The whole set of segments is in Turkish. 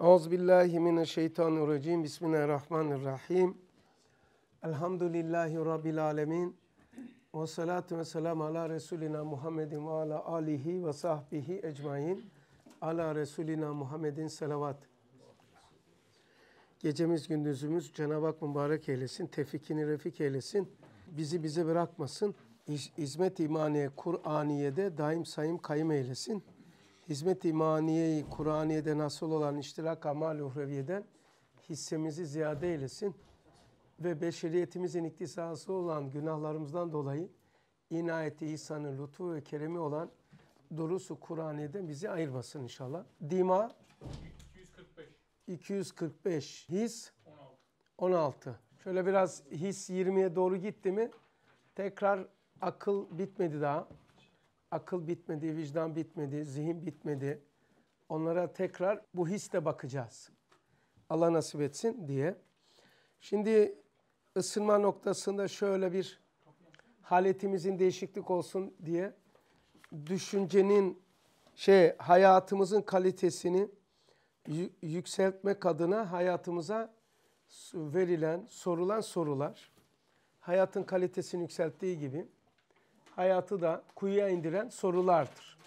Euzubillahimineşşeytanirracim. Bismillahirrahmanirrahim. Elhamdülillahi Rabbil alemin. Ve salatu ve selamu ala Resulina Muhammedin ve ala alihi ve sahbihi ecmain. Ala Resulina Muhammedin selavat. Gecemiz gündüzümüz Cenab-ı Hak mübarek eylesin. Tefikini refik eylesin. Bizi bize bırakmasın. Hizmet imaniye, Kur'aniye'de daim sayım kayım eylesin hizmet imaniyeyi Kur'aniye'de nasıl olan iştirak amal uhreviyeden hissemizi ziyade eylesin ve beşeriyetimizin iktisası olan günahlarımızdan dolayı inayeti, ihsanı, lütfu ve keremi olan durusu Kur'aniye'den bizi ayırmasın inşallah. Dima 245. 245. His 16. Şöyle biraz his 20'ye doğru gitti mi? Tekrar akıl bitmedi daha akıl bitmedi, vicdan bitmedi, zihin bitmedi. Onlara tekrar bu hisle bakacağız. Allah nasip etsin diye. Şimdi ısınma noktasında şöyle bir haletimizin değişiklik olsun diye düşüncenin şey hayatımızın kalitesini yükseltmek adına hayatımıza verilen, sorulan sorular hayatın kalitesini yükselttiği gibi hayatı da kuyuya indiren sorulardır.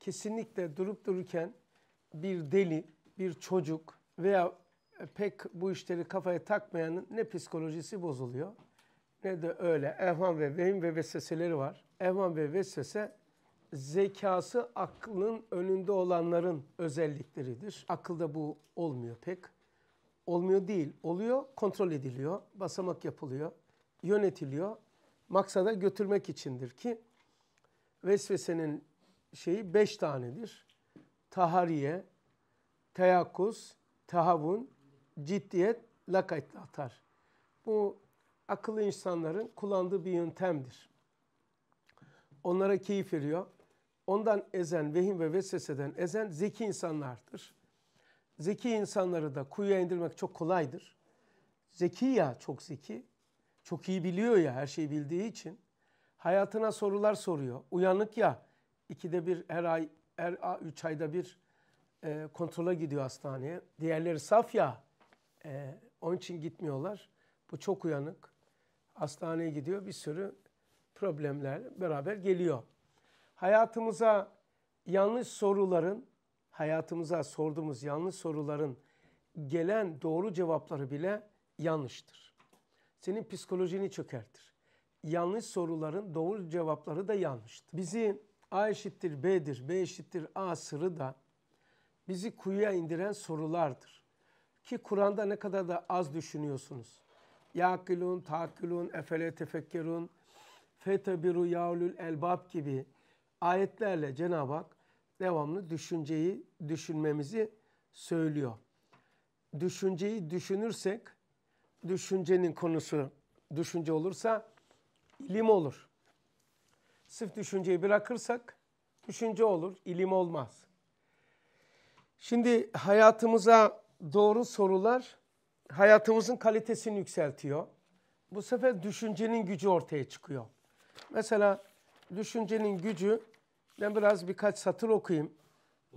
Kesinlikle durup dururken bir deli, bir çocuk veya pek bu işleri kafaya takmayanın ne psikolojisi bozuluyor ne de öyle. Evham ve vehim ve vesveseleri var. Evham ve vesvese zekası aklın önünde olanların özellikleridir. Akılda bu olmuyor pek. Olmuyor değil, oluyor, kontrol ediliyor, basamak yapılıyor, yönetiliyor maksada götürmek içindir ki vesvesenin şeyi beş tanedir. Tahariye, teyakkuz, tahavun, ciddiyet, lakayt atar. Bu akıllı insanların kullandığı bir yöntemdir. Onlara keyif veriyor. Ondan ezen, vehim ve vesveseden ezen zeki insanlardır. Zeki insanları da kuyuya indirmek çok kolaydır. Zeki ya çok zeki çok iyi biliyor ya her şeyi bildiği için hayatına sorular soruyor. Uyanık ya ikide bir her ay her üç ayda bir e, kontrola gidiyor hastaneye. Diğerleri saf ya e, onun için gitmiyorlar. Bu çok uyanık. Hastaneye gidiyor bir sürü problemler beraber geliyor. Hayatımıza yanlış soruların hayatımıza sorduğumuz yanlış soruların gelen doğru cevapları bile yanlıştır senin psikolojini çökertir. Yanlış soruların doğru cevapları da yanlıştır. Bizi A eşittir B'dir, B eşittir A sırrı da bizi kuyuya indiren sorulardır. Ki Kur'an'da ne kadar da az düşünüyorsunuz. Yakilun, takilun, efele tefekkerun, fetebiru yaulül elbab gibi ayetlerle Cenab-ı Hak devamlı düşünceyi düşünmemizi söylüyor. Düşünceyi düşünürsek düşüncenin konusu düşünce olursa ilim olur. Sırf düşünceyi bırakırsak düşünce olur, ilim olmaz. Şimdi hayatımıza doğru sorular hayatımızın kalitesini yükseltiyor. Bu sefer düşüncenin gücü ortaya çıkıyor. Mesela düşüncenin gücü, ben biraz birkaç satır okuyayım.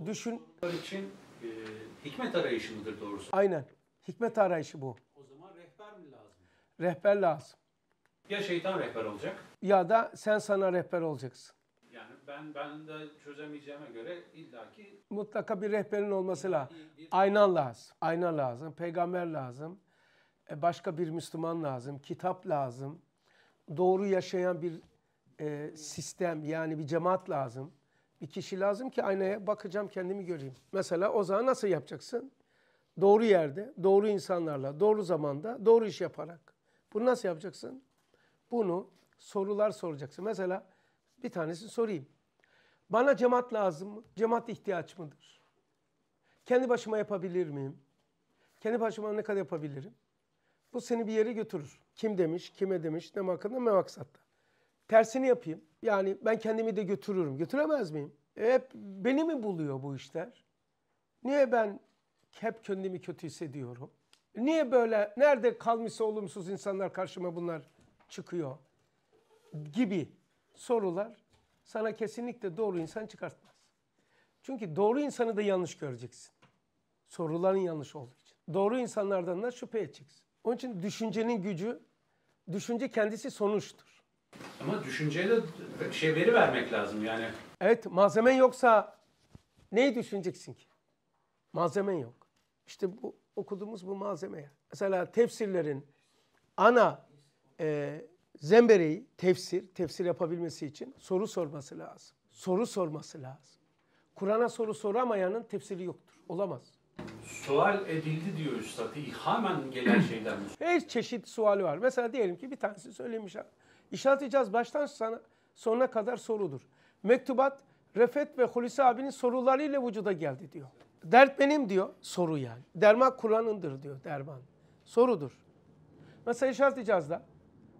Düşün... için e, hikmet arayışı mıdır doğrusu? Aynen, hikmet arayışı bu rehber lazım. Ya şeytan rehber olacak? Ya da sen sana rehber olacaksın. Yani ben ben de çözemeyeceğime göre illaki mutlaka bir rehberin olması lazım. Ayna lazım. Ayna lazım, peygamber lazım. E, başka bir Müslüman lazım, kitap lazım. Doğru yaşayan bir e, sistem yani bir cemaat lazım. Bir kişi lazım ki aynaya bakacağım kendimi göreyim. Mesela o zaman nasıl yapacaksın? Doğru yerde, doğru insanlarla, doğru zamanda, doğru iş yaparak. Bunu nasıl yapacaksın? Bunu sorular soracaksın. Mesela bir tanesini sorayım. Bana cemaat lazım mı? Cemaat ihtiyaç mıdır? Kendi başıma yapabilir miyim? Kendi başıma ne kadar yapabilirim? Bu seni bir yere götürür. Kim demiş, kime demiş, ne hakkında, ne maksatta. Tersini yapayım. Yani ben kendimi de götürürüm. Götüremez miyim? E, hep beni mi buluyor bu işler? Niye ben hep kendimi kötü hissediyorum? Niye böyle nerede kalmışsa olumsuz insanlar karşıma bunlar çıkıyor gibi sorular sana kesinlikle doğru insan çıkartmaz. Çünkü doğru insanı da yanlış göreceksin. Soruların yanlış olduğu için. Doğru insanlardan da şüphe edeceksin. Onun için düşüncenin gücü, düşünce kendisi sonuçtur. Ama düşünceye de şey veri vermek lazım yani. Evet malzemen yoksa neyi düşüneceksin ki? Malzemen yok. İşte bu okuduğumuz bu malzemeye. Mesela tefsirlerin ana e, zembereği tefsir, tefsir yapabilmesi için soru sorması lazım. Soru sorması lazım. Kur'an'a soru soramayanın tefsiri yoktur. Olamaz. Sual edildi diyor üstad. İlhamen gelen şeyden Her çeşit suali var. Mesela diyelim ki bir tanesi söylemiş. İşaret icaz baştan sana, sonuna kadar sorudur. Mektubat Refet ve Hulusi abinin sorularıyla vücuda geldi diyor. Dert benim diyor. Soru yani. Derman Kur'an'ındır diyor derman. Sorudur. Mesela şart icazda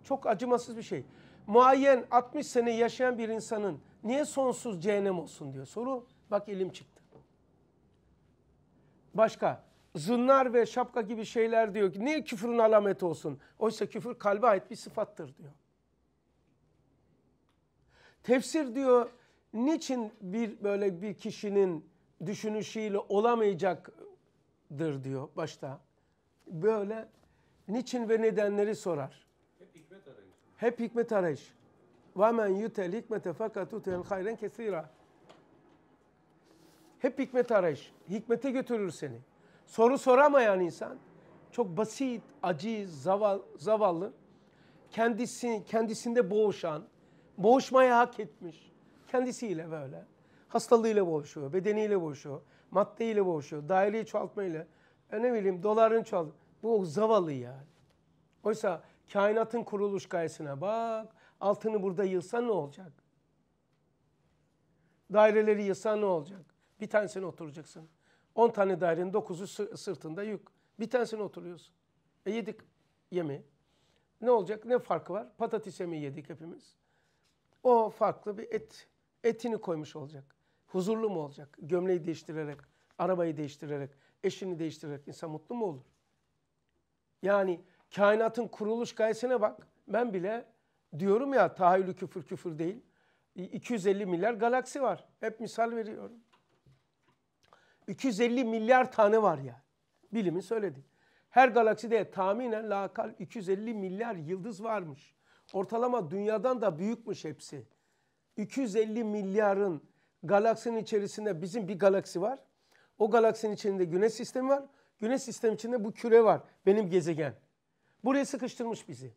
çok acımasız bir şey. Muayyen 60 sene yaşayan bir insanın niye sonsuz cehennem olsun diyor. Soru bak elim çıktı. Başka zınlar ve şapka gibi şeyler diyor ki niye küfrün alameti olsun? Oysa küfür kalbe ait bir sıfattır diyor. Tefsir diyor niçin bir böyle bir kişinin düşünüşüyle olamayacaktır diyor başta. Böyle niçin ve nedenleri sorar. Hep hikmet arayış. Hep hikmet arayış. وَمَنْ يُتَلْ hikmete fakat تُتَلْ hayren كَثِيرًا Hep hikmet arayış. Hikmete götürür seni. Soru soramayan insan çok basit, aciz, zaval, zavallı, kendisi, kendisinde boğuşan, boğuşmaya hak etmiş. Kendisiyle böyle. Hastalığıyla boğuşuyor, bedeniyle boğuşuyor, maddeyle boğuşuyor, daireyi çoğaltmayla. E, ne bileyim doların çoğalt. Bu zavallı yani. Oysa kainatın kuruluş gayesine bak. Altını burada yılsa ne olacak? Daireleri yılsa ne olacak? Bir tanesine oturacaksın. 10 tane dairenin 9'u sırtında yük. Bir tanesine oturuyorsun. E yedik yemi. Ne olacak? Ne farkı var? Patates yemeği yedik hepimiz. O farklı bir et. Etini koymuş olacak huzurlu mu olacak? Gömleği değiştirerek, arabayı değiştirerek, eşini değiştirerek insan mutlu mu olur? Yani kainatın kuruluş gayesine bak. Ben bile diyorum ya tahayyülü küfür küfür değil. 250 milyar galaksi var. Hep misal veriyorum. 250 milyar tane var ya. bilimi söyledi. Her galakside tahminen lakal 250 milyar yıldız varmış. Ortalama dünyadan da büyükmüş hepsi. 250 milyarın galaksinin içerisinde bizim bir galaksi var. O galaksinin içinde güneş sistemi var. Güneş sistemi içinde bu küre var. Benim gezegen. Buraya sıkıştırmış bizi.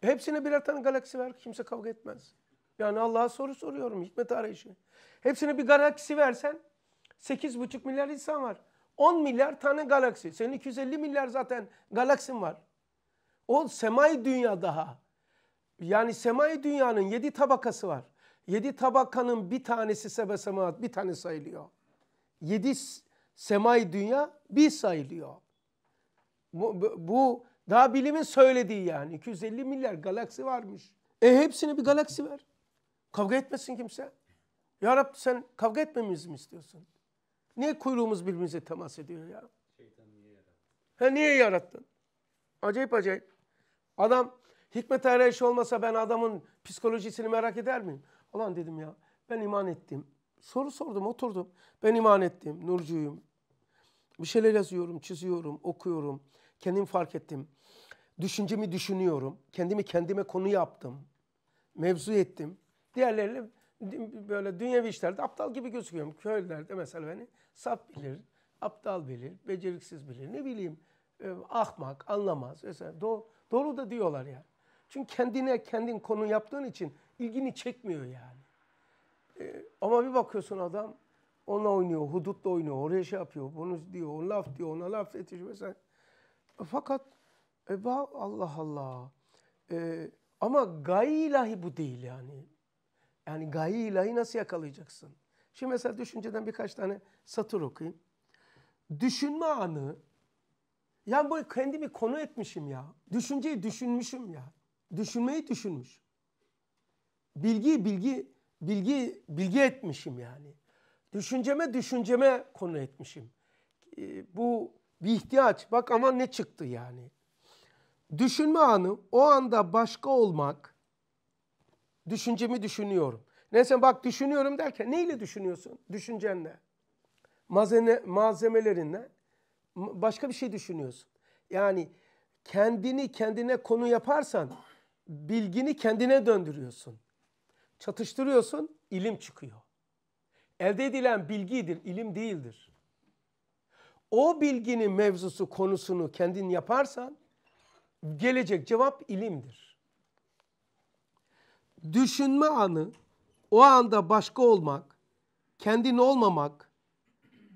Hepsine birer tane galaksi ver. Kimse kavga etmez. Yani Allah'a soru soruyorum. Hikmet arayışı. Hepsine bir galaksi versen 8,5 milyar insan var. 10 milyar tane galaksi. Senin 250 milyar zaten galaksin var. O semai dünya daha. Yani semai dünyanın 7 tabakası var. Yedi tabakanın bir tanesi sebe semaat, bir tane sayılıyor. Yedi semay dünya bir sayılıyor. Bu, bu daha bilimin söylediği yani. 250 milyar galaksi varmış. E hepsine bir galaksi ver. Kavga etmesin kimse. Ya Rabbi sen kavga etmemizi mi istiyorsun? Niye kuyruğumuz birbirimize temas ediyor ya? Şeytan niye yarattın? Ha niye yarattın? Acayip acayip. Adam hikmet arayışı şey olmasa ben adamın psikolojisini merak eder miyim? Ulan dedim ya ben iman ettim. Soru sordum oturdum. Ben iman ettim. Nurcuyum. Bir şeyler yazıyorum, çiziyorum, okuyorum. Kendim fark ettim. Düşüncemi düşünüyorum. Kendimi kendime konu yaptım. Mevzu ettim. Diğerleriyle böyle dünyevi işlerde aptal gibi gözüküyorum. Köylerde mesela beni sap bilir, aptal bilir, beceriksiz bilir. Ne bileyim e, ahmak, anlamaz vesaire. Do doğru da diyorlar yani. Çünkü kendine kendin konu yaptığın için ilgini çekmiyor yani. E, ama bir bakıyorsun adam onunla oynuyor, hudutla oynuyor, oraya şey yapıyor, bunu diyor, ona laf diyor, ona laf etiyor mesela. E, fakat e, Allah Allah. E, ama gayi ilahi bu değil yani. Yani gayi ilahi nasıl yakalayacaksın? Şimdi mesela düşünceden birkaç tane satır okuyayım. Düşünme anı, yani bu kendimi konu etmişim ya. Düşünceyi düşünmüşüm ya. Düşünmeyi düşünmüş bilgi bilgi bilgi bilgi etmişim yani. Düşünceme düşünceme konu etmişim. Ee, bu bir ihtiyaç. Bak ama ne çıktı yani. Düşünme anı o anda başka olmak. Düşüncemi düşünüyorum. Neyse bak düşünüyorum derken neyle düşünüyorsun? Düşüncenle. Malzeme, malzemelerinle. Başka bir şey düşünüyorsun. Yani kendini kendine konu yaparsan bilgini kendine döndürüyorsun çatıştırıyorsun, ilim çıkıyor. Elde edilen bilgidir, ilim değildir. O bilginin mevzusu, konusunu kendin yaparsan gelecek cevap ilimdir. Düşünme anı, o anda başka olmak, kendin olmamak,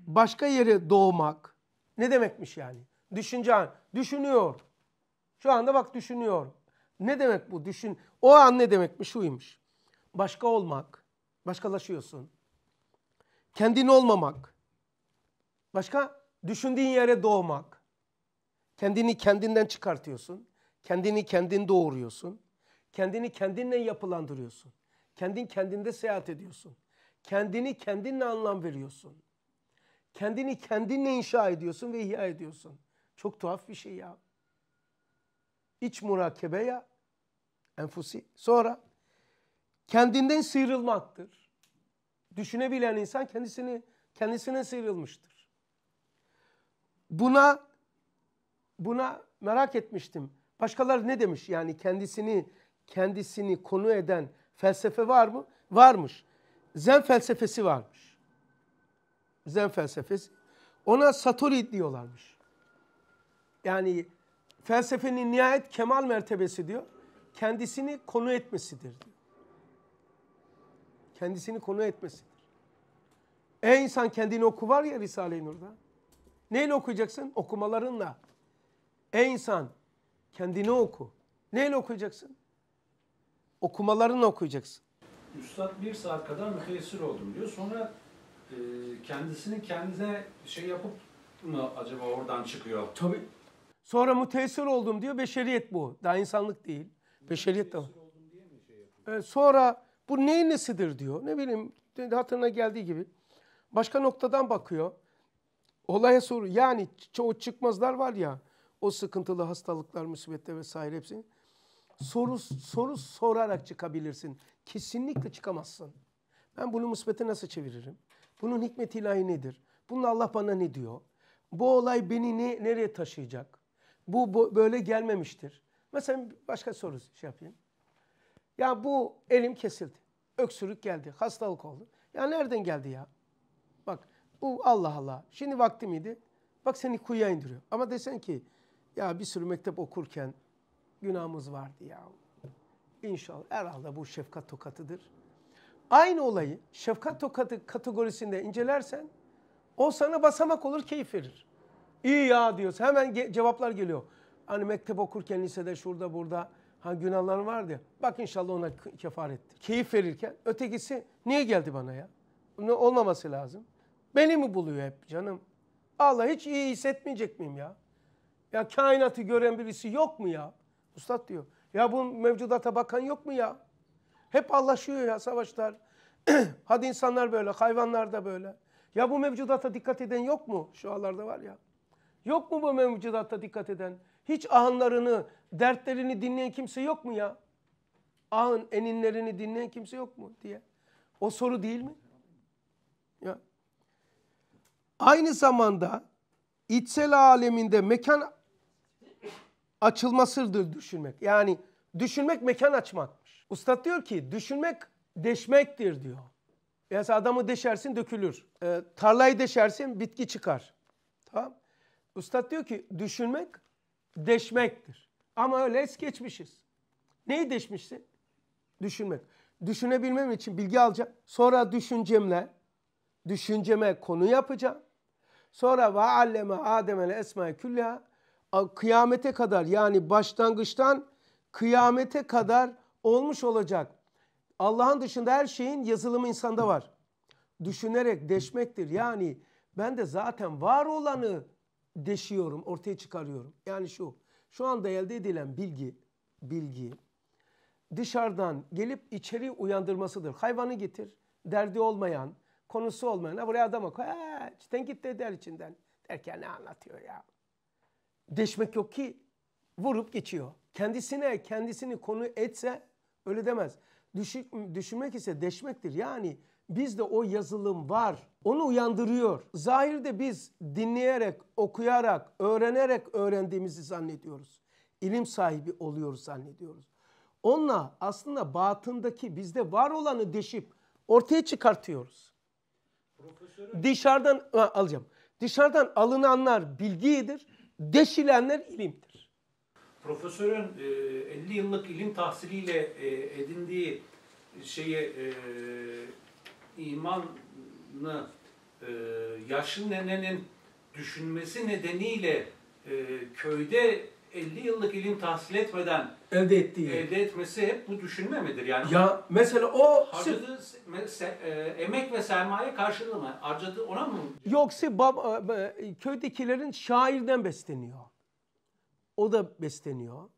başka yere doğmak ne demekmiş yani? Düşünce anı, düşünüyor. Şu anda bak düşünüyor. Ne demek bu? Düşün. O an ne demekmiş? Şuymuş başka olmak, başkalaşıyorsun. Kendin olmamak, başka düşündüğün yere doğmak. Kendini kendinden çıkartıyorsun. Kendini kendin doğuruyorsun. Kendini kendinle yapılandırıyorsun. Kendin kendinde seyahat ediyorsun. Kendini kendinle anlam veriyorsun. Kendini kendinle inşa ediyorsun ve ihya ediyorsun. Çok tuhaf bir şey ya. İç murakebe ya. Enfusi. Sonra kendinden sıyrılmaktır. Düşünebilen insan kendisini kendisine sıyrılmıştır. Buna buna merak etmiştim. Başkaları ne demiş? Yani kendisini kendisini konu eden felsefe var mı? Varmış. Zen felsefesi varmış. Zen felsefesi. Ona Satori diyorlarmış. Yani felsefenin nihayet kemal mertebesi diyor. Kendisini konu etmesidir diyor kendisini konu etmesidir. E insan kendini oku var ya Risale-i Nur'da. Neyle okuyacaksın? Okumalarınla. E insan kendini oku. Neyle okuyacaksın? Okumalarını okuyacaksın. Üstad bir saat kadar müteessir oldum diyor. Sonra e, kendisini kendine şey yapıp mı acaba oradan çıkıyor? Tabii. Sonra müteessir oldum diyor. Beşeriyet bu. Daha insanlık değil. Beşeriyet de var. Şey ee, sonra bu neyin nesidir diyor. Ne bileyim hatırına geldiği gibi. Başka noktadan bakıyor. Olaya soru yani çoğu çıkmazlar var ya o sıkıntılı hastalıklar, musibetler vesaire hepsi. Soru, soru sorarak çıkabilirsin. Kesinlikle çıkamazsın. Ben bunu musibete nasıl çeviririm? Bunun hikmeti ilahi nedir? Bunun Allah bana ne diyor? Bu olay beni ne, nereye taşıyacak? Bu, bu böyle gelmemiştir. Mesela başka soru şey yapayım. Ya bu elim kesildi. Öksürük geldi. Hastalık oldu. Ya nereden geldi ya? Bak bu Allah Allah. Şimdi vakti miydi? Bak seni kuyuya indiriyor. Ama desen ki ya bir sürü mektep okurken günahımız vardı ya. İnşallah herhalde bu şefkat tokatıdır. Aynı olayı şefkat tokatı kategorisinde incelersen o sana basamak olur keyif verir. İyi ya diyorsun. Hemen ge cevaplar geliyor. Hani mektep okurken lisede şurada burada Ha günahların vardı ya. Bak inşallah ona kefarettir. Keyif verirken ötekisi niye geldi bana ya? Bunu olmaması lazım. Beni mi buluyor hep canım? Allah hiç iyi hissetmeyecek miyim ya? Ya kainatı gören birisi yok mu ya? Ustad diyor. Ya bu mevcudata bakan yok mu ya? Hep allaşıyor ya savaşlar. Hadi insanlar böyle, hayvanlar da böyle. Ya bu mevcudata dikkat eden yok mu? Şu anlarda var ya. Yok mu bu mevcudata dikkat eden? Hiç ahınlarını, dertlerini dinleyen kimse yok mu ya? Ahın eninlerini dinleyen kimse yok mu diye. O soru değil mi? Ya. Aynı zamanda içsel aleminde mekan açılmasıdır düşünmek. Yani düşünmek mekan açmakmış. Ustad diyor ki düşünmek deşmektir diyor. Yani adamı deşersin dökülür. E, tarlayı deşersin bitki çıkar. Tamam. Ustad diyor ki düşünmek deşmektir. Ama öyle es geçmişiz. Neyi deşmişsin? Düşünmek. Düşünebilmem için bilgi alacağım. Sonra düşüncemle, düşünceme konu yapacağım. Sonra ve alleme Adem'e esma külliha kıyamete kadar yani başlangıçtan kıyamete kadar olmuş olacak. Allah'ın dışında her şeyin yazılımı insanda var. Düşünerek deşmektir. Yani ben de zaten var olanı deşiyorum, ortaya çıkarıyorum. Yani şu, şu anda elde edilen bilgi, bilgi dışarıdan gelip içeri uyandırmasıdır. Hayvanı getir, derdi olmayan, konusu olmayan, buraya adama koy, içten gitti der içinden. Derken ne anlatıyor ya? Deşmek yok ki, vurup geçiyor. Kendisine kendisini konu etse öyle demez. Düşük, düşünmek ise deşmektir. Yani Bizde o yazılım var. Onu uyandırıyor. Zahirde biz dinleyerek, okuyarak, öğrenerek öğrendiğimizi zannediyoruz. İlim sahibi oluyoruz zannediyoruz. Onunla aslında batındaki bizde var olanı deşip ortaya çıkartıyoruz. Profesörü... Dışarıdan alacağım. Dışarıdan alınanlar bilgidir, deşilenler ilimdir. Profesörün 50 e, yıllık ilim tahsiliyle e, edindiği şeyi e, imanı e, yaşlı nenenin düşünmesi nedeniyle e, köyde 50 yıllık ilim tahsil etmeden elde ettiği elde etmesi hep bu düşünme midir? Yani ya mesela o harcadığı se, e, emek ve sermaye karşılığı mı? Harcadığı ona mı? Yoksa bab, e, köydekilerin şairden besleniyor. O da besleniyor.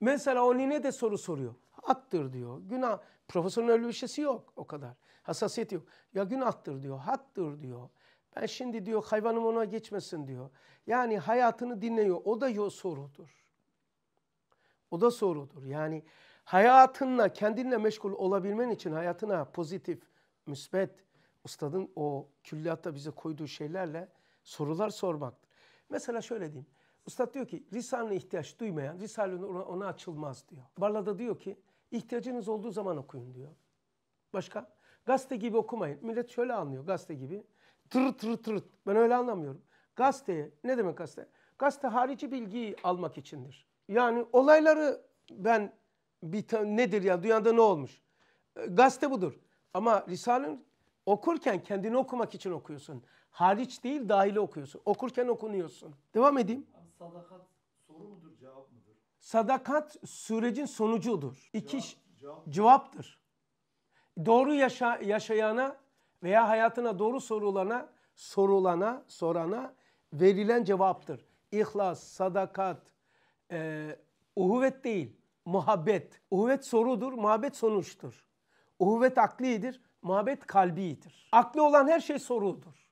Mesela o nine de soru soruyor. Haktır diyor. Günah. Profesyonel bir şeysi yok o kadar. Hassasiyet yok. Ya günahtır diyor, haktır diyor. Ben şimdi diyor hayvanım ona geçmesin diyor. Yani hayatını dinliyor. O da yo sorudur. O da sorudur. Yani hayatınla, kendinle meşgul olabilmen için hayatına pozitif, müsbet, ustadın o külliyatta bize koyduğu şeylerle sorular sormaktır. Mesela şöyle diyeyim. Ustad diyor ki Risale'ne ihtiyaç duymayan Risale ona, açılmaz diyor. Barla'da diyor ki ihtiyacınız olduğu zaman okuyun diyor. Başka? Gazete gibi okumayın. Millet şöyle anlıyor gazete gibi. Tır tır tır. Ben öyle anlamıyorum. Gazete ne demek gazete? Gazete harici bilgiyi almak içindir. Yani olayları ben bir nedir ya dünyada ne olmuş? Ee, gazete budur. Ama Risale'nin okurken kendini okumak için okuyorsun. Hariç değil dahili okuyorsun. Okurken okunuyorsun. Devam edeyim. Sadakat soru mudur cevap mıdır? Sadakat sürecin sonucudur. İki cevap, cevap. cevaptır doğru yaşa, yaşayana veya hayatına doğru sorulana, sorulana, sorana verilen cevaptır. İhlas, sadakat, e, uhuvvet değil, muhabbet. Uhuvvet sorudur, muhabbet sonuçtur. Uhuvvet aklidir, muhabbet kalbidir. Akli olan her şey sorudur.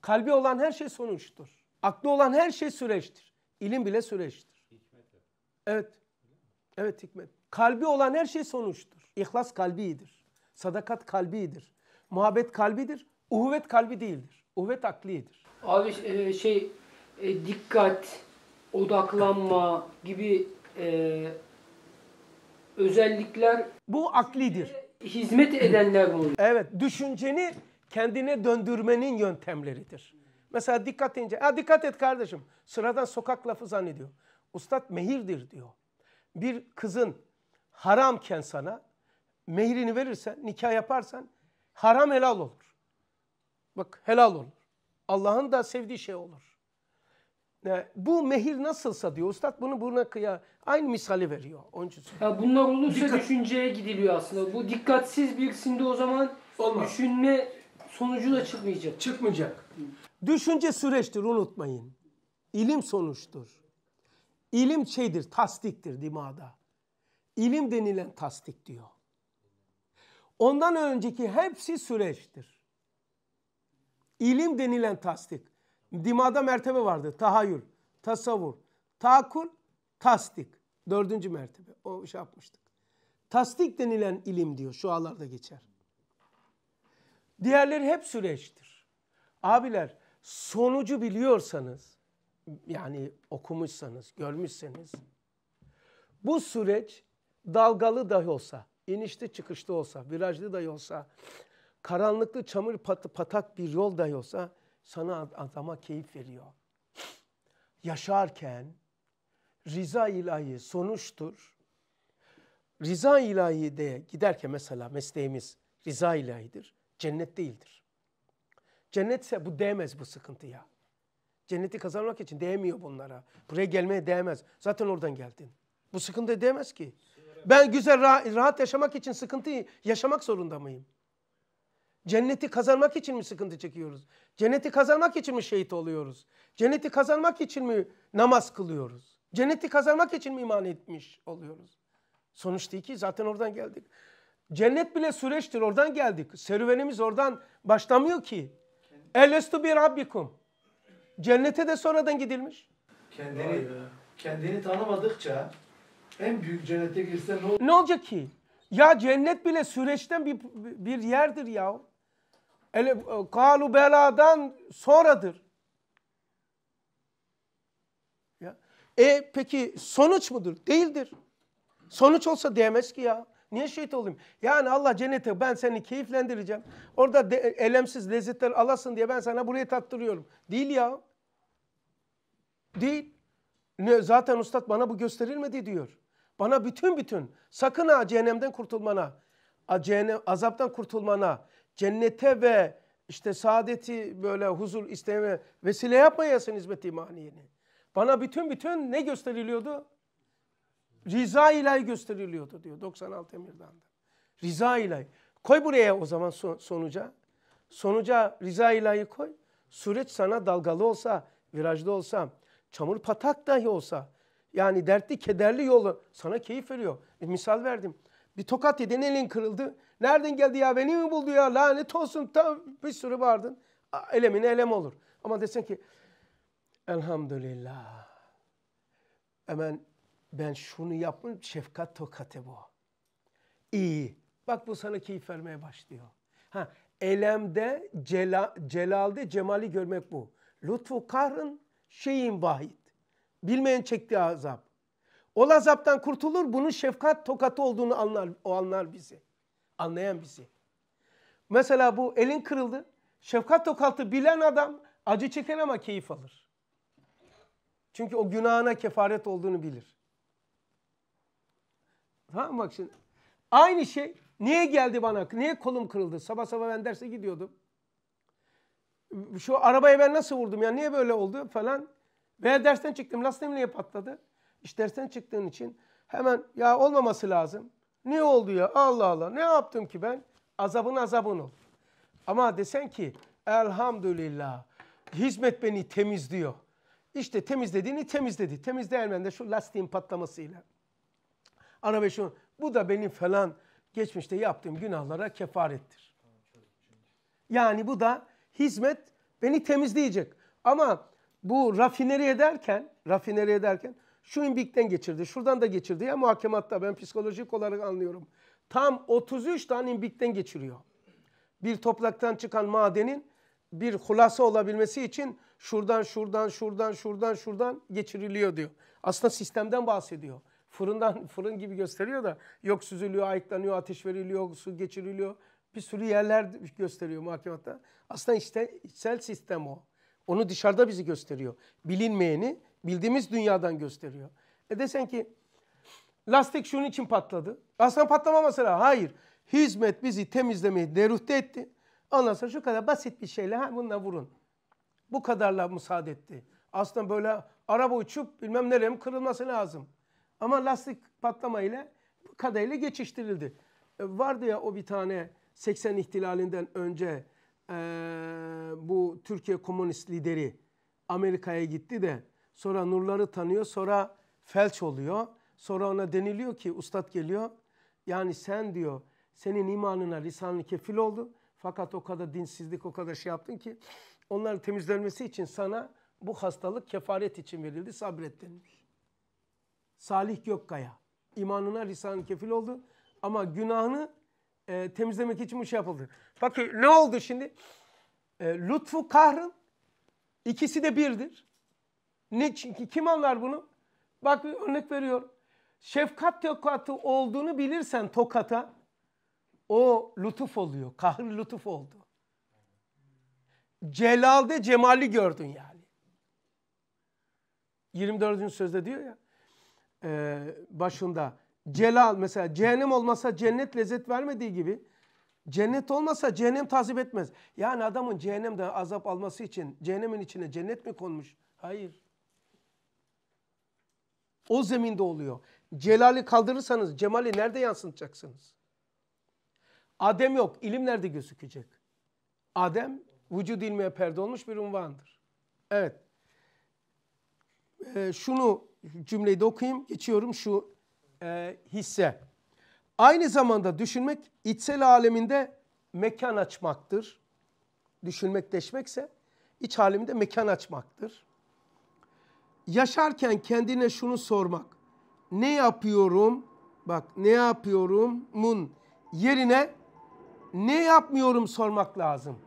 Kalbi olan her şey sonuçtur. Aklı olan her şey süreçtir. İlim bile süreçtir. Hikmet. Evet. Evet hikmet. Kalbi olan her şey sonuçtur. İhlas kalbidir. Sadakat kalbidir. Muhabbet kalbidir. Uhuvvet kalbi değildir. Uhuvvet aklidir. Abi e, şey e, dikkat, odaklanma gibi e, özellikler... Bu aklidir. Hizmet edenler bunlar. Evet. Düşünceni kendine döndürmenin yöntemleridir. Mesela dikkat deyince, ha dikkat et kardeşim. Sıradan sokak lafı zannediyor. Ustad mehirdir diyor. Bir kızın haramken sana mehrini verirsen, nikah yaparsan haram helal olur. Bak helal olur. Allah'ın da sevdiği şey olur. bu mehir nasılsa diyor ustad bunu buna kıya aynı misali veriyor. Onun ya bunlar olursa Dikkat. düşünceye gidiliyor aslında. Bu dikkatsiz birisinde o zaman Olmaz. düşünme sonucu da çıkmayacak. Çıkmayacak. Düşünce süreçtir unutmayın. İlim sonuçtur. İlim şeydir, tasdiktir dimada. İlim denilen tasdik diyor. Ondan önceki hepsi süreçtir. İlim denilen tasdik. Dimada mertebe vardı. Tahayyül, tasavvur, takul, tasdik. Dördüncü mertebe. O şey yapmıştık. Tasdik denilen ilim diyor. Şu alarda geçer. Diğerleri hep süreçtir. Abiler sonucu biliyorsanız yani okumuşsanız, görmüşseniz bu süreç dalgalı dahi olsa inişli çıkışlı olsa, virajlı da olsa, karanlıklı çamur pat patak bir yol da olsa sana adama keyif veriyor. Yaşarken rıza ilahi sonuçtur. Rıza ilahi de giderken mesela mesleğimiz rıza ilahidir. Cennet değildir. Cennetse bu değmez bu sıkıntıya. Cenneti kazanmak için değmiyor bunlara. Buraya gelmeye değmez. Zaten oradan geldin. Bu sıkıntı değmez ki. Ben güzel rahat yaşamak için sıkıntı yaşamak zorunda mıyım? Cenneti kazanmak için mi sıkıntı çekiyoruz? Cenneti kazanmak için mi şehit oluyoruz? Cenneti kazanmak için mi namaz kılıyoruz? Cenneti kazanmak için mi iman etmiş oluyoruz? Sonuçta değil ki zaten oradan geldik. Cennet bile süreçtir oradan geldik. Serüvenimiz oradan başlamıyor ki. Elestu bir rabbikum. Cennete de sonradan gidilmiş. Kendini, kendini tanımadıkça en büyük cennete girse ne olur? Ne olacak ki? Ya cennet bile süreçten bir, bir yerdir ya. Ele, kalu beladan sonradır. Ya. E peki sonuç mudur? Değildir. Sonuç olsa diyemez ki ya. Niye şehit olayım? Yani Allah cennete ben seni keyiflendireceğim. Orada de, elemsiz lezzetler alasın diye ben sana buraya tattırıyorum. Değil ya. Değil. Ne, zaten ustad bana bu gösterilmedi diyor. Bana bütün bütün sakın ha cehennemden kurtulmana, cehennem, azaptan kurtulmana, cennete ve işte saadeti böyle huzur isteme vesile yapmayasın hizmet-i imaniyeni. Bana bütün bütün ne gösteriliyordu? Rıza ilahi gösteriliyordu diyor 96 Emir'den. Rıza ilahi. Koy buraya o zaman sonuca. Sonuca rıza ilahi koy. Süreç sana dalgalı olsa, virajlı olsa, çamur patak dahi olsa, yani dertli, kederli yolu sana keyif veriyor. E, misal verdim. Bir tokat yedin elin kırıldı. Nereden geldi ya beni mi buldu ya lanet olsun tam bir sürü vardın. Elemine elem olur. Ama desen ki elhamdülillah. Hemen ben şunu yapmıyorum. Şefkat tokatı bu. İyi. Bak bu sana keyif vermeye başlıyor. Ha, elemde, cela, celalde cemali görmek bu. Lütfu kahrın şeyin vahid. Bilmeyen çektiği azap. O azaptan kurtulur, bunun şefkat tokatı olduğunu anlar, o anlar bizi. Anlayan bizi. Mesela bu elin kırıldı. Şefkat tokatı bilen adam acı çeker ama keyif alır. Çünkü o günahına kefaret olduğunu bilir. Tamam bak şimdi. Aynı şey niye geldi bana? Niye kolum kırıldı? Sabah sabah ben derse gidiyordum. Şu arabaya ben nasıl vurdum ya? Niye böyle oldu falan. Veya dersten çıktım lastiğim niye patladı? İşte dersten çıktığın için hemen ya olmaması lazım. Niye oldu ya Allah Allah ne yaptım ki ben? Azabın azabın ol. Ama desen ki elhamdülillah hizmet beni temizliyor. İşte temizlediğini temizledi. Temizleyemeyen de şu lastiğin patlamasıyla. Araba şu bu da benim falan geçmişte yaptığım günahlara kefarettir. Yani bu da hizmet beni temizleyecek. Ama bu rafineri ederken, rafineri ederken şu imbikten geçirdi, şuradan da geçirdi ya muhakematta ben psikolojik olarak anlıyorum. Tam 33 tane imbikten geçiriyor. Bir toplaktan çıkan madenin bir hulasa olabilmesi için şuradan şuradan şuradan şuradan şuradan geçiriliyor diyor. Aslında sistemden bahsediyor. Fırından fırın gibi gösteriyor da yok süzülüyor, ayıklanıyor, ateş veriliyor, su geçiriliyor. Bir sürü yerler gösteriyor muhakematta. Aslında işte içsel sistem o. Onu dışarıda bizi gösteriyor. Bilinmeyeni bildiğimiz dünyadan gösteriyor. E desen ki lastik şunun için patladı. Aslında patlamaması lazım. Hayır. Hizmet bizi temizlemeyi deruhte etti. Ondan sonra şu kadar basit bir şeyle ha bununla vurun. Bu kadarla müsaade etti. Aslında böyle araba uçup bilmem nereye kırılması lazım. Ama lastik patlamayla bu kadarıyla geçiştirildi. E, vardı ya o bir tane 80 ihtilalinden önce e, bu Türkiye komünist lideri Amerika'ya gitti de sonra Nurları tanıyor sonra felç oluyor. Sonra ona deniliyor ki ustad geliyor yani sen diyor senin imanına lisanı kefil oldu fakat o kadar dinsizlik o kadar şey yaptın ki onların temizlenmesi için sana bu hastalık kefaret için verildi sabret denilmiş. Salih Gökkaya imanına lisanı kefil oldu ama günahını e, temizlemek için bu şey yapıldı. Bakın e, ne oldu şimdi? E, lütfu kahrın ikisi de birdir. Niçin ki kim anlar bunu? Bak bir örnek veriyorum. Şefkat tokatı olduğunu bilirsen tokata o lütuf oluyor. Kahr lütuf oldu. Celalde cemali gördün yani. 24. sözde diyor ya e, başında celal mesela cehennem olmasa cennet lezzet vermediği gibi cennet olmasa cehennem tazip etmez. Yani adamın cehennemde azap alması için cehennemin içine cennet mi konmuş? Hayır. O zeminde oluyor. Celali kaldırırsanız cemali nerede yansıtacaksınız? Adem yok. İlim nerede gözükecek? Adem vücud ilmiye perde olmuş bir unvandır. Evet. Ee, şunu cümleyi de okuyayım. Geçiyorum şu e, hisse. Aynı zamanda düşünmek içsel aleminde mekan açmaktır. Düşünmek deşmekse iç aleminde mekan açmaktır. Yaşarken kendine şunu sormak. Ne yapıyorum? Bak ne yapıyorumun yerine ne yapmıyorum sormak lazım.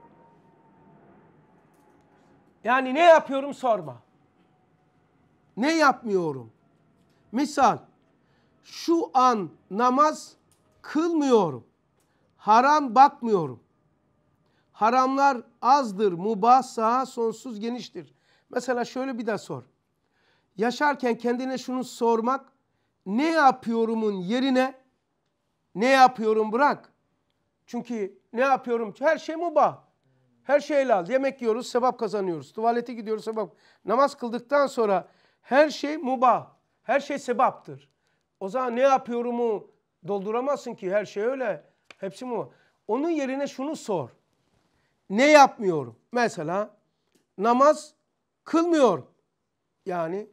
Yani ne yapıyorum sorma. Ne yapmıyorum? Misal şu an namaz kılmıyorum. Haram bakmıyorum. Haramlar azdır, mubah saha sonsuz geniştir. Mesela şöyle bir de sor. Yaşarken kendine şunu sormak, ne yapıyorumun yerine ne yapıyorum bırak. Çünkü ne yapıyorum? Her şey mubah. Her şey helal. Yemek yiyoruz, sevap kazanıyoruz. Tuvalete gidiyoruz, sevap. Namaz kıldıktan sonra her şey mubah. Her şey sebaptır. O zaman ne yapıyorumu dolduramazsın ki her şey öyle. Hepsi mu? Onun yerine şunu sor. Ne yapmıyorum? Mesela namaz kılmıyorum. Yani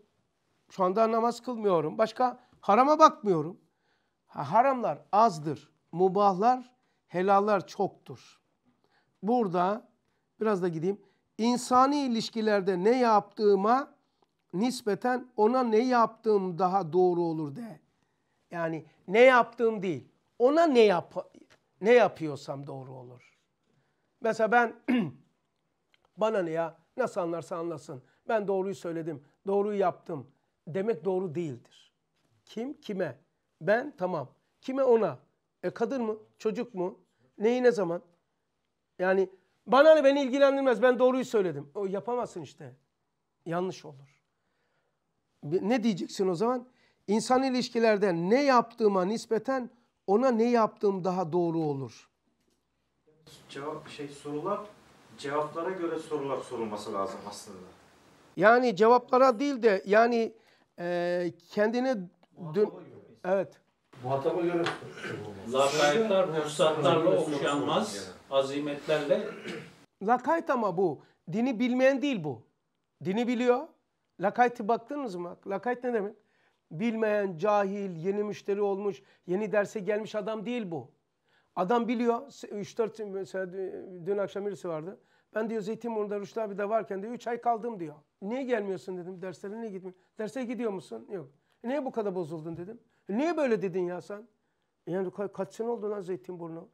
şu anda namaz kılmıyorum. Başka harama bakmıyorum. Ha, haramlar azdır. Mubahlar, helallar çoktur. Burada biraz da gideyim. İnsani ilişkilerde ne yaptığıma nispeten ona ne yaptığım daha doğru olur de. Yani ne yaptığım değil. Ona ne yap ne yapıyorsam doğru olur. Mesela ben bana ne ya nasıl anlarsa anlasın. Ben doğruyu söyledim, doğruyu yaptım demek doğru değildir. Kim kime? Ben tamam. Kime ona? E kadın mı? Çocuk mu? Neyi ne zaman? Yani bana ne beni ilgilendirmez ben doğruyu söyledim. O yapamazsın işte. Yanlış olur. Ne diyeceksin o zaman? İnsan ilişkilerde ne yaptığıma nispeten ona ne yaptığım daha doğru olur. Cevap şey sorular cevaplara göre sorular sorulması lazım aslında. Yani cevaplara değil de yani e, kendine dön şey. evet. Muhataba göre şey. Lakaytlar ruhsatlarla okşanmaz, azimetlerle. Lakayt ama bu. Dini bilmeyen değil bu. Dini biliyor. lakaytı baktınız mı? Lakayt ne demek? bilmeyen, cahil, yeni müşteri olmuş, yeni derse gelmiş adam değil bu. Adam biliyor, 3-4 mesela dün akşam birisi vardı. Ben diyor Zeytinburnu'da Rüştü abi de varken diyor 3 ay kaldım diyor. Niye gelmiyorsun dedim, derslere niye gitmiyorsun? Derse gidiyor musun? Yok. E, niye bu kadar bozuldun dedim. E, niye böyle dedin ya sen? E, yani ka kaç sene oldu lan Zeytinburnu?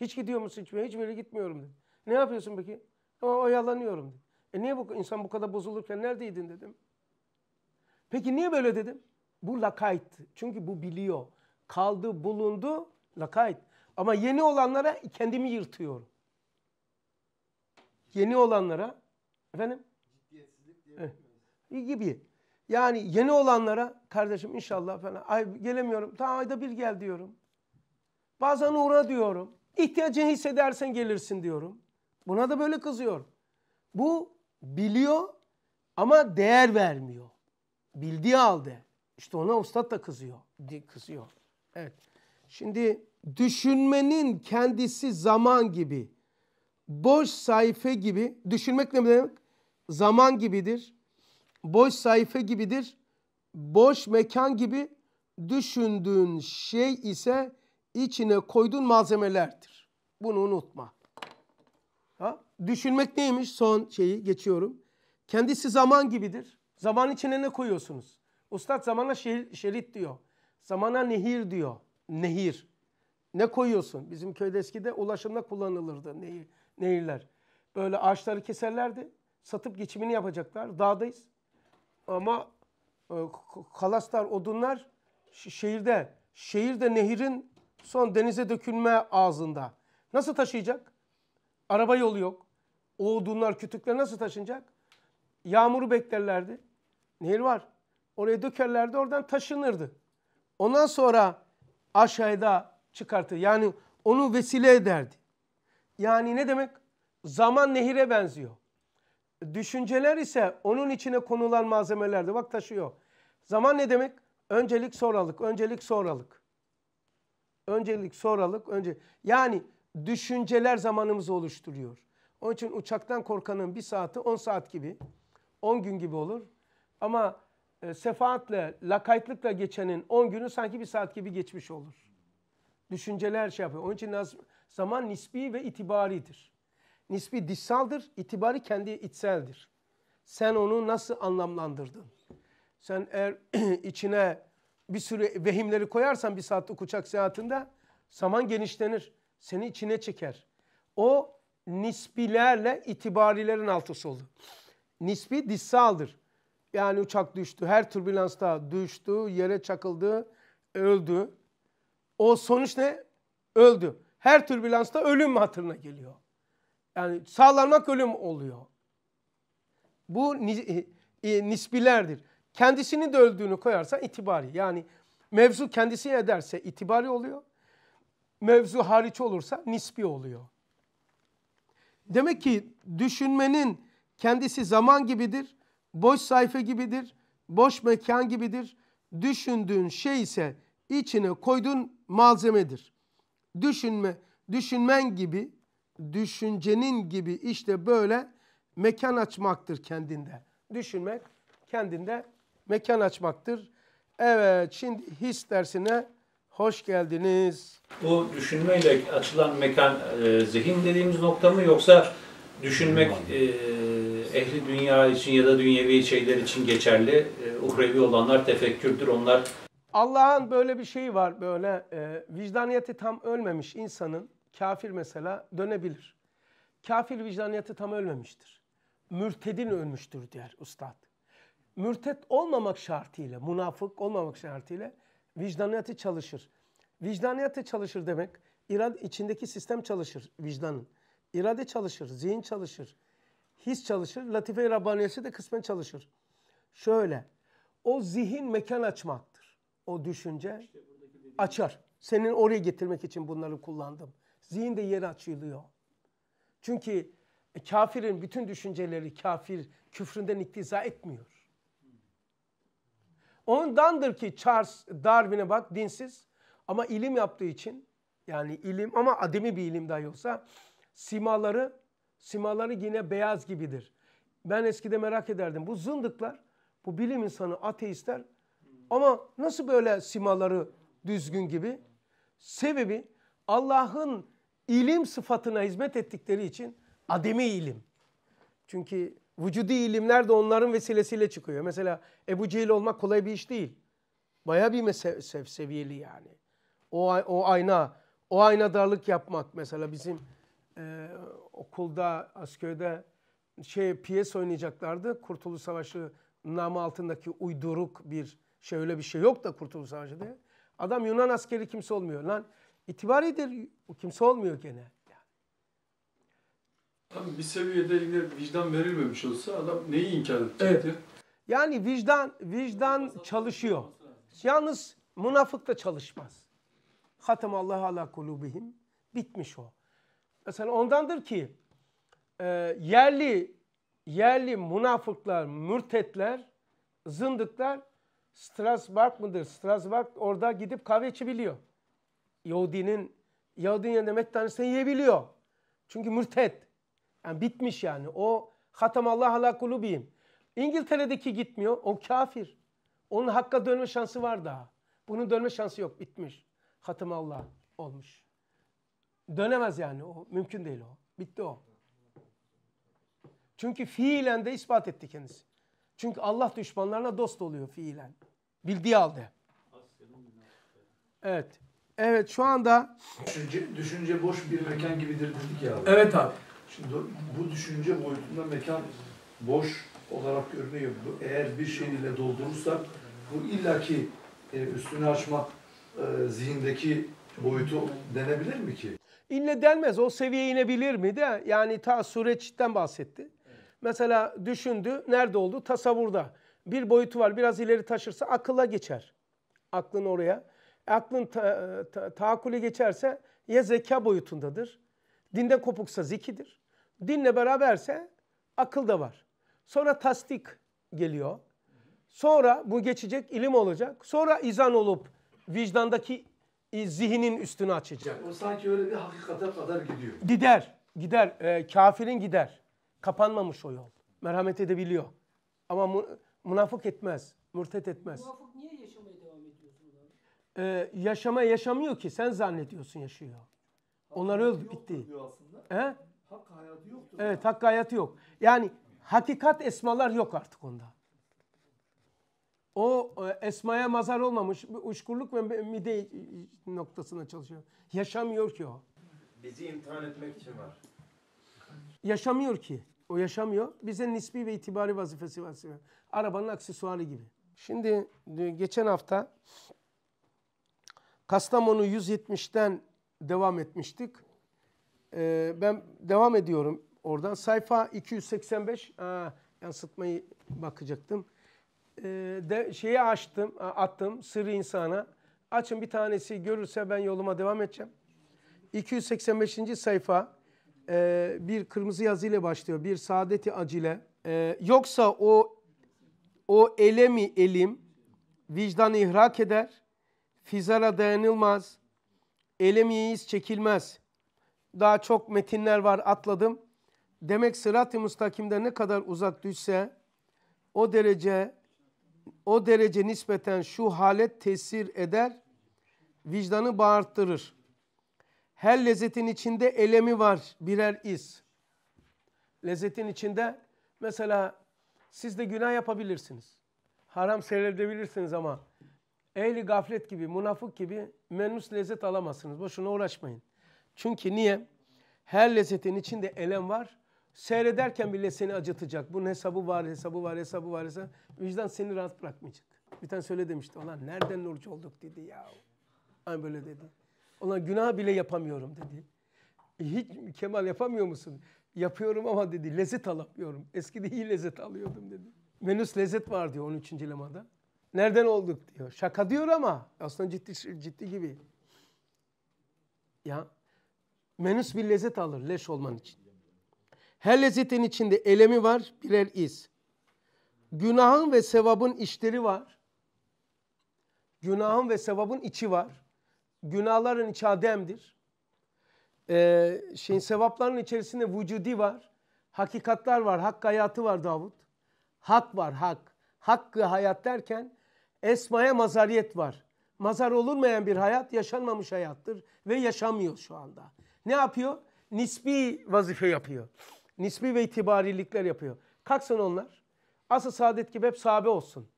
Hiç gidiyor musun hiç mi? Hiç böyle gitmiyorum dedim. Ne yapıyorsun peki? O oyalanıyorum dedim. E niye bu insan bu kadar bozulurken neredeydin dedim. Peki niye böyle dedim? Bu lakayt. Çünkü bu biliyor. Kaldı, bulundu, lakayt. Ama yeni olanlara kendimi yırtıyorum. Yeni olanlara efendim ciddiyetsizlik Gibi. Yani yeni olanlara kardeşim inşallah falan ay gelemiyorum. Tamam ayda bir gel diyorum. Bazen uğra diyorum. İhtiyacını hissedersen gelirsin diyorum. Buna da böyle kızıyor. Bu biliyor ama değer vermiyor. Bildiği halde. İşte ona ustad da kızıyor. Kızıyor. Evet. Şimdi düşünmenin kendisi zaman gibi, boş sayfa gibi, düşünmek ne demek? Zaman gibidir, boş sayfa gibidir, boş mekan gibi, düşündüğün şey ise içine koyduğun malzemelerdir. Bunu unutma. Ha? Düşünmek neymiş? Son şeyi geçiyorum. Kendisi zaman gibidir. Zaman içine ne koyuyorsunuz? Ustad zamana şer, şerit diyor. Zamana nehir diyor. Nehir. Ne koyuyorsun? Bizim köyde eskide ulaşımda kullanılırdı nehir, nehirler. Böyle ağaçları keserlerdi. Satıp geçimini yapacaklar. Dağdayız. Ama e, kalaslar, odunlar şehirde. Şehirde nehirin son denize dökülme ağzında. Nasıl taşıyacak? Araba yolu yok. O odunlar, kütükler nasıl taşınacak? Yağmuru beklerlerdi. Nehir var. Oraya dökerlerdi oradan taşınırdı. Ondan sonra aşağıda çıkartı. Yani onu vesile ederdi. Yani ne demek? Zaman nehire benziyor. Düşünceler ise onun içine konulan malzemelerdi. Bak taşıyor. Zaman ne demek? Öncelik sonralık, öncelik sonralık. Öncelik sonralık, önce yani düşünceler zamanımızı oluşturuyor. Onun için uçaktan korkanın bir saati 10 saat gibi, 10 gün gibi olur. Ama e, sefaatle, lakaytlıkla geçenin 10 günü sanki bir saat gibi geçmiş olur. Düşünceler şey yapıyor. Onun için zaman nispi ve itibaridir. Nispi dışsaldır, itibari kendi içseldir. Sen onu nasıl anlamlandırdın? Sen eğer içine bir sürü vehimleri koyarsan bir saatlik uçak seyahatinde zaman genişlenir. Seni içine çeker. O nispilerle itibarilerin altısı olur. Nispi dışsaldır. Yani uçak düştü. Her türbülansta düştü, yere çakıldı, öldü. O sonuç ne? Öldü. Her türbülansta ölüm hatırına geliyor. Yani sağlanmak ölüm oluyor. Bu e, e, nisbilerdir. Kendisini de öldüğünü koyarsan itibari. Yani mevzu kendisi ederse itibari oluyor. Mevzu hariç olursa nisbi oluyor. Demek ki düşünmenin kendisi zaman gibidir boş sayfa gibidir, boş mekan gibidir. Düşündüğün şey ise içine koyduğun malzemedir. Düşünme, düşünmen gibi, düşüncenin gibi işte böyle mekan açmaktır kendinde. Düşünmek kendinde mekan açmaktır. Evet, şimdi his dersine hoş geldiniz. Bu düşünmeyle açılan mekan e, zihin dediğimiz nokta mı yoksa düşünmek e, ehli dünya için ya da dünyevi şeyler için geçerli. E, uhrevi olanlar tefekkürdür. Onlar Allah'ın böyle bir şeyi var böyle e, vicdaniyeti tam ölmemiş insanın kafir mesela dönebilir. Kafir vicdaniyeti tam ölmemiştir. Mürtedin ölmüştür diğer ustad. Mürtet olmamak şartıyla, münafık olmamak şartıyla vicdaniyeti çalışır. Vicdaniyeti çalışır demek irad içindeki sistem çalışır vicdanın. İrade çalışır, zihin çalışır his çalışır. Latife-i Rabbaniyesi de kısmen çalışır. Şöyle, o zihin mekan açmaktır. O düşünce açar. Senin oraya getirmek için bunları kullandım. Zihin de yer açılıyor. Çünkü e, kafirin bütün düşünceleri kafir küfründen iktiza etmiyor. Ondandır ki Charles Darwin'e bak dinsiz ama ilim yaptığı için yani ilim ama ademi bir ilim dahi olsa simaları Simaları yine beyaz gibidir. Ben eskide merak ederdim. Bu zındıklar, bu bilim insanı, ateistler ama nasıl böyle simaları düzgün gibi? Sebebi Allah'ın ilim sıfatına hizmet ettikleri için ademi ilim. Çünkü vücudi ilimler de onların vesilesiyle çıkıyor. Mesela Ebu Cehil olmak kolay bir iş değil. Baya bir sev seviyeli yani. O, o ayna, o ayna darlık yapmak mesela bizim e, okulda, askerde şey piyes oynayacaklardı. Kurtuluş Savaşı namı altındaki uyduruk bir şey öyle bir şey yok da Kurtuluş Savaşı diye. Adam Yunan askeri kimse olmuyor lan. İtibaridir kimse olmuyor gene. Tabii bir seviyede yine vicdan verilmemiş olsa adam neyi inkar edecektir? Evet. Yani vicdan vicdan çalışıyor. Yalnız münafık da çalışmaz. Hatem Allah ala kulubihim bitmiş o. Mesela ondandır ki e, yerli yerli münafıklar, mürtetler, zındıklar Strasbourg mıdır? Strasbourg orada gidip kahve içebiliyor. Yahudinin Yahudinin yanında mektanesini yiyebiliyor. Çünkü mürtet. Yani bitmiş yani. O hatam Allah ala kulubiyim. İngiltere'deki gitmiyor. O kafir. Onun hakka dönme şansı var daha. Bunun dönme şansı yok. Bitmiş. Hatam Allah olmuş. Dönemez yani o. Mümkün değil o. Bitti o. Çünkü fiilen de ispat etti kendisi. Çünkü Allah düşmanlarına dost oluyor fiilen. Bildiği halde. Evet. Evet şu anda... Düşünce, düşünce boş bir mekan gibidir dedik ya abi. Evet abi. Şimdi bu düşünce boyutunda mekan boş olarak görünüyor. eğer bir şey ile doldurursak bu illaki e, üstünü açmak e, zihindeki boyutu denebilir mi ki? İlle denmez o seviye inebilir mi de yani ta süreçten bahsetti. Evet. Mesela düşündü nerede oldu? Tasavvurda. Bir boyutu var biraz ileri taşırsa akılla geçer. Aklın oraya. E, aklın ta, ta, tahakkülü geçerse ya zeka boyutundadır. Dinde kopuksa zikidir. Dinle beraberse akıl da var. Sonra tasdik geliyor. Sonra bu geçecek ilim olacak. Sonra izan olup vicdandaki zihnin üstünü açacak. Yani o sanki öyle bir hakikate kadar gidiyor. Gider, gider. E, kafirin gider. Kapanmamış o yol. Merhamet edebiliyor. Ama mu, münafık etmez, mürtet etmez. Münafık niye yaşamaya devam ediyorsun? E, yaşama yaşamıyor ki. Sen zannediyorsun yaşıyor. Onlar öldü, bitti. He? Hak hayatı yoktur. Evet, hak hayatı yok. Yani hakikat esmalar yok artık onda. O e, esmaya mazar olmamış. Uçkurluk ve mide noktasına çalışıyor. Yaşamıyor ki o. Bizi imtihan etmek için var. Yaşamıyor ki. O yaşamıyor. Bize nispi ve itibari vazifesi var. Arabanın aksesuarı gibi. Şimdi e, geçen hafta Kastamonu 170'ten devam etmiştik. E, ben devam ediyorum oradan. Sayfa 285. Aa, yansıtmayı bakacaktım. Ee, de şeyi açtım, attım sırrı insana. Açın bir tanesi görürse ben yoluma devam edeceğim. 285. sayfa e, bir kırmızı yazıyla başlıyor. Bir saadeti acile. E, yoksa o o ele mi elim vicdan ihrak eder. Fizara dayanılmaz. Elemiyiz çekilmez. Daha çok metinler var atladım. Demek sırat-ı müstakimde ne kadar uzak düşse o derece o derece nispeten şu halet tesir eder, vicdanı bağırttırır. Her lezzetin içinde elemi var birer iz. Lezzetin içinde mesela siz de günah yapabilirsiniz. Haram seyredebilirsiniz ama ehli gaflet gibi, münafık gibi menüs lezzet alamazsınız. Boşuna uğraşmayın. Çünkü niye? Her lezzetin içinde elem var, Seyrederken bile seni acıtacak. Bunun hesabı var, hesabı var, hesabı var. Hesabı. Vicdan seni rahat bırakmayacak. Bir tane söyle demişti. Ulan nereden oruç olduk dedi ya. Hani böyle dedi. Ulan günah bile yapamıyorum dedi. E, hiç Kemal yapamıyor musun? Yapıyorum ama dedi lezzet alamıyorum. Eskide iyi lezzet alıyordum dedi. Menüs lezzet var diyor 13. lemada. Nereden olduk diyor. Şaka diyor ama aslında ciddi ciddi gibi. Ya menüs bir lezzet alır leş olman için. Her lezzetin içinde elemi var, birer iz. Günahın ve sevabın işleri var. Günahın ve sevabın içi var. Günahların içi Adem'dir. Ee, şeyin, sevapların içerisinde vücudi var. Hakikatlar var, hak hayatı var Davut. Hak var, hak. Hakkı hayat derken esmaya mazariyet var. Mazar olunmayan bir hayat yaşanmamış hayattır ve yaşamıyor şu anda. Ne yapıyor? Nispi vazife yapıyor. Nisbi ve itibarilikler yapıyor. Kalksın onlar. Asıl saadet gibi hep sahabe olsun.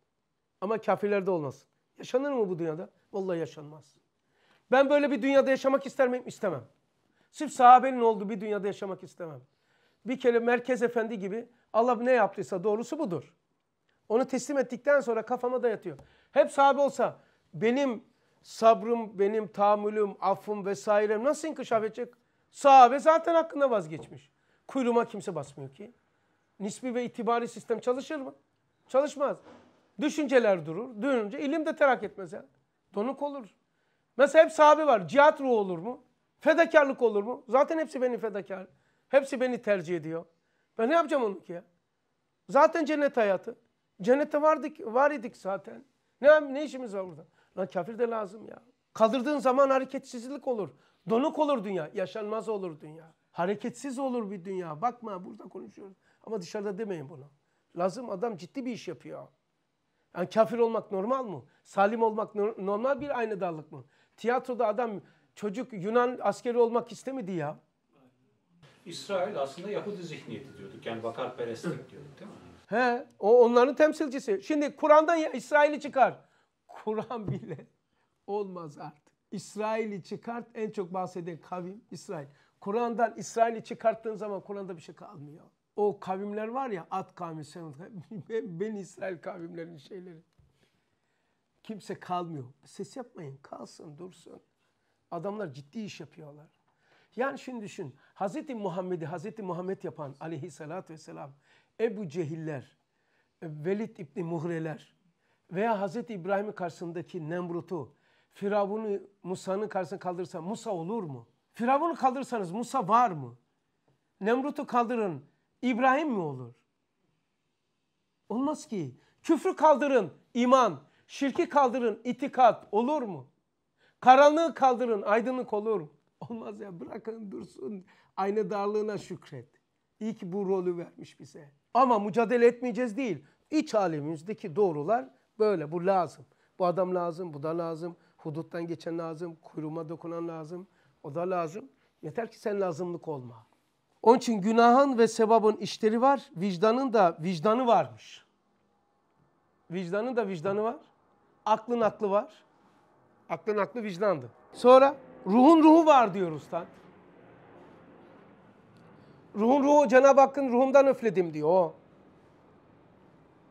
Ama kafirler de olmasın. Yaşanır mı bu dünyada? Vallahi yaşanmaz. Ben böyle bir dünyada yaşamak ister miyim? İstemem. Sırf sahabenin olduğu bir dünyada yaşamak istemem. Bir kere merkez efendi gibi Allah ne yaptıysa doğrusu budur. Onu teslim ettikten sonra kafama dayatıyor. Hep sahabe olsa benim sabrım, benim tahammülüm, affım vesairem nasıl inkişaf edecek? Sahabe zaten hakkında vazgeçmiş. Kuyruğuma kimse basmıyor ki. Nispi ve itibari sistem çalışır mı? Çalışmaz. Düşünceler durur. Dönünce ilim de terak etmez ya. Donuk olur. Mesela hep sahabe var. Cihat ruhu olur mu? Fedakarlık olur mu? Zaten hepsi beni fedakar. Hepsi beni tercih ediyor. Ben ne yapacağım onu ki ya? Zaten cennet hayatı. cennete vardık, var idik zaten. Ne, ne işimiz var burada? Lan kafir de lazım ya. Kaldırdığın zaman hareketsizlik olur. Donuk olur dünya. Yaşanmaz olur dünya. Hareketsiz olur bir dünya. Bakma burada konuşuyoruz. Ama dışarıda demeyin bunu. Lazım adam ciddi bir iş yapıyor. Yani kafir olmak normal mı? Salim olmak normal bir aynı dallık mı? Tiyatroda adam çocuk Yunan askeri olmak istemedi ya. İsrail aslında Yahudi zihniyeti diyorduk. Yani Bakar vakarperestlik diyorduk değil mi? He, o onların temsilcisi. Şimdi Kur'an'dan İsrail'i çıkar. Kur'an bile olmaz artık. İsrail'i çıkart en çok bahseden kavim İsrail. Kur'an'dan İsrail'i çıkarttığın zaman Kur'an'da bir şey kalmıyor. O kavimler var ya Ad kavmi, Semud kavmi, Ben İsrail kavimlerin şeyleri. Kimse kalmıyor. Ses yapmayın. Kalsın, dursun. Adamlar ciddi iş yapıyorlar. Yani şimdi düşün. Hazreti Muhammed'i Hazreti Muhammed yapan aleyhissalatü vesselam Ebu Cehiller, Velid İbni Muhreler veya Hazreti İbrahim'in karşısındaki Nemrut'u, Firavun'u Musa'nın karşısına kaldırırsa Musa olur mu? Firavun'u kaldırsanız Musa var mı? Nemrut'u kaldırın İbrahim mi olur? Olmaz ki. Küfrü kaldırın iman, şirki kaldırın itikat olur mu? Karanlığı kaldırın aydınlık olur mu? Olmaz ya bırakın dursun aynı darlığına şükret. İyi ki bu rolü vermiş bize. Ama mücadele etmeyeceğiz değil. İç alemimizdeki doğrular böyle bu lazım. Bu adam lazım, bu da lazım. Huduttan geçen lazım, kuyruğuma dokunan lazım. O da lazım. Yeter ki sen lazımlık olma. Onun için günahın ve sebabın işleri var. Vicdanın da vicdanı varmış. Vicdanın da vicdanı var. Aklın aklı var. Aklın aklı vicdandı. Sonra ruhun ruhu var diyor usta. Ruhun ruhu Cenab-ı Hakk'ın ruhumdan öfledim diyor o.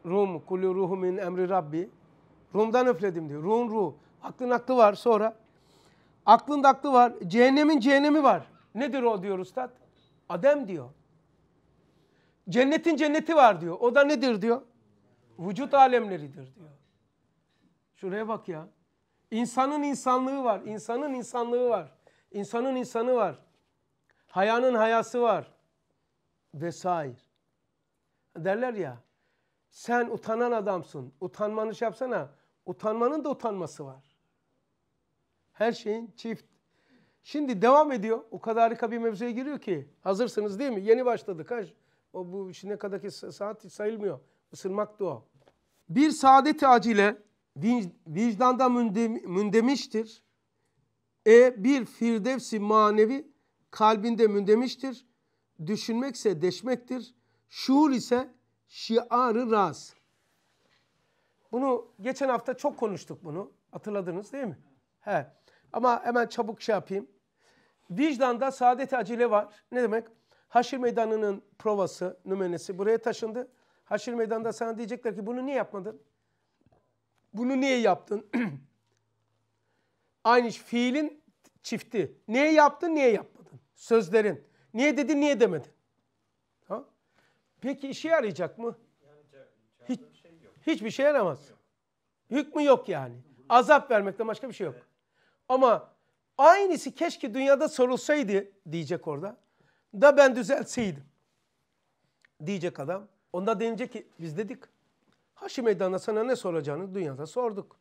Rum kulü ruhu emri rabbi. Ruhumdan öfledim diyor. Ruhun ruhu. Aklın aklı var sonra Aklın aklı var. Cehennemin cehennemi var. Nedir o diyor ustad? Adem diyor. Cennetin cenneti var diyor. O da nedir diyor? Vücut alemleridir diyor. Şuraya bak ya. İnsanın insanlığı var. İnsanın insanlığı var. İnsanın insanı var. Hayanın hayası var. Vesaire. Derler ya. Sen utanan adamsın. Utanmanı şey yapsana. Utanmanın da utanması var. Her şeyin çift. Şimdi devam ediyor. O kadar harika bir mevzuya giriyor ki. Hazırsınız değil mi? Yeni başladık. Ha? O bu şimdiye kadarki saat hiç sayılmıyor. Isırmak da o. Bir saadet acile vicdanda mündemiştir. E bir firdevsi manevi kalbinde mündemiştir. Düşünmekse deşmektir. Şuur ise şiarı raz. Bunu geçen hafta çok konuştuk bunu. Hatırladınız değil mi? He. Ama hemen çabuk şey yapayım. Vicdanda saadet acile var. Ne demek? Haşir meydanının provası, nümenesi buraya taşındı. Haşir meydanında sana diyecekler ki bunu niye yapmadın? Bunu niye yaptın? Aynı iş, fiilin çifti. Niye yaptın, niye yapmadın? Sözlerin. Niye dedin, niye demedin? Ha? Peki işe yarayacak mı? Hiç, hiçbir şey yaramaz. Hükmü yok yani. Azap vermekten başka bir şey yok. Ama aynısı keşke dünyada sorulsaydı diyecek orada. Da ben düzelseydim diyecek adam. Onda denecek ki biz dedik. Haşi meydana sana ne soracağını dünyada sorduk.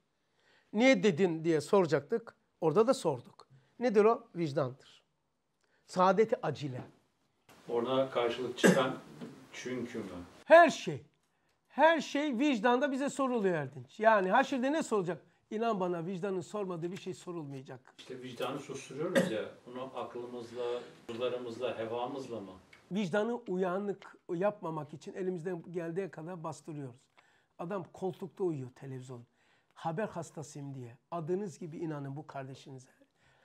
Niye dedin diye soracaktık. Orada da sorduk. Nedir o? Vicdandır. Saadeti acile. Orada karşılık çıkan çünkü mü? Her şey. Her şey vicdanda bize soruluyor Erdinç. Yani haşirde ne soracak? İnan bana vicdanın sormadığı bir şey sorulmayacak. İşte vicdanı susturuyoruz ya. Onu aklımızla, duygularımızla, hevamızla mı? Vicdanı uyanık yapmamak için elimizden geldiği kadar bastırıyoruz. Adam koltukta uyuyor televizyon. Haber hastasıyım diye. Adınız gibi inanın bu kardeşinize.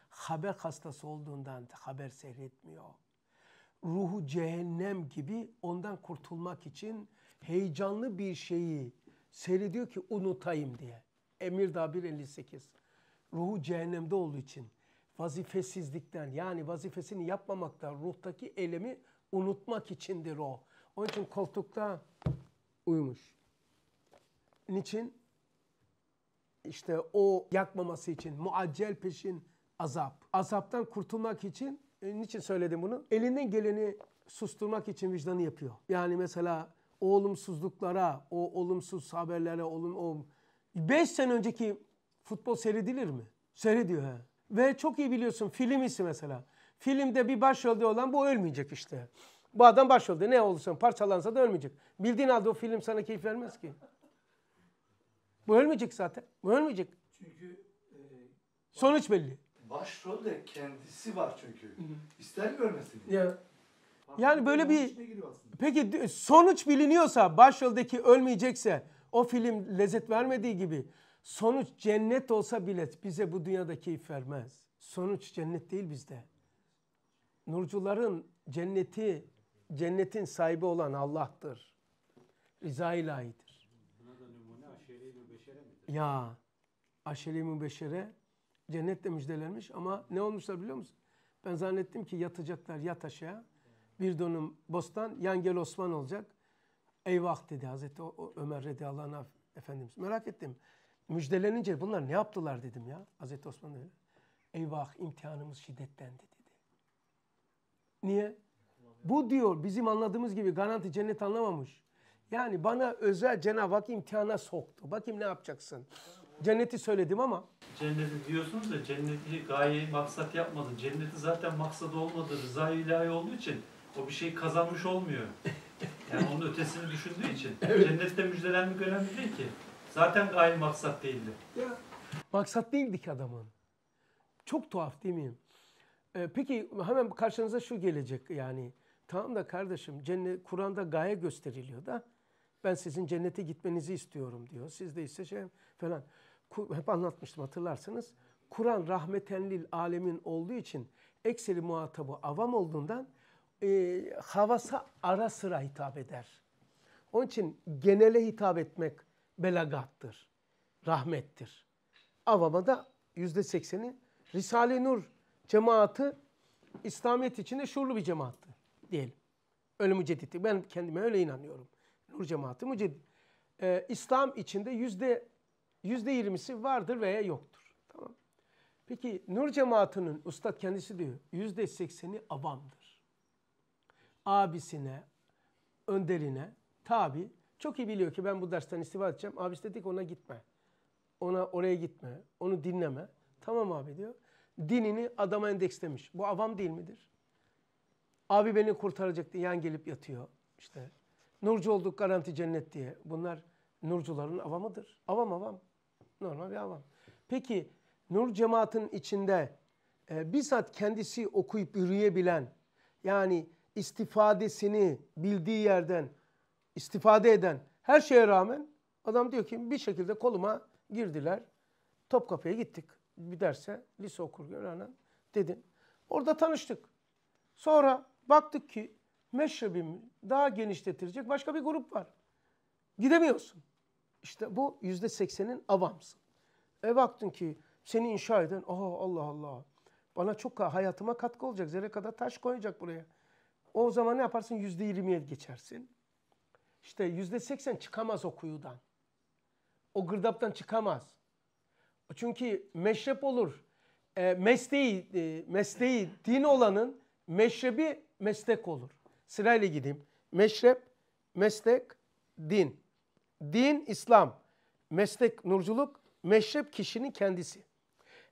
Haber hastası olduğundan haber seyretmiyor. Ruhu cehennem gibi ondan kurtulmak için heyecanlı bir şeyi seyrediyor ki unutayım diye. Emirdağ 1.58. Ruhu cehennemde olduğu için vazifesizlikten yani vazifesini yapmamaktan ruhtaki elemi unutmak içindir o. Onun için koltukta uyumuş. Niçin? İşte o yakmaması için muaccel peşin azap. Azaptan kurtulmak için e, niçin söyledim bunu? Elinden geleni susturmak için vicdanı yapıyor. Yani mesela o olumsuzluklara, o olumsuz haberlere, olum, o 5 sene önceki futbol seyredilir mi? Seyrediyor ha Ve çok iyi biliyorsun film isi mesela. Filmde bir başrolde olan bu ölmeyecek işte. Bu adam başrolde ne olursa parçalansa da ölmeyecek. Bildiğin halde o film sana keyif vermez ki. Bu ölmeyecek zaten. Bu ölmeyecek. Çünkü e, sonuç belli. Başrolde kendisi var çünkü. Hı hı. İster mi ölmesin? Ya. Yani böyle bir peki sonuç biliniyorsa başroldeki ölmeyecekse o film lezzet vermediği gibi sonuç cennet olsa bile bize bu dünyada keyif vermez. Sonuç cennet değil bizde. Nurcuların cenneti, cennetin sahibi olan Allah'tır. Rıza ilahidir. Ya aşeri beşere, cennetle müjdelenmiş ama ne olmuşlar biliyor musun? Ben zannettim ki yatacaklar yat aşağı. Bir dönüm bostan, yan gel Osman olacak. Eyvah dedi Hazreti Ömer radıyallahu anh Efendimiz. Merak ettim. Müjdelenince bunlar ne yaptılar dedim ya. Hazreti Osman öyle. Eyvah imtihanımız şiddetlendi dedi. Niye? Bu diyor bizim anladığımız gibi garanti cennet anlamamış. Yani bana özel Cenab-ı Hak imtihana soktu. Bakayım ne yapacaksın. Cenneti söyledim ama. Cenneti diyorsunuz da cenneti gaye maksat yapmadın. Cenneti zaten maksadı olmadı. Rıza ilahi olduğu için o bir şey kazanmış olmuyor. Yani onun ötesini düşündüğü için. Evet. Cennette müjdelenmek önemli değil ki. Zaten gayri maksat değildi. Ya. Maksat değildi ki adamın. Çok tuhaf değil miyim? Ee, peki hemen karşınıza şu gelecek yani. Tamam da kardeşim cennet Kur'an'da gaye gösteriliyor da ben sizin cennete gitmenizi istiyorum diyor. Siz de ise şey falan. Hep anlatmıştım hatırlarsınız. Kur'an rahmetenlil alemin olduğu için ekseri muhatabı avam olduğundan e, havasa ara sıra hitap eder. Onun için genele hitap etmek belagattır, rahmettir. Avama da yüzde sekseni Risale-i Nur cemaati İslamiyet içinde şuurlu bir cemaattı. diyelim. Öyle mücedditlik. Ben kendime öyle inanıyorum. Nur cemaati müceddit. Ee, İslam içinde yüzde yüzde yirmisi vardır veya yoktur. Tamam. Peki Nur cemaatinin, ustad kendisi diyor, yüzde sekseni avamdır abisine, önderine tabi. Çok iyi biliyor ki ben bu dersten istifa edeceğim. Abisi dedi ki ona gitme. Ona oraya gitme. Onu dinleme. Tamam abi diyor. Dinini adama endekslemiş. Bu avam değil midir? Abi beni kurtaracak diye yan gelip yatıyor. İşte nurcu olduk garanti cennet diye. Bunlar nurcuların avamıdır. Avam avam. Normal bir avam. Peki nur cemaatin içinde e, bizzat kendisi okuyup yürüyebilen yani istifadesini bildiği yerden istifade eden her şeye rağmen adam diyor ki bir şekilde koluma girdiler. Topkapı'ya gittik. Bir derse lise okurken öğrenen dedim. Orada tanıştık. Sonra baktık ki meşrebimi daha genişletilecek başka bir grup var. Gidemiyorsun. İşte bu yüzde seksenin avamsın. E baktın ki seni inşa eden aha Allah Allah bana çok hayatıma katkı olacak. Zerre kadar taş koyacak buraya o zaman ne yaparsın? Yüzde yirmiye geçersin. İşte yüzde seksen çıkamaz o kuyudan. O gırdaptan çıkamaz. Çünkü meşrep olur. E, mesleği, e, mesleği din olanın meşrebi meslek olur. Sırayla gideyim. Meşrep, meslek, din. Din, İslam. Meslek, nurculuk. Meşrep kişinin kendisi.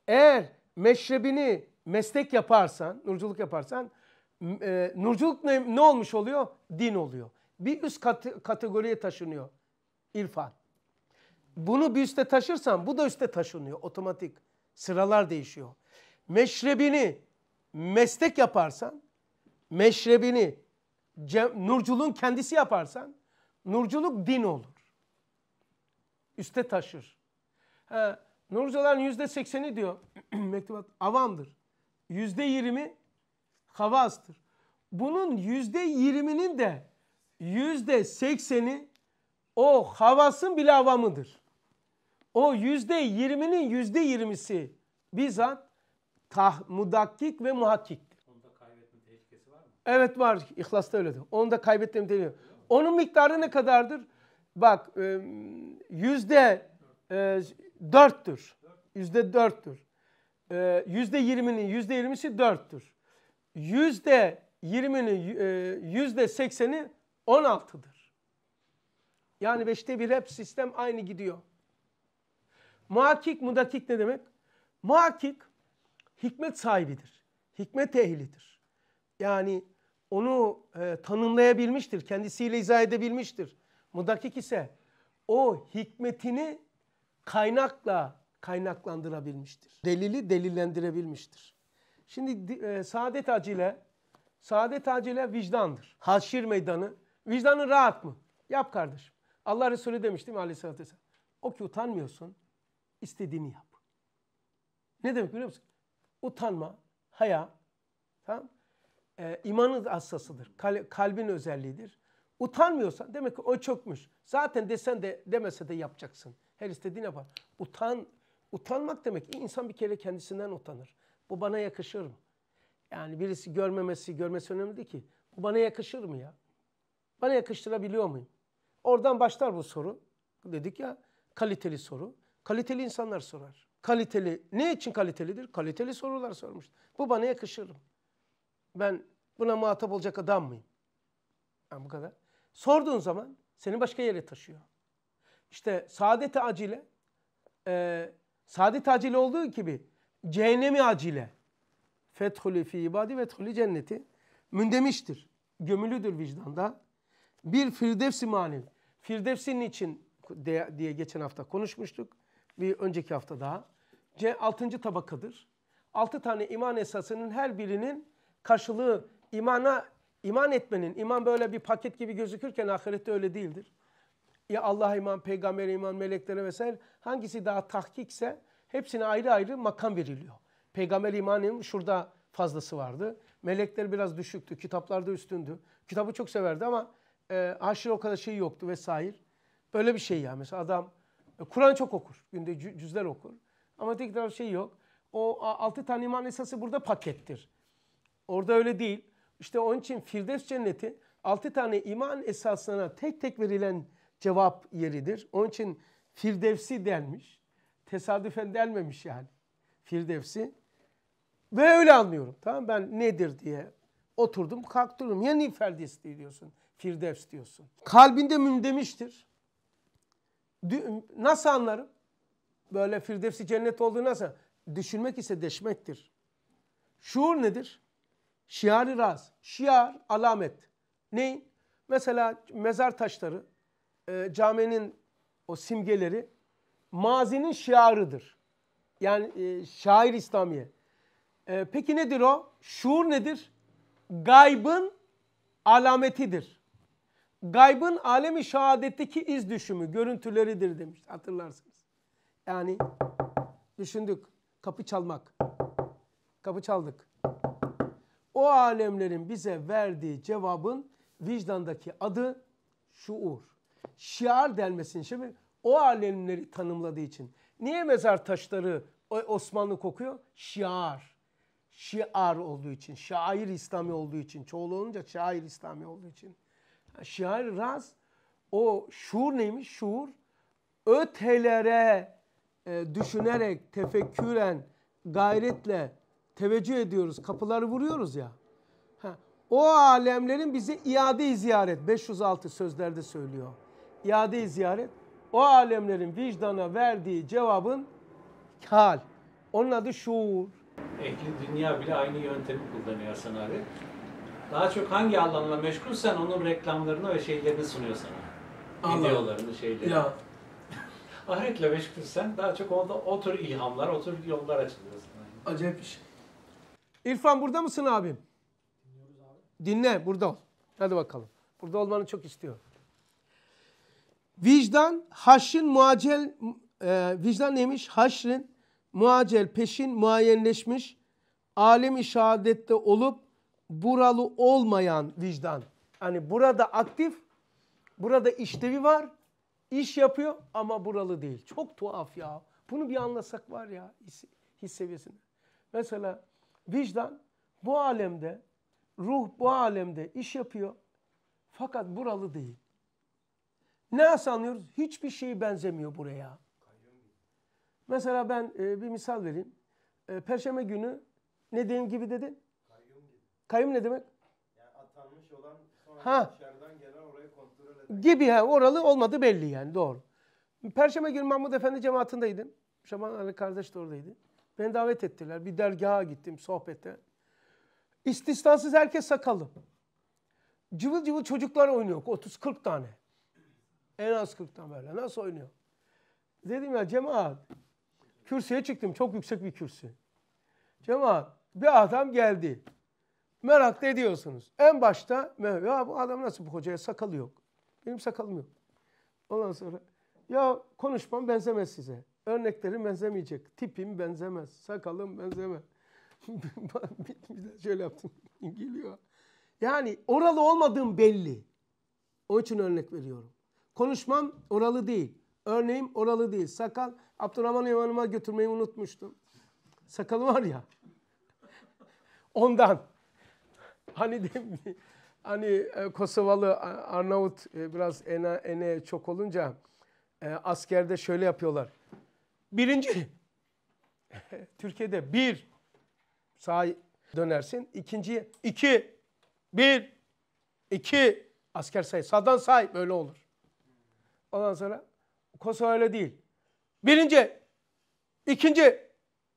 Eğer meşrebini meslek yaparsan, nurculuk yaparsan e, nurculuk ne, ne olmuş oluyor? Din oluyor. Bir üst kat, kategoriye taşınıyor irfan. Bunu bir üste taşırsan bu da üste taşınıyor otomatik. Sıralar değişiyor. Meşrebini meslek yaparsan, meşrebini cem, nurculuğun kendisi yaparsan, nurculuk din olur. Üste taşır. Ha, nurcuların yüzde sekseni diyor mektubat avamdır. Yüzde yirmi havastır. Bunun yüzde yirminin de yüzde sekseni o havasın bile avamıdır. O yüzde yirminin yüzde yirmisi bizzat tah, mudakkik ve muhakkiktir. Onda kaybetme tehlikesi var mı? Evet var. İhlas'ta öyle diyor. Onda kaybetme tehlikesi Onun miktarı ne kadardır? Bak e, yüzde e, dörttür. Yüzde dörttür. E, yüzde yirminin yüzde yirmisi dörttür yüzde %80'i 16'dır. E, yani beşte bir hep sistem aynı gidiyor. Muhakkik, mudakik ne demek? Muhakkik hikmet sahibidir. Hikmet ehlidir. Yani onu e, tanımlayabilmiştir. Kendisiyle izah edebilmiştir. Mudakik ise o hikmetini kaynakla kaynaklandırabilmiştir. Delili delillendirebilmiştir. Şimdi e, saadet acile, saadet acile vicdandır. Haşir meydanı. Vicdanın rahat mı? Yap kardeşim. Allah Resulü demiş değil mi aleyhissalatü vesselam? O ki utanmıyorsun, istediğini yap. Ne demek biliyor musun? Utanma, haya, tamam ee, imanın hassasıdır. Kal kalbin özelliğidir. Utanmıyorsan demek ki o çökmüş. Zaten desen de demese de yapacaksın. Her istediğini yapar. Utan, utanmak demek insan bir kere kendisinden utanır. Bu bana yakışır mı? Yani birisi görmemesi, görmesi önemli değil ki. Bu bana yakışır mı ya? Bana yakıştırabiliyor muyum? Oradan başlar bu soru. Dedik ya kaliteli soru. Kaliteli insanlar sorar. Kaliteli, ne için kalitelidir? Kaliteli sorular sormuş. Bu bana yakışır mı? Ben buna muhatap olacak adam mıyım? Yani bu kadar. Sorduğun zaman seni başka yere taşıyor. İşte saadet acile, e, saadet acile olduğu gibi cehennemi acile. Fethulü fi ibadi ve fethulü cenneti. Mündemiştir. Gömülüdür vicdanda. Bir firdevsi manevi. Firdevsinin için diye geçen hafta konuşmuştuk. Bir önceki hafta daha. C, altıncı tabakadır. Altı tane iman esasının her birinin karşılığı imana iman etmenin, iman böyle bir paket gibi gözükürken ahirette öyle değildir. Ya Allah iman, Peygamber iman, meleklere vesaire hangisi daha tahkikse Hepsine ayrı ayrı makam veriliyor. Peygamber imanının şurada fazlası vardı. Melekler biraz düşüktü. Kitaplarda üstündü. Kitabı çok severdi ama e, aşırı o kadar şey yoktu vesaire. Böyle bir şey ya. Mesela adam e, Kur'an çok okur. Günde cüzler okur. Ama tek taraf şey yok. O altı tane iman esası burada pakettir. Orada öyle değil. İşte onun için Firdevs Cenneti altı tane iman esasına tek tek verilen cevap yeridir. Onun için Firdevsi denmiş. Tesadüfen delmemiş yani Firdevs'i. Ve öyle anlıyorum. Tamam ben nedir diye oturdum kalktırdım. Ya Niferdis diyorsun. Firdevs diyorsun. Kalbinde mündemiştir. Nasıl anlarım? Böyle Firdevsi cennet olduğu nasıl? Düşünmek ise deşmektir. Şuur nedir? şiar raz. Şiar, alamet. Neyin? Mesela mezar taşları, e, caminin o simgeleri mazinin şiarıdır. Yani e, şair İslamiye. E, peki nedir o? Şuur nedir? Gaybın alametidir. Gaybın alemi şehadetteki iz düşümü, görüntüleridir demiş hatırlarsınız. Yani düşündük, kapı çalmak, kapı çaldık. O alemlerin bize verdiği cevabın vicdandaki adı şuur. Şiar denmesinin şimdi o alemleri tanımladığı için. Niye mezar taşları Osmanlı kokuyor? Şiar. Şiar olduğu için. Şair İslami olduğu için. Çoğul olunca şair İslami olduğu için. Şiar raz o şuur neymiş? Şuur ötelere e, düşünerek, tefekküren, gayretle teveccüh ediyoruz. Kapıları vuruyoruz ya. Ha, o alemlerin bize iade-i ziyaret. 506 sözlerde söylüyor. İade-i ziyaret o alemlerin vicdana verdiği cevabın hal. Onun adı şuur. Ehli dünya bile aynı yöntemi kullanıyor sana abi. Daha çok hangi alanla meşgulsen onun reklamlarını ve şeylerini sunuyor sana. Videolarını, şeyleri. Ya. Ahiretle meşgulsen daha çok onda o tür ilhamlar, o tür yollar açılıyor sana. Acayip bir şey. İrfan burada mısın abim? Dinle, burada ol. Hadi bakalım. Burada olmanı çok istiyorum. Vicdan haşrin muacel e, vicdan neymiş? Haşrin muacel peşin muayenleşmiş alemi şahadette olup buralı olmayan vicdan. Hani burada aktif, burada işlevi var, iş yapıyor ama buralı değil. Çok tuhaf ya. Bunu bir anlasak var ya his, his seviyesinde. Mesela vicdan bu alemde, ruh bu alemde iş yapıyor fakat buralı değil. Ne anlıyoruz? Hiçbir şey benzemiyor buraya. Mesela ben e, bir misal vereyim. E, Perşembe günü ne diyeyim gibi dedin? Kayyum gibi. Kayyum ne demek? Yani atanmış olan sonra ha. dışarıdan gelen orayı kontrol eden. Gibi ha oralı olmadı belli yani doğru. Perşembe günü Mahmud Efendi cemaatindeydim. Şaban Ali kardeş de oradaydı. Beni davet ettiler. Bir dergaha gittim sohbete. İstisnasız herkes sakallı. Cıvıl cıvıl çocuklar oynuyor. 30-40 tane. En az 40'tan böyle. Nasıl oynuyor? Dedim ya cemaat. Kürsüye çıktım. Çok yüksek bir kürsü. Cemaat bir adam geldi. Merak ediyorsunuz. En başta ya bu adam nasıl bu hocaya sakalı yok. Benim sakalım yok. Ondan sonra ya konuşmam benzemez size. Örneklerim benzemeyecek. Tipim benzemez. Sakalım benzemez. bir de şöyle yaptım. Geliyor. Yani oralı olmadığım belli. Onun için örnek veriyorum. Konuşmam oralı değil. Örneğim oralı değil. Sakal Abdurrahman Eman'ıma götürmeyi unutmuştum. Sakalı var ya. Ondan. Hani dedim hani e, Kosovalı Arnavut e, biraz ene, ene çok olunca e, askerde şöyle yapıyorlar. Birinci Türkiye'de bir sağ dönersin. İkinci iki bir iki asker say. Sağdan say böyle olur. Ondan sonra Kosova öyle değil. Birinci, ikinci,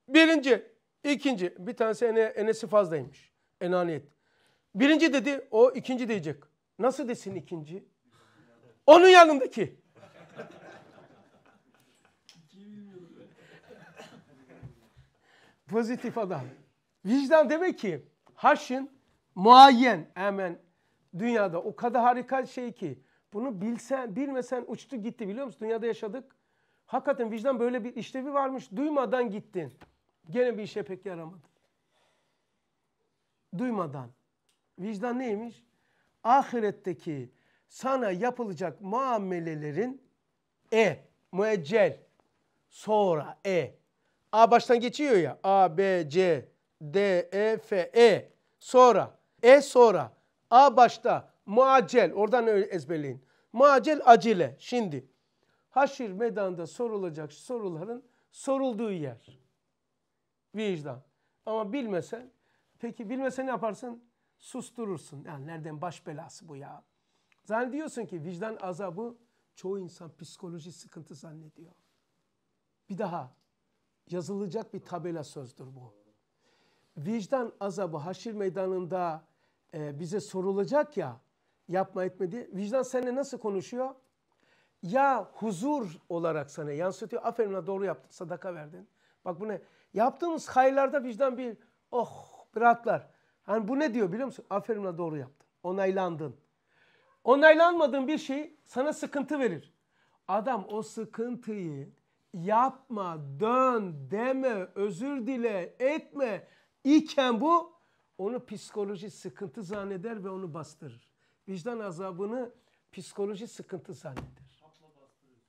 birinci, ikinci. Bir tanesi ene, enesi fazlaymış. Enaniyet. Birinci dedi, o ikinci diyecek. Nasıl desin ikinci? Onun yanındaki. Pozitif adam. Vicdan demek ki haşin muayyen hemen dünyada o kadar harika şey ki bunu bilsen, bilmesen uçtu gitti biliyor musun? Dünyada yaşadık. Hakikaten vicdan böyle bir işlevi varmış. Duymadan gittin. Gene bir işe pek yaramadı. Duymadan. Vicdan neymiş? Ahiretteki sana yapılacak muamelelerin e, müeccel, sonra e. A baştan geçiyor ya. A, B, C, D, E, F, E. Sonra. E sonra. A başta. Muacel. Oradan öyle ezberleyin. Macel acile. Şimdi haşir meydanda sorulacak soruların sorulduğu yer. Vicdan. Ama bilmesen peki bilmesen ne yaparsın? Susturursun. Yani nereden baş belası bu ya? Zannediyorsun ki vicdan azabı çoğu insan psikoloji sıkıntı zannediyor. Bir daha yazılacak bir tabela sözdür bu. Vicdan azabı haşir meydanında e, bize sorulacak ya yapma etmedi. Vicdan seninle nasıl konuşuyor? Ya huzur olarak sana yansıtıyor. Aferin doğru yaptın sadaka verdin. Bak bu ne? Yaptığımız hayırlarda vicdan bir oh bir rahatlar. Hani bu ne diyor biliyor musun? Aferin doğru yaptın. Onaylandın. Onaylanmadığın bir şey sana sıkıntı verir. Adam o sıkıntıyı yapma, dön, deme, özür dile, etme iken bu onu psikoloji sıkıntı zanneder ve onu bastırır vicdan azabını psikoloji sıkıntı zanneder.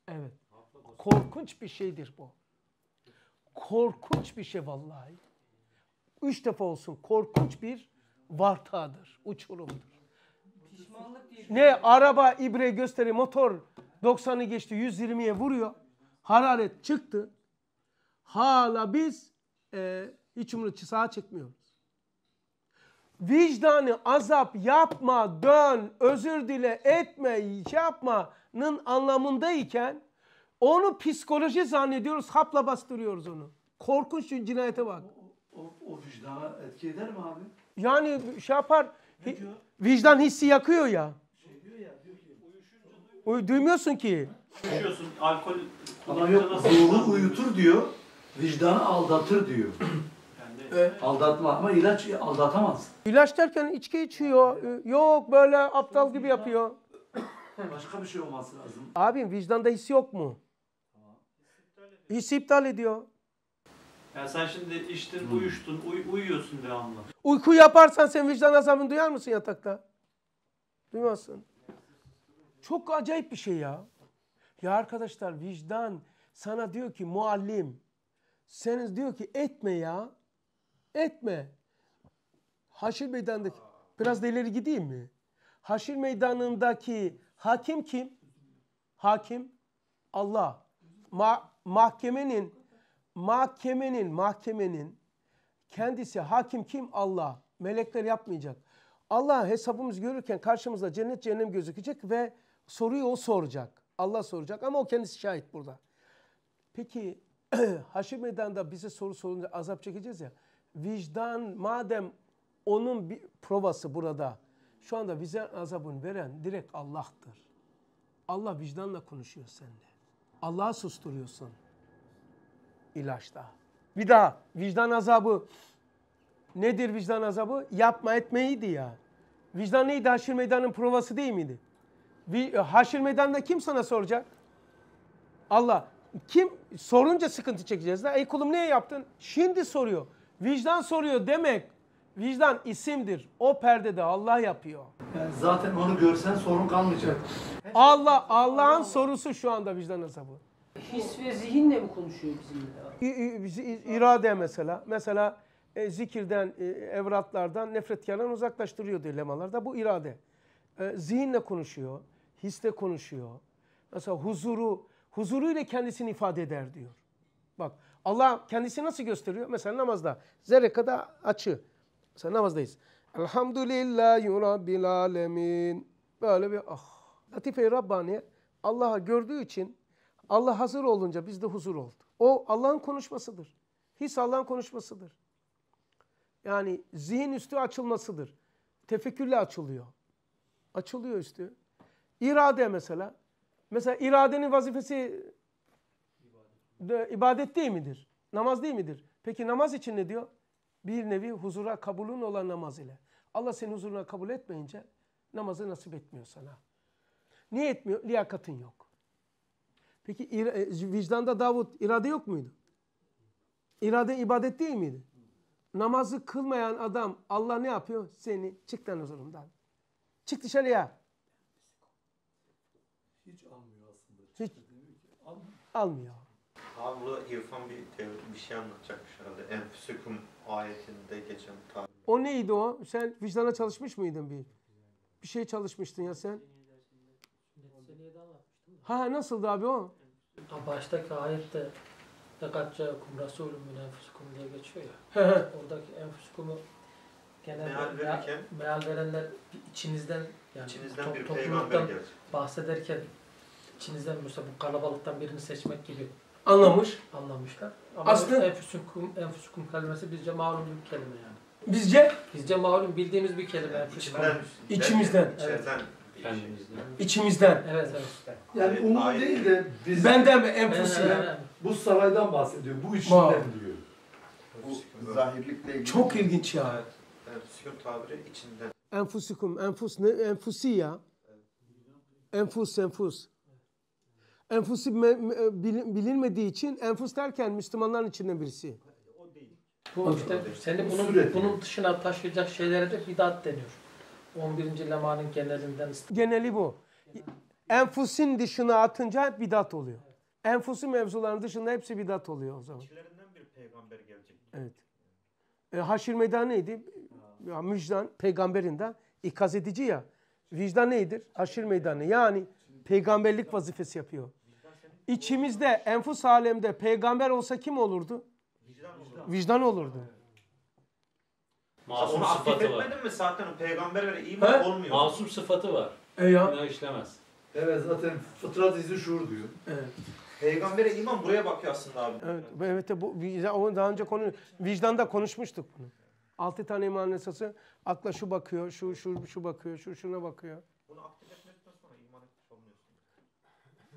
Evet. Korkunç bir şeydir bu. Korkunç bir şey vallahi. Üç defa olsun korkunç bir vartadır, uçurumdur. Ne şey araba ibre gösteri motor 90'ı geçti 120'ye vuruyor. Hararet çıktı. Hala biz e, hiç umurunu sağa çekmiyoruz vicdanı azap yapma, dön, özür dile, etme, şey yapmanın anlamındayken onu psikoloji zannediyoruz, hapla bastırıyoruz onu. Korkunç bir cinayete bak. O, o, o vicdana etki eder mi abi? Yani şey yapar, hi, vicdan hissi yakıyor ya. Şey ki, duymuyorsun ki. Uyuşuyorsun, alkol kullanınca Ruhu uyutur diyor, vicdanı aldatır diyor. Aldatma ama ilaç aldatamaz. İlaç derken içki içiyor. E, yok böyle aptal gibi yapıyor. Başka bir şey olması lazım. Abim vicdanda his yok mu? Hissi iptal ediyor. Ya sen şimdi içtin, hmm. uyuştun, uy- uyuyorsun devamlı. Uyku yaparsan sen vicdan azabını duyar mısın yatakta? Duymazsın. Çok acayip bir şey ya. Ya arkadaşlar vicdan sana diyor ki muallim. Seniz diyor ki etme ya etme. Haşir Meydanı'ndaki biraz da ileri gideyim mi? Haşir Meydanı'ndaki hakim kim? Hakim Allah. Ma mahkemenin mahkemenin mahkemenin kendisi hakim kim? Allah. Melekler yapmayacak. Allah hesabımız görürken karşımızda cennet cehennem gözükecek ve soruyu o soracak. Allah soracak ama o kendisi şahit burada. Peki Haşir Meydan'da bize soru sorunca azap çekeceğiz ya vicdan madem onun bir provası burada. Şu anda vicdan azabını veren direkt Allah'tır. Allah vicdanla konuşuyor seninle. Allah'ı susturuyorsun ilaçta. Bir daha vicdan azabı nedir vicdan azabı? Yapma etmeydi ya. Vicdan neydi? Haşir meydanın provası değil miydi? E, Haşir meydanda kim sana soracak? Allah. Kim sorunca sıkıntı çekeceğiz. Ey kulum niye yaptın? Şimdi soruyor. Vicdan soruyor demek vicdan isimdir. O perdede Allah yapıyor. Yani zaten onu görsen sorun kalmayacak. Allah Allah'ın sorusu şu anda vicdan azabı. His ve zihinle mi konuşuyor bizimle? İrade mesela. Mesela e, zikirden, e, evratlardan, nefretkardan uzaklaştırıyordu lemalarda. Bu irade. E, zihinle konuşuyor, hisle konuşuyor. Mesela huzuru, huzuruyla kendisini ifade eder diyor. Bak Allah kendisi nasıl gösteriyor? Mesela namazda. Zerre kadar açı. Mesela namazdayız. Elhamdülillahi Rabbil Alemin. Böyle bir ah. Latife-i Rabbaniye Allah'a gördüğü için Allah hazır olunca biz de huzur oldu. O Allah'ın konuşmasıdır. His Allah'ın konuşmasıdır. Yani zihin üstü açılmasıdır. Tefekkürle açılıyor. Açılıyor üstü. İrade mesela. Mesela iradenin vazifesi de, ibadet değil midir? Namaz değil midir? Peki namaz için ne diyor? Bir nevi huzura kabulün olan namaz ile. Allah seni huzuruna kabul etmeyince namazı nasip etmiyor sana. Niye etmiyor? Liyakatın yok. Peki e, vicdanda Davut irade yok muydu? İrade ibadet değil miydi? Namazı kılmayan adam Allah ne yapıyor? Seni çıktan lan huzurumdan. Çık dışarıya. Hiç almıyor aslında. Hiç almıyor. Abi burada İrfan bir, devlet, bir şey anlatacakmış herhalde. Enfüsüküm ayetinde geçen tarih. O neydi o? Sen vicdana çalışmış mıydın bir? Bir şey çalışmıştın ya sen. Ha nasıldı abi o? Baştaki ayette لَقَدْ جَاءَكُمْ رَسُولٌ مِنْ اَنْفُسِكُمْ diye geçiyor ya. oradaki enfusikumu genel meal, verirken, verenler içinizden yani içinizden bir peygamber bahsederken içinizden mesela bu kalabalıktan birini seçmek gibi anlamış. Anlamışlar. Ama Aslında enfusukum, enfusukum kelimesi bizce malum bir kelime yani. Bizce? Bizce malum bildiğimiz bir kelime. Yani içimizden. İçimizden. Evet. Kendimizden. İçimizden. Evet evet. Yani evet, değil de bizim... Benden mi enfusinden? Bu saraydan bahsediyor. Bu içimden diyor. Bu zahirlikle ilgili. Çok ilginç ya. Enfusikum tabiri içinden. Enfusikum. Enfus ne? Enfusi ya. Enfus enfus enfusi e, bilinmediği için enfus derken Müslümanların içinde birisi. Bu işte seni bunun, Sürekli. bunun dışına taşıyacak şeylere de bidat deniyor. 11. lemanın genelinden. Geneli bu. Enfusin dışına atınca hep bidat oluyor. Evet. Enfusi mevzuların dışında hepsi bidat oluyor o zaman. İçlerinden bir peygamber gelecek. Evet. E, haşir meydanı neydi? Ya, müjdan peygamberinden ikaz edici ya. Vicdan nedir? Haşir meydanı. Yani Peygamberlik vazifesi yapıyor. İçimizde enfus alemde peygamber olsa kim olurdu? Vicdan olurdu. Masum Onu sıfatı var. mi zaten peygamberlere iman He? olmuyor? Masum sıfatı var. E ya. Günah işlemez. Evet zaten fıtrat izi şuur diyor. Evet. Peygambere iman buraya bakıyor aslında abi. Evet, evet bu onu daha önce konu vicdanda konuşmuştuk bunu. Altı tane iman esası akla şu bakıyor, şu şu şu bakıyor, şu şuna bakıyor. Bunu aktif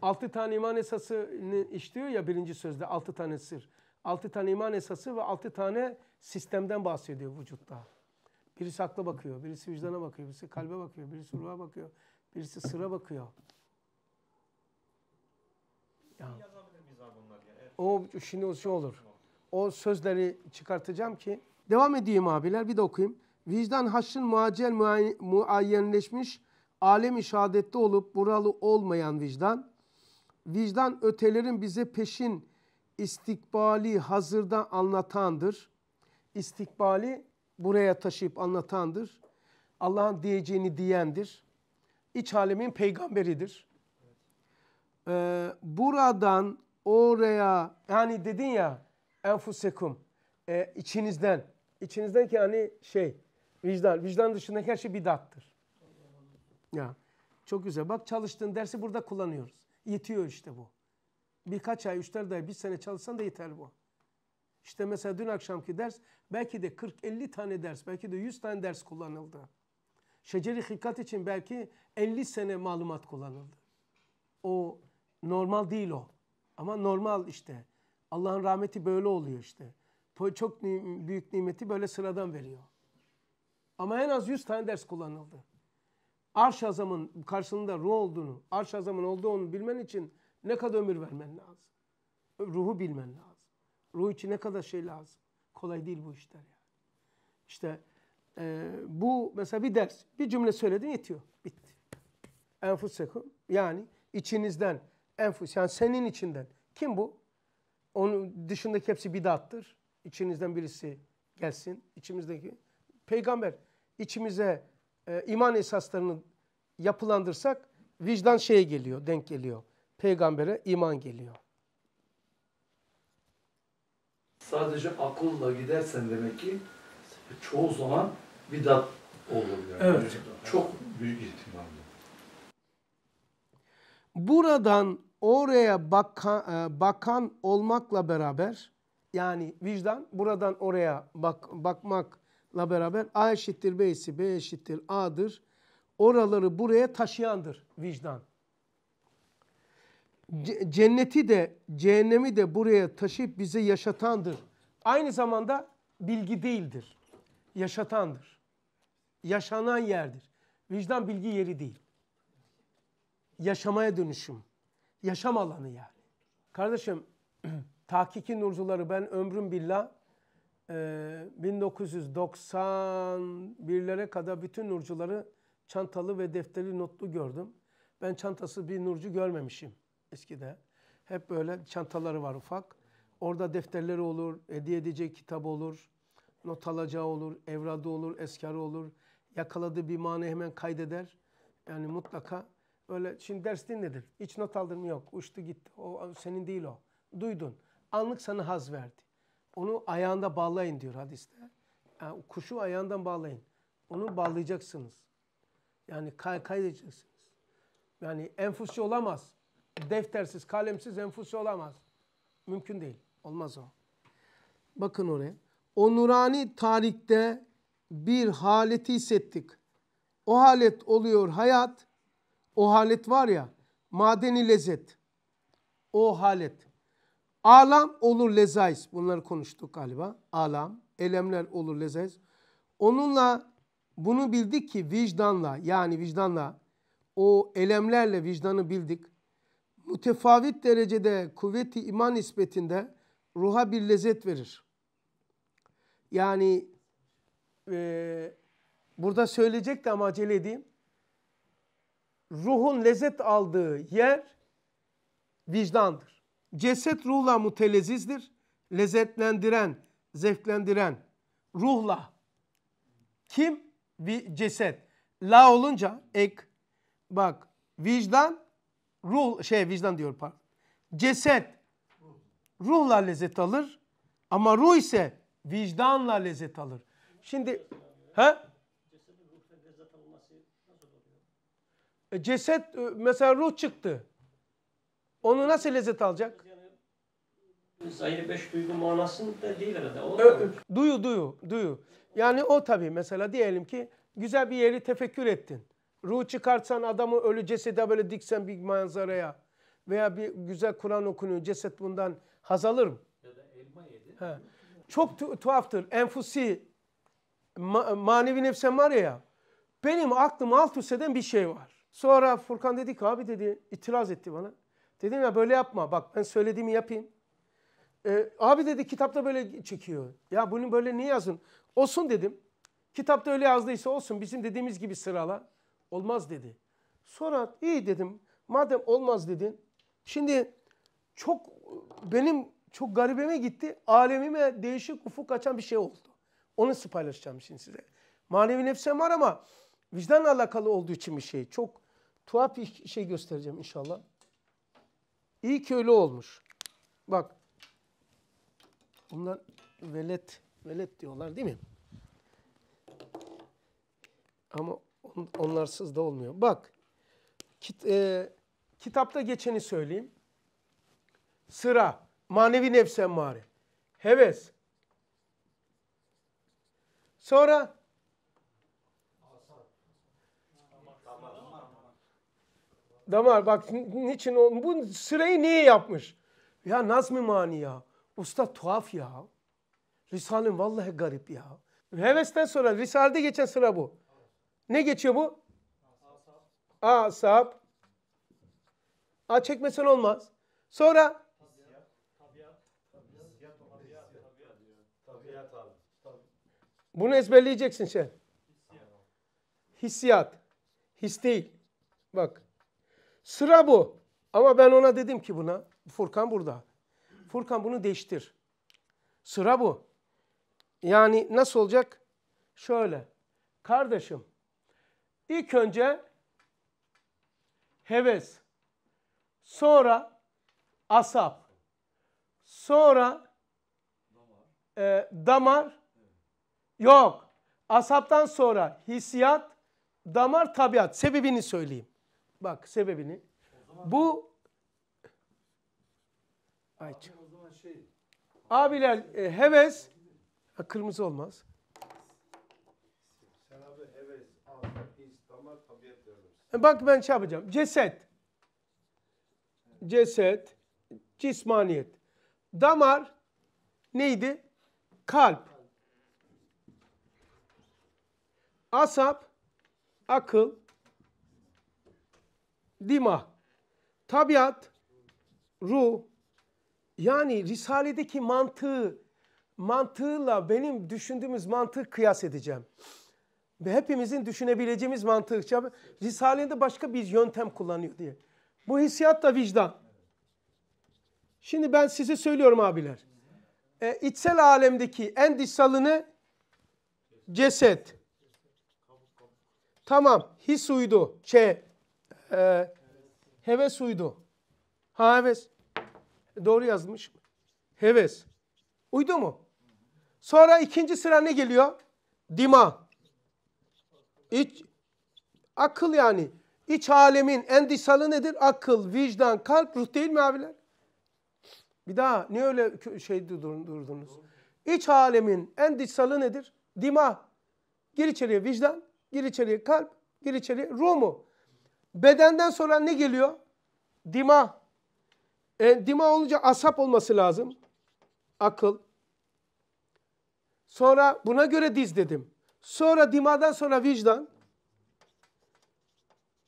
Altı tane iman esasını işliyor ya birinci sözde altı tane sır. Altı tane iman esası ve altı tane sistemden bahsediyor vücutta. Birisi akla bakıyor, birisi vicdana bakıyor, birisi kalbe bakıyor, birisi ruha bakıyor, birisi sıra bakıyor. Ya. O şimdi o şey olur. O sözleri çıkartacağım ki. Devam edeyim abiler bir de okuyayım. Vicdan haşrın muacel muayyenleşmiş alemi şahadette olup buralı olmayan vicdan vicdan ötelerin bize peşin istikbali hazırda anlatandır. İstikbali buraya taşıyıp anlatandır. Allah'ın diyeceğini diyendir. İç alemin peygamberidir. Ee, buradan oraya yani dedin ya enfusekum e, içinizden içinizden ki yani şey vicdan vicdan dışında her şey bidattır. Ya çok güzel. Bak çalıştığın dersi burada kullanıyoruz. Yetiyor işte bu. Birkaç ay, üç dört ay, bir sene çalışsan da yeter bu. İşte mesela dün akşamki ders belki de 40-50 tane ders, belki de 100 tane ders kullanıldı. Şeceri hikat için belki 50 sene malumat kullanıldı. O normal değil o. Ama normal işte. Allah'ın rahmeti böyle oluyor işte. Çok büyük nimeti böyle sıradan veriyor. Ama en az 100 tane ders kullanıldı arş azamın karşılığında ruh olduğunu, arş azamın olduğunu bilmen için ne kadar ömür vermen lazım. Ruhu bilmen lazım. Ruh için ne kadar şey lazım. Kolay değil bu işler yani. İşte e, bu mesela bir ders, bir cümle söyledin yetiyor. Bitti. Enfus sekum, yani içinizden, enfus yani senin içinden. Kim bu? Onun dışındaki hepsi bidattır. İçinizden birisi gelsin. İçimizdeki peygamber içimize e, iman esaslarını yapılandırsak vicdan şeye geliyor, denk geliyor. Peygambere iman geliyor. Sadece akılla gidersen demek ki çoğu zaman bidat olur. Yani. Evet. Çok büyük ihtimalle. Buradan oraya bakan, e, bakan olmakla beraber yani vicdan buradan oraya bak, bakmak la beraber A eşittir B'si, B eşittir A'dır. Oraları buraya taşıyandır vicdan. cenneti de cehennemi de buraya taşıyıp bize yaşatandır. Aynı zamanda bilgi değildir. Yaşatandır. Yaşanan yerdir. Vicdan bilgi yeri değil. Yaşamaya dönüşüm. Yaşam alanı yani. Kardeşim tahkiki nurzuları ben ömrüm billah 1991'lere ee, kadar bütün nurcuları çantalı ve defterli notlu gördüm. Ben çantası bir nurcu görmemişim eskide. Hep böyle çantaları var ufak. Orada defterleri olur, hediye edeceği kitap olur, not alacağı olur, evradı olur, eskarı olur. Yakaladığı bir mani hemen kaydeder. Yani mutlaka öyle. Şimdi ders dinledin. Hiç not aldın mı? Yok. Uçtu gitti. O senin değil o. Duydun. Anlık sana haz verdi. Onu ayağında bağlayın diyor hadiste. Yani kuşu ayağından bağlayın. Onu bağlayacaksınız. Yani kay kaydedeceksiniz. Yani enfusi olamaz. Deftersiz, kalemsiz enfusi olamaz. Mümkün değil. Olmaz o. Bakın oraya. O nurani tarikte bir haleti hissettik. O halet oluyor hayat. O halet var ya madeni lezzet. O halet. Alam olur lezais. Bunları konuştuk galiba. Alam, elemler olur lezais. Onunla bunu bildik ki vicdanla yani vicdanla o elemlerle vicdanı bildik. Mütefavit derecede kuvveti iman nispetinde ruha bir lezzet verir. Yani e, burada söyleyecek de ama acele edeyim. Ruhun lezzet aldığı yer vicdandır. Ceset ruhla mutelezizdir. Lezzetlendiren, zevklendiren ruhla. Kim? Bir ceset. La olunca ek. Bak vicdan ruh şey vicdan diyor pardon. Ceset ruhla lezzet alır ama ruh ise vicdanla lezzet alır. Şimdi ha? E, ceset e, mesela ruh çıktı. Onu nasıl lezzet alacak? Sayı beş duygu manasını da değil herhalde. duyu, duyu, duyu. Yani o tabii mesela diyelim ki güzel bir yeri tefekkür ettin. Ruh çıkartsan adamı ölü cesede böyle diksen bir manzaraya veya bir güzel Kur'an okunuyor ceset bundan haz alır mı? Ya da elma yedi. He. Çok tu tuhaftır. Enfusi ma manevi nefsem var ya benim aklım alt üst eden bir şey var. Sonra Furkan dedi ki abi dedi itiraz etti bana. Dedim ya böyle yapma bak ben söylediğimi yapayım. Ee, abi dedi kitapta böyle çekiyor. Ya bunu böyle niye yazın? Olsun dedim. Kitapta öyle yazdıysa olsun bizim dediğimiz gibi sırala. Olmaz dedi. Sonra iyi dedim. Madem olmaz dedin. Şimdi çok benim çok garibime gitti. Alemime değişik ufuk açan bir şey oldu. Onu size paylaşacağım şimdi size. Manevi nefsem var ama vicdanla alakalı olduğu için bir şey. Çok tuhaf bir şey göstereceğim inşallah. İyi ki öyle olmuş. Bak. Bunlar velet, velet diyorlar değil mi? Ama on, onlarsız da olmuyor. Bak. Kit, e, kitapta geçeni söyleyeyim. Sıra, manevi nefsen mari. Heves. Sonra Damar bak niçin o, bu sırayı niye yapmış? Ya nazm mani ya. Usta tuhaf ya. Risale'm vallahi garip ya. Hevesten sonra Risale'de geçen sıra bu. Ne geçiyor bu? Asap. A çekmesen olmaz. Sonra Bunu ezberleyeceksin sen. Hissiyat. His değil. Bak. Sıra bu. Ama ben ona dedim ki buna Furkan burada. Furkan bunu değiştir. Sıra bu. Yani nasıl olacak? Şöyle. Kardeşim ilk önce heves. Sonra asap. Sonra e, damar. Yok. Asaptan sonra hissiyat, damar, tabiat. Sebebini söyleyeyim. Bak sebebini. Zaman, Bu Ay. Şey, Abiler e, heves ha, kırmızı olmaz. Sen abi heves, e, Bak ben şey yapacağım. Ceset. Ceset, cismaniyet. Damar neydi? Kalp. Asap, akıl, dima, tabiat, ruh, yani Risale'deki mantığı, mantığıyla benim düşündüğümüz mantığı kıyas edeceğim. Ve hepimizin düşünebileceğimiz mantıkça Risale'de başka bir yöntem kullanıyor diye. Bu hissiyat da vicdan. Şimdi ben size söylüyorum abiler. E, içsel alemdeki en dışsalını ceset. Tamam his uydu. Ç. Şey, e, heves uydu. Ha heves. Doğru yazmış. Heves. Uydu mu? Sonra ikinci sıra ne geliyor? Dima. İç, akıl yani. İç alemin endişalı nedir? Akıl, vicdan, kalp, ruh değil mi abiler? Bir daha niye öyle şey durdunuz? İç alemin endişalı nedir? Dima. Gir içeriye vicdan, gir içeriye kalp, gir içeriye ruh mu? Bedenden sonra ne geliyor? Dima. E, dima olunca asap olması lazım. Akıl. Sonra buna göre diz dedim. Sonra dimadan sonra vicdan.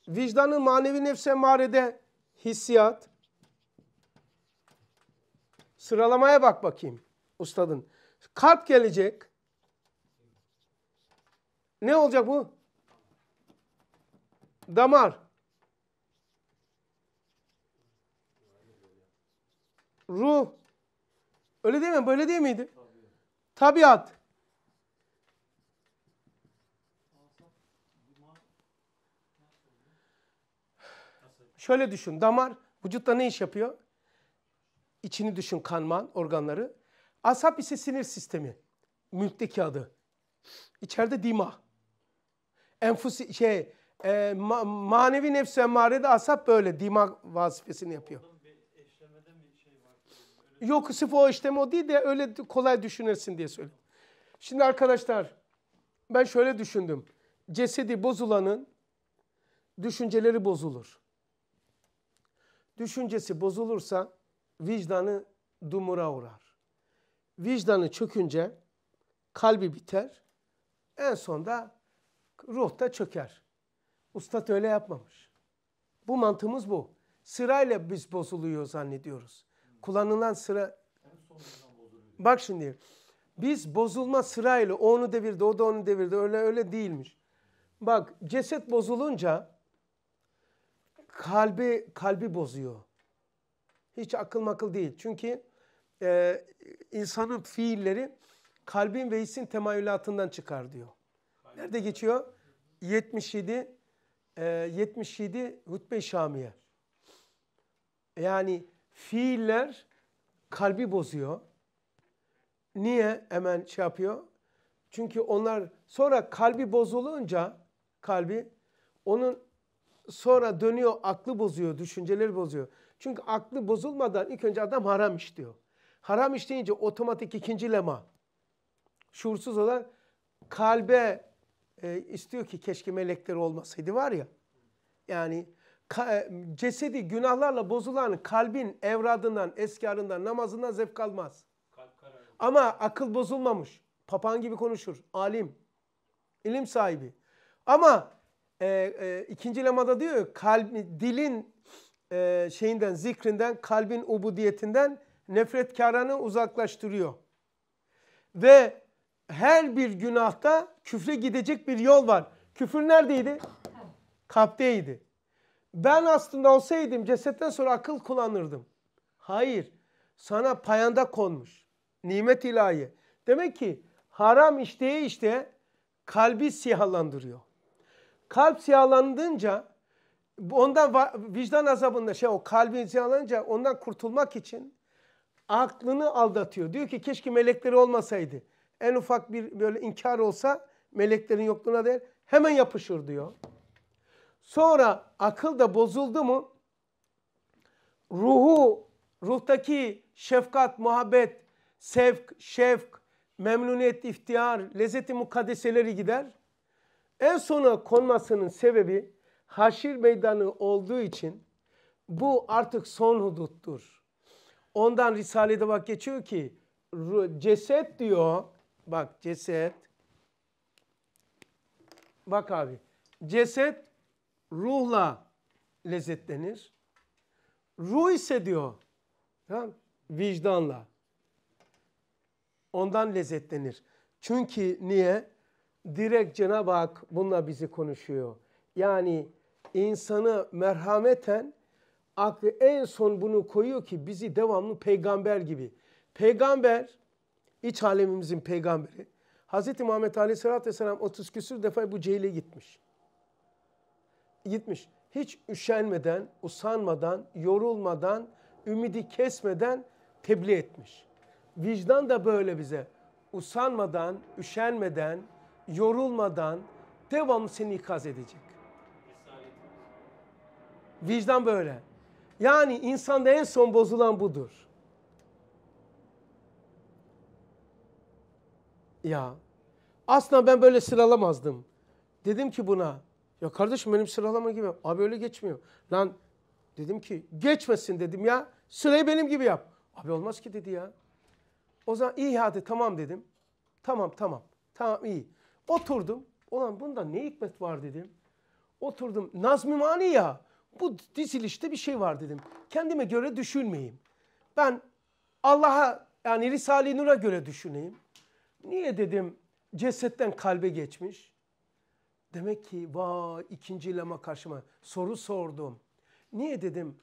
Vicdanın manevi nefse marede hissiyat. Sıralamaya bak bakayım ustadın. Kalp gelecek. Ne olacak bu? Damar. ruh. Öyle değil mi? Böyle değil miydi? Tabii. Tabiat. Şöyle düşün. Damar vücutta ne iş yapıyor? İçini düşün kanman, organları. Asap ise sinir sistemi. Mülkteki adı. İçeride dima. Enfus şey e, ma, manevi nefs emmarede asap böyle dima vazifesini yapıyor. Yok sırf o işlem o değil de öyle kolay düşünürsün diye söyledim. Şimdi arkadaşlar ben şöyle düşündüm. Cesedi bozulanın düşünceleri bozulur. Düşüncesi bozulursa vicdanı dumura uğrar. Vicdanı çökünce kalbi biter. En sonda ruh da çöker. Ustad öyle yapmamış. Bu mantığımız bu. Sırayla biz bozuluyor zannediyoruz kullanılan sıra... Bak şimdi biz bozulma sırayla onu devirdi, o da onu devirdi. Öyle öyle değilmiş. Bak ceset bozulunca kalbi kalbi bozuyor. Hiç akıl makıl değil. Çünkü e, insanın fiilleri kalbin ve hissin temayülatından çıkar diyor. Nerede geçiyor? 77 e, 77 Hutbe-i Şamiye. Yani Fiiller kalbi bozuyor. Niye hemen şey yapıyor? Çünkü onlar sonra kalbi bozulunca kalbi onun sonra dönüyor aklı bozuyor, düşünceleri bozuyor. Çünkü aklı bozulmadan ilk önce adam haram işliyor. Haram işleyince otomatik ikinci lema. Şuursuz olan kalbe e, istiyor ki keşke melekler olmasaydı var ya. Yani e, cesedi günahlarla bozulan kalbin evradından, eskarından, namazından zevk almaz. Ama akıl bozulmamış. Papağan gibi konuşur. Alim. ilim sahibi. Ama e, e, ikinci lemada diyor kalb, dilin e, şeyinden, zikrinden, kalbin ubudiyetinden nefret nefretkarını uzaklaştırıyor. Ve her bir günahta küfre gidecek bir yol var. Küfür neredeydi? Kalpteydi ben aslında olsaydım cesetten sonra akıl kullanırdım. Hayır. Sana payanda konmuş. Nimet ilahi. Demek ki haram işteye işte kalbi siyahlandırıyor. Kalp siyahlandınca ondan vicdan azabında şey o kalbin siyahlanınca ondan kurtulmak için aklını aldatıyor. Diyor ki keşke melekleri olmasaydı. En ufak bir böyle inkar olsa meleklerin yokluğuna değer hemen yapışır diyor. Sonra akıl da bozuldu mu ruhu, ruhtaki şefkat, muhabbet, sevk, şefk, memnuniyet, iftihar, lezzeti mukaddeseleri gider. En sona konmasının sebebi haşir meydanı olduğu için bu artık son huduttur. Ondan Risale'de bak geçiyor ki ceset diyor bak ceset bak abi ceset ruhla lezzetlenir. Ruh ise diyor tamam, vicdanla. Ondan lezzetlenir. Çünkü niye? Direkt Cenab-ı Hak bununla bizi konuşuyor. Yani insanı merhameten aklı en son bunu koyuyor ki bizi devamlı peygamber gibi. Peygamber, iç alemimizin peygamberi. Hz. Muhammed Aleyhisselatü Vesselam 30 küsur defa bu cehile gitmiş gitmiş. Hiç üşenmeden, usanmadan, yorulmadan, ümidi kesmeden tebliğ etmiş. Vicdan da böyle bize. Usanmadan, üşenmeden, yorulmadan devamlı seni ikaz edecek. Vicdan böyle. Yani insanda en son bozulan budur. Ya aslında ben böyle sıralamazdım. Dedim ki buna ya kardeşim benim sıralama gibi. Abi öyle geçmiyor. Lan dedim ki geçmesin dedim ya. Sırayı benim gibi yap. Abi olmaz ki dedi ya. O zaman iyi hadi tamam dedim. Tamam tamam. Tamam iyi. Oturdum. Ulan bunda ne hikmet var dedim. Oturdum. Nazmi Mani ya. Bu dizilişte bir şey var dedim. Kendime göre düşünmeyeyim. Ben Allah'a yani Risale-i Nur'a göre düşüneyim. Niye dedim cesetten kalbe geçmiş. Demek ki vay ikinci lama karşıma soru sordum. Niye dedim?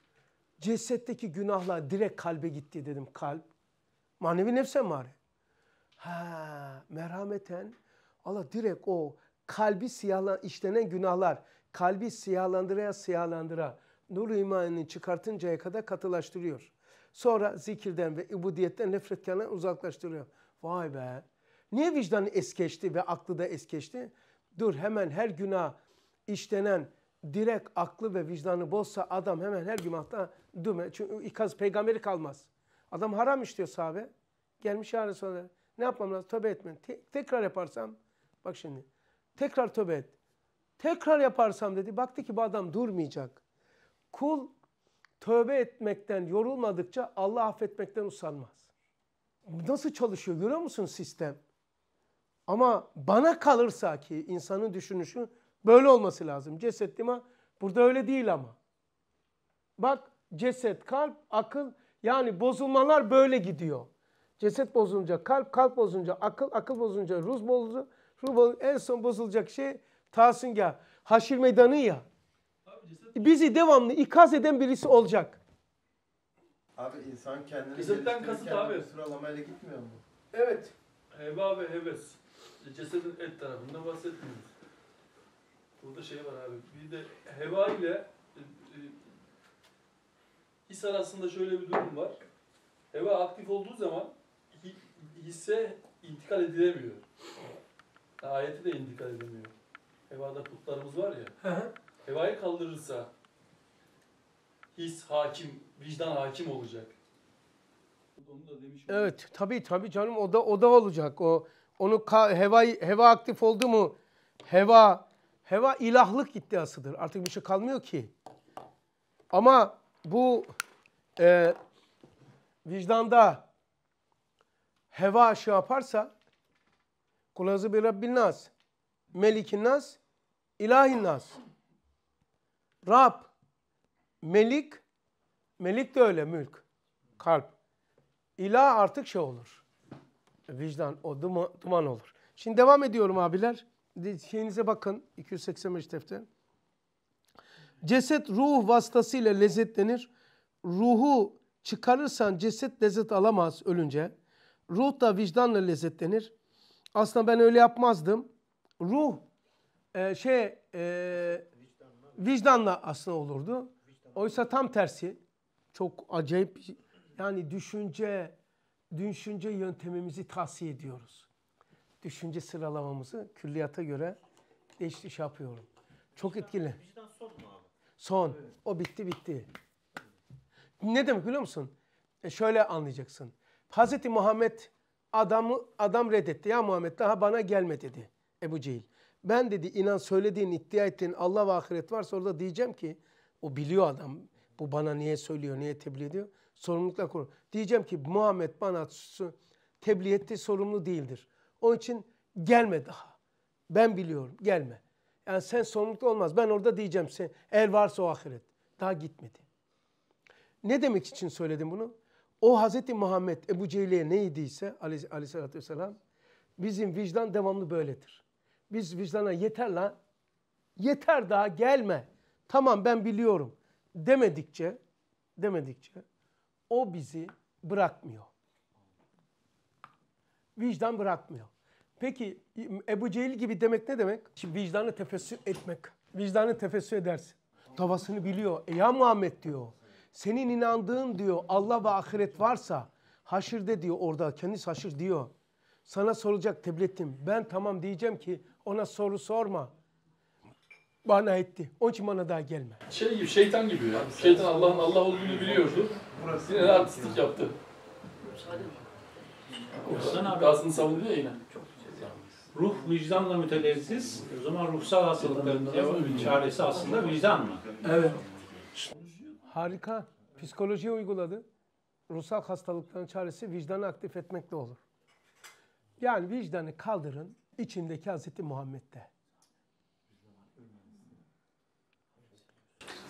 Cesetteki günahla direkt kalbe gitti dedim. Kalp. Manevi nefse mare. Ha merhameten Allah direkt o kalbi siyahlan işlenen günahlar kalbi siyahlandıra siyahlandıra nur imanını çıkartıncaya kadar katılaştırıyor. Sonra zikirden ve ibudiyetten nefretkarlarını uzaklaştırıyor. Vay be! Niye vicdan es geçti ve aklı da es geçti? dur hemen her günah işlenen direkt aklı ve vicdanı bozsa adam hemen her günahta düme. Çünkü ikaz peygamberi kalmaz. Adam haram işliyor sahabe. Gelmiş ya Resulallah. Ne yapmam lazım? Tövbe etme. Te tekrar yaparsam bak şimdi. Tekrar tövbe et. Tekrar yaparsam dedi. Baktı ki bu adam durmayacak. Kul tövbe etmekten yorulmadıkça Allah affetmekten usanmaz. Nasıl çalışıyor görüyor musun sistem? Ama bana kalırsa ki insanın düşünüşü böyle olması lazım. Ceset dima burada öyle değil ama. Bak ceset, kalp, akıl yani bozulmalar böyle gidiyor. Ceset bozulunca kalp, kalp bozulunca akıl, akıl bozulunca ruh bozulunca, ruh bozulunca en son bozulacak şey tahsingah, haşir meydanı ya. Abi, Bizi devamlı ikaz eden birisi olacak. Abi insan kendini Cesetten kasıt abi. sıralamayla gitmiyor mu? Evet. Heva ve heves. E, cesedin et tarafında bahsetmiyoruz. Burada şey var abi. Bir de heva ile e, e, his arasında şöyle bir durum var. Heva aktif olduğu zaman hisse intikal edilemiyor. Ayeti de intikal edemiyor. Hevada putlarımız var ya. hevayı kaldırırsa his hakim, vicdan hakim olacak. Evet, tabii tabii canım o da o da olacak. O onu heva, heva aktif oldu mu? Heva, heva ilahlık iddiasıdır. Artık bir şey kalmıyor ki. Ama bu e, vicdanda heva şey yaparsa kulazı bir Rabbin nas, melikin nas, ilahin nas. Rab, melik, melik de öyle mülk, kalp. İlah artık şey olur. Vicdan o duman, duman olur. Şimdi devam ediyorum abiler. Şeyinize bakın 285 defter. Ceset ruh vasıtasıyla lezzetlenir. Ruhu çıkarırsan ceset lezzet alamaz ölünce. Ruh da vicdanla lezzetlenir. Aslında ben öyle yapmazdım. Ruh e, şey e, vicdanla aslında olurdu. Oysa tam tersi. Çok acayip şey. yani düşünce, düşünce yöntemimizi tavsiye ediyoruz. Düşünce sıralamamızı külliyata göre değişti şey yapıyorum. Çok etkili. son O bitti bitti. Ne demek biliyor musun? E şöyle anlayacaksın. Hz. Muhammed adamı adam reddetti. Ya Muhammed daha bana gelme dedi Ebu Cehil. Ben dedi inan söylediğin iddia ettiğin Allah ve ahiret varsa orada diyeceğim ki o biliyor adam. Bu bana niye söylüyor, niye tebliğ ediyor? Sorumlulukla konu. Diyeceğim ki Muhammed bana tebliğ etti sorumlu değildir. Onun için gelme daha. Ben biliyorum gelme. Yani sen sorumluluk olmaz. Ben orada diyeceğim sen eğer varsa o ahiret. Daha gitmedi. Ne demek için söyledim bunu? O Hazreti Muhammed Ebu Cehil'e neydiyse aleyhissalatü vesselam bizim vicdan devamlı böyledir. Biz vicdana yeter lan yeter daha gelme. Tamam ben biliyorum demedikçe demedikçe o bizi bırakmıyor. Vicdan bırakmıyor. Peki Ebu Cehil gibi demek ne demek? Şimdi vicdanı tefessür etmek. Vicdanı tefessür edersin. Tavasını biliyor. E ya Muhammed diyor. Senin inandığın diyor Allah ve ahiret varsa haşirde diyor orada kendisi haşir diyor. Sana soracak tebletim. Ben tamam diyeceğim ki ona soru sorma bana etti. Onun için bana daha gelme. Şey gibi, şeytan gibi ya. Şeytan Allah'ın Allah olduğunu biliyordu. Yine de artistlik yaptı. Aslında savunuyor yine. Ruh vicdanla mütelezziz. O zaman ruhsal hastalıkların çaresi aslında vicdan mı? Evet. Harika. Psikolojiyi uyguladı. Ruhsal hastalıkların çaresi vicdanı aktif etmekle olur. Yani vicdanı kaldırın içindeki Hazreti Muhammed'de.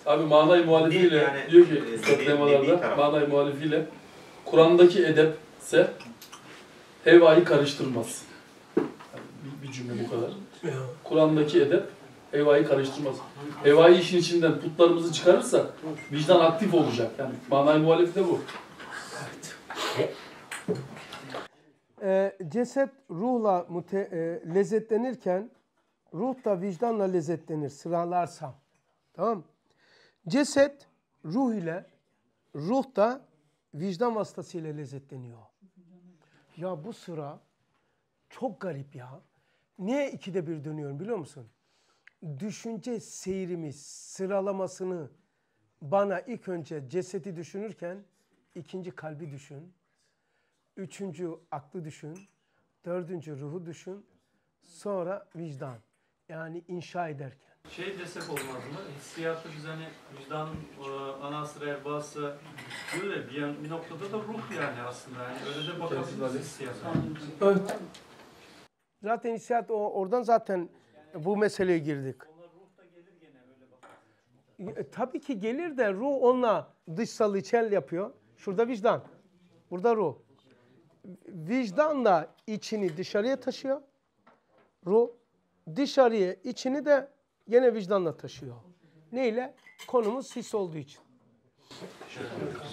Abi manay muhalifiyle yani, diyor ki toplamalarda e, manay muhalifiyle Kur'an'daki edep ise hevayı karıştırmaz. bir, bir cümle bu kadar. Kur'an'daki edep hevayı karıştırmaz. Hevayı işin içinden putlarımızı çıkarırsa vicdan aktif olacak. Yani manay muhalif de bu. Evet. E, ceset ruhla mute, e, lezzetlenirken ruh da vicdanla lezzetlenir. Sıralarsam. Tamam mı? Ceset ruh ile, ruh da vicdan vasıtasıyla lezzetleniyor. Ya bu sıra çok garip ya. Niye ikide bir dönüyorum biliyor musun? Düşünce seyrimiz sıralamasını bana ilk önce cesedi düşünürken ikinci kalbi düşün. Üçüncü aklı düşün. Dördüncü ruhu düşün. Sonra vicdan. Yani inşa ederken. Şey desek olmaz mı? Hissiyatı biz hani vicdanın e, anası, erbası diyor ya bir, yan, bir noktada da ruh yani aslında. Yani öyle de bakabiliriz hissiyata. Evet. Zaten hissiyat o, oradan zaten bu meseleye girdik. E, tabii ki gelir de ruh onunla dışsal içel yapıyor. Şurada vicdan. Burada ruh. Vicdan da içini dışarıya taşıyor. Ruh dışarıya içini de Yine vicdanla taşıyor. Neyle? Konumuz his olduğu için.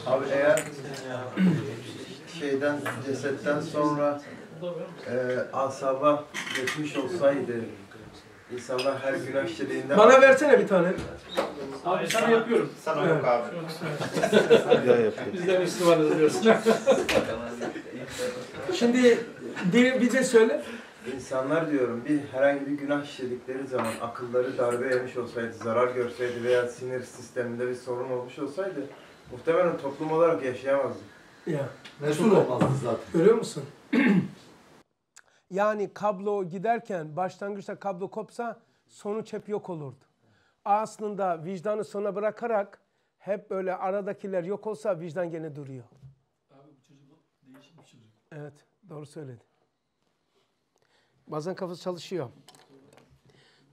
Abi eğer e, şeyden cesetten sonra e, asaba geçmiş olsaydı inşallah her gün aşçiliğinden... Bana versene bir tane. Abi sana yapıyorum. Sana evet. yok abi. Biz de Müslümanız diyorsun. Şimdi bir bize söyle. İnsanlar diyorum bir herhangi bir günah işledikleri zaman akılları darbe yemiş olsaydı, zarar görseydi veya sinir sisteminde bir sorun olmuş olsaydı muhtemelen toplum olarak yaşayamazdık. Ya. Mesul olmazdı zaten. Görüyor musun? yani kablo giderken başlangıçta kablo kopsa sonuç hep yok olurdu. Aslında vicdanı sona bırakarak hep böyle aradakiler yok olsa vicdan gene duruyor. Abi bu çocuk değişik bir çocuk. Evet doğru söyledin. Bazen kafası çalışıyor.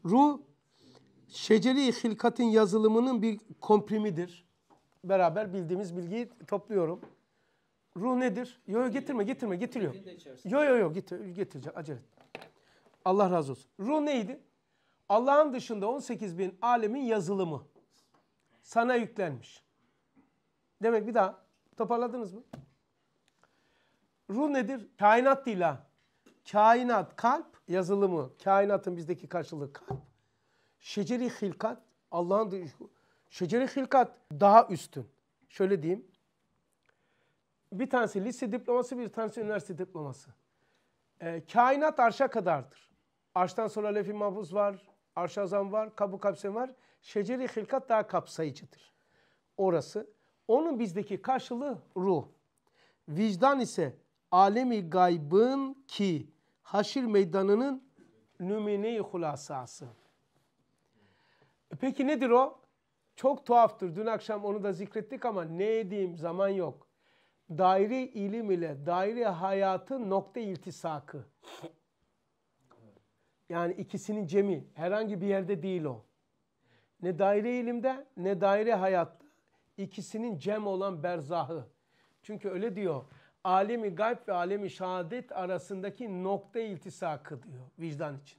Ruh, şeceri hilkatin yazılımının bir komprimidir. Beraber bildiğimiz bilgiyi topluyorum. Ruh nedir? Yo yo getirme getirme getiriyor. Yo yo yo getir, getireceğim acele et. Allah razı olsun. Ruh neydi? Allah'ın dışında 18 bin alemin yazılımı. Sana yüklenmiş. Demek bir daha toparladınız mı? Ruh nedir? Kainat değil ha kainat kalp yazılımı, kainatın bizdeki karşılığı kalp. Şeceri hilkat, Allah'ın şeceri hilkat daha üstün. Şöyle diyeyim. Bir tanesi lise diploması, bir tanesi üniversite diploması. Ee, kainat arşa kadardır. Arştan sonra lefi mahfuz var, arş azam var, kabu kapsem var. Şeceri hilkat daha kapsayıcıdır. Orası. Onun bizdeki karşılığı ruh. Vicdan ise alemi gaybın ki haşir meydanının nümene-i hulasası. E peki nedir o? Çok tuhaftır. Dün akşam onu da zikrettik ama ne edeyim zaman yok. Daire ilim ile daire hayatın nokta iltisakı. Yani ikisinin cemi. Herhangi bir yerde değil o. Ne daire ilimde ne daire hayatta. İkisinin cem olan berzahı. Çünkü öyle diyor alemi gayb ve alemi şehadet arasındaki nokta iltisakı diyor vicdan için.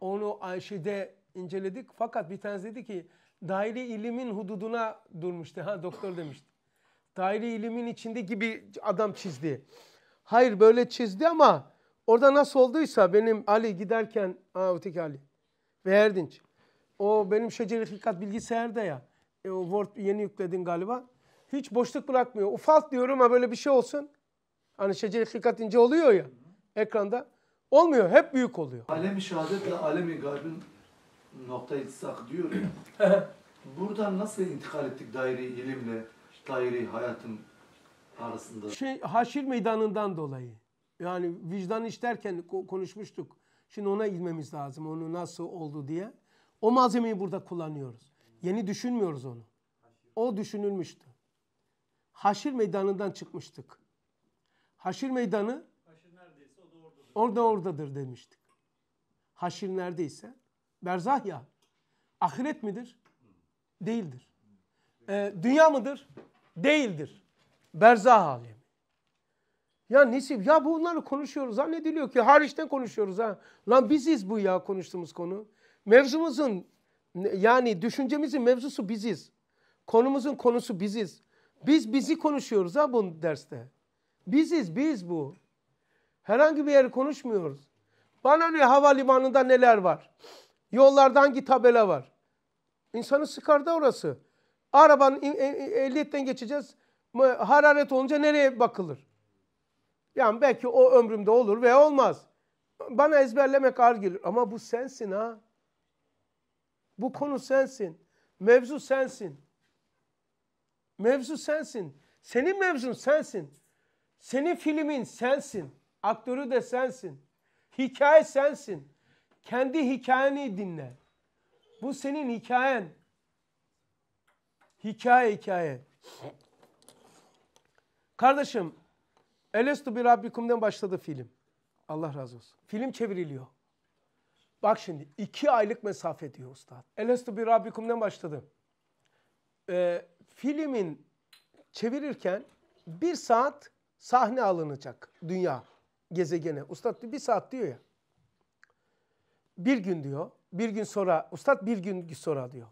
Onu Ayşe'de inceledik fakat bir tanesi dedi ki daire ilimin hududuna durmuştu. Ha doktor demişti. Daire ilimin içinde gibi adam çizdi. Hayır böyle çizdi ama orada nasıl olduysa benim Ali giderken ha öteki Ali ve Erdinç. O benim şeceri hikat bilgisayarda ya. E, o Word yeni yükledin galiba. Hiç boşluk bırakmıyor. Ufalt diyorum ama böyle bir şey olsun. Hani şeceri hikat ince oluyor ya ekranda. Olmuyor. Hep büyük oluyor. Alem-i şehadetle alem-i gaybin nokta itsak diyor ya. buradan nasıl intikal ettik daire ilimle daire hayatın arasında? Şey, haşir meydanından dolayı. Yani vicdan işlerken konuşmuştuk. Şimdi ona ilmemiz lazım. Onu nasıl oldu diye. O malzemeyi burada kullanıyoruz. Yeni düşünmüyoruz onu. O düşünülmüştü haşir meydanından çıkmıştık. Haşir meydanı haşir neredeyse o da oradadır. Orada oradadır demiştik. Haşir neredeyse berzah ya. Ahiret midir? Değildir. Ee, dünya mıdır? Değildir. Berzah alemi. Ya Nisip ya bunları konuşuyoruz zannediliyor ki hariçten konuşuyoruz ha. Lan biziz bu ya konuştuğumuz konu. Mevzumuzun yani düşüncemizin mevzusu biziz. Konumuzun konusu biziz. Biz bizi konuşuyoruz ha bu derste. Biziz biz bu. Herhangi bir yeri konuşmuyoruz. Bana ne havalimanında neler var? Yollarda hangi tabela var? İnsanı sıkar da orası. Arabanın e- e- ehliyetten geçeceğiz. Hararet olunca nereye bakılır? Yani belki o ömrümde olur veya olmaz. Bana ezberlemek ağır gelir. Ama bu sensin ha. Bu konu sensin. Mevzu sensin. Mevzu sensin. Senin mevzun sensin. Senin filmin sensin. Aktörü de sensin. Hikaye sensin. Kendi hikayeni dinle. Bu senin hikayen. Hikaye hikaye. Kardeşim, Elestu bir Rabbikum'den başladı film. Allah razı olsun. Film çevriliyor. Bak şimdi iki aylık mesafe diyor ustad. Elestu bir Rabbikum'dan başladı. Ee, filmin çevirirken bir saat sahne alınacak dünya gezegene. Ustad bir saat diyor ya. Bir gün diyor. Bir gün sonra. Ustad bir gün sonra diyor.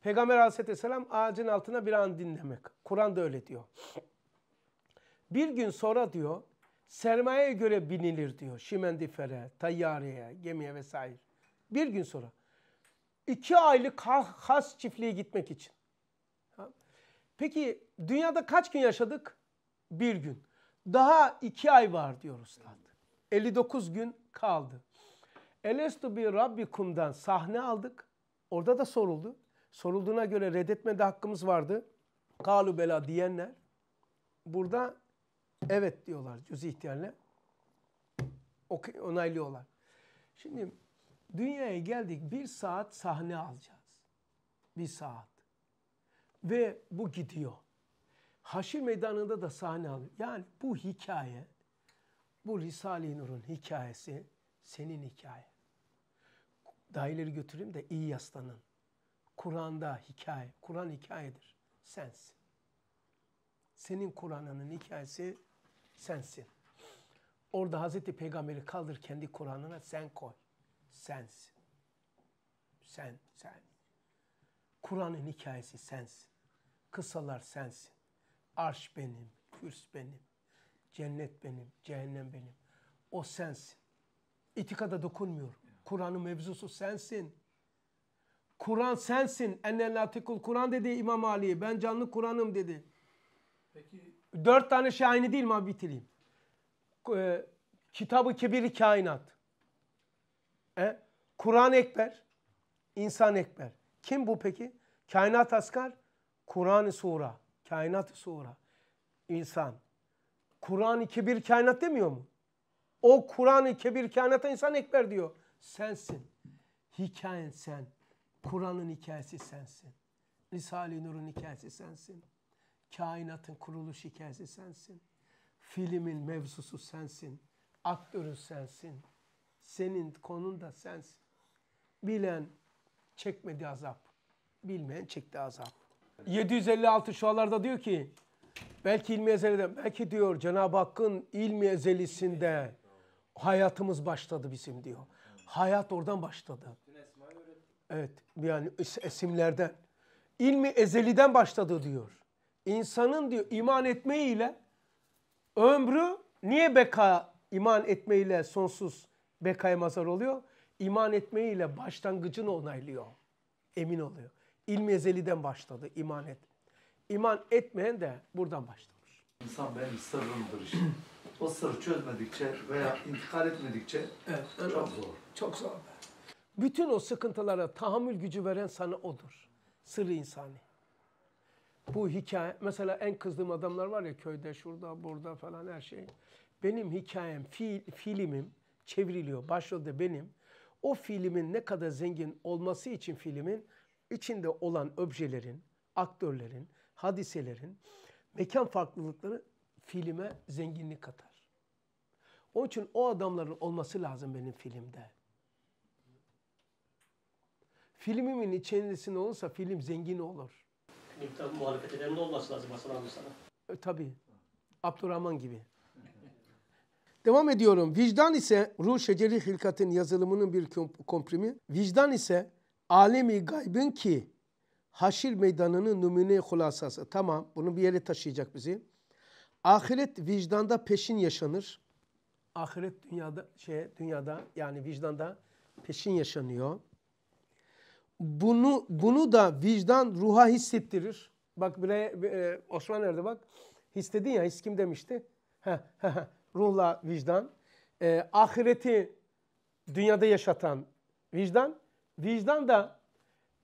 Peygamber aleyhisselam ağacın altına bir an dinlemek. Kur'an da öyle diyor. Bir gün sonra diyor sermayeye göre binilir diyor. Şimendifere, tayyareye, gemiye vesaire. Bir gün sonra. iki aylık has çiftliğe gitmek için. Peki dünyada kaç gün yaşadık? Bir gün. Daha iki ay var diyor Üstad. 59 gün kaldı. Elestu bi Rabbikum'dan sahne aldık. Orada da soruldu. Sorulduğuna göre reddetmede hakkımız vardı. Kalu bela diyenler. Burada evet diyorlar cüz ihtiyarla. Onaylıyorlar. Şimdi dünyaya geldik bir saat sahne alacağız. Bir saat. Ve bu gidiyor. Haşir meydanında da sahne alıyor. Yani bu hikaye, bu Risale-i Nur'un hikayesi senin hikaye. Dahileri götüreyim de iyi yaslanın. Kur'an'da hikaye, Kur'an hikayedir. Sensin. Senin Kur'an'ının hikayesi sensin. Orada Hazreti Peygamber'i kaldır kendi Kur'an'ına sen koy. Sensin. Sen, sen. Kur'an'ın hikayesi sensin. Kısalar sensin. Arş benim, kürs benim, cennet benim, cehennem benim. O sensin. İtikada dokunmuyor. Kur'an'ın mevzusu sensin. Kur'an sensin. Ennel atikul Kur'an dedi İmam Ali. Ben canlı Kur'an'ım dedi. Peki. Dört tane şey aynı değil mi abi bitireyim. Ee, Kitabı kebiri kainat. E? Kur'an ekber. insan ekber. Kim bu peki? Kainat askar, Kur'an-ı Sura. Kainat-ı Sura. İnsan. Kur'an-ı Kebir kainat demiyor mu? O Kur'an-ı Kebir kainata insan ekber diyor. Sensin. Hikayen sen. Kur'an'ın hikayesi sensin. Risale-i Nur'un hikayesi sensin. Kainatın kuruluş hikayesi sensin. Filmin mevzusu sensin. Aktörü sensin. Senin konun da sensin. Bilen, çekmedi azap. Bilmeyen çekti azap. 756 şu şualarda diyor ki belki ilmi ezeliden belki diyor Cenab-ı Hakk'ın ilmi ezelisinde hayatımız başladı bizim diyor. Hayat oradan başladı. Evet yani esimlerden. İlmi ezeliden başladı diyor. İnsanın diyor iman etmeyiyle ömrü niye beka iman etmeyle sonsuz bekaya mazar oluyor? iman etmeyle başlangıcını onaylıyor. Emin oluyor. İlmi ezeliden başladı iman et. İman etmeyen de buradan başlamış. İnsan benim sırrımdır işte. O sırrı çözmedikçe veya intikal etmedikçe evet, çok zor. Çok zor. Bütün o sıkıntılara tahammül gücü veren sana odur. Sırrı insani. Bu hikaye, mesela en kızdığım adamlar var ya köyde, şurada, burada falan her şey. Benim hikayem, fiil, filmim çevriliyor. Başrolde benim o filmin ne kadar zengin olması için filmin içinde olan objelerin, aktörlerin, hadiselerin, mekan farklılıkları filme zenginlik katar. Onun için o adamların olması lazım benim filmde. Filmimin içerisinde olursa film zengin olur. Muhalefet eden olması lazım Hasan abi sana. E, tabii. Abdurrahman gibi. Devam ediyorum. Vicdan ise ruh şeceri hilkatın yazılımının bir komprimi. Vicdan ise alemi gaybın ki haşir meydanının numune hulasası. Tamam bunu bir yere taşıyacak bizi. Ahiret vicdanda peşin yaşanır. Ahiret dünyada şey dünyada yani vicdanda peşin yaşanıyor. Bunu bunu da vicdan ruha hissettirir. Bak buraya e, Osman nerede bak? Hissedin ya his kim demişti? Ha ha ruhla vicdan, e, ahireti dünyada yaşatan vicdan, vicdan da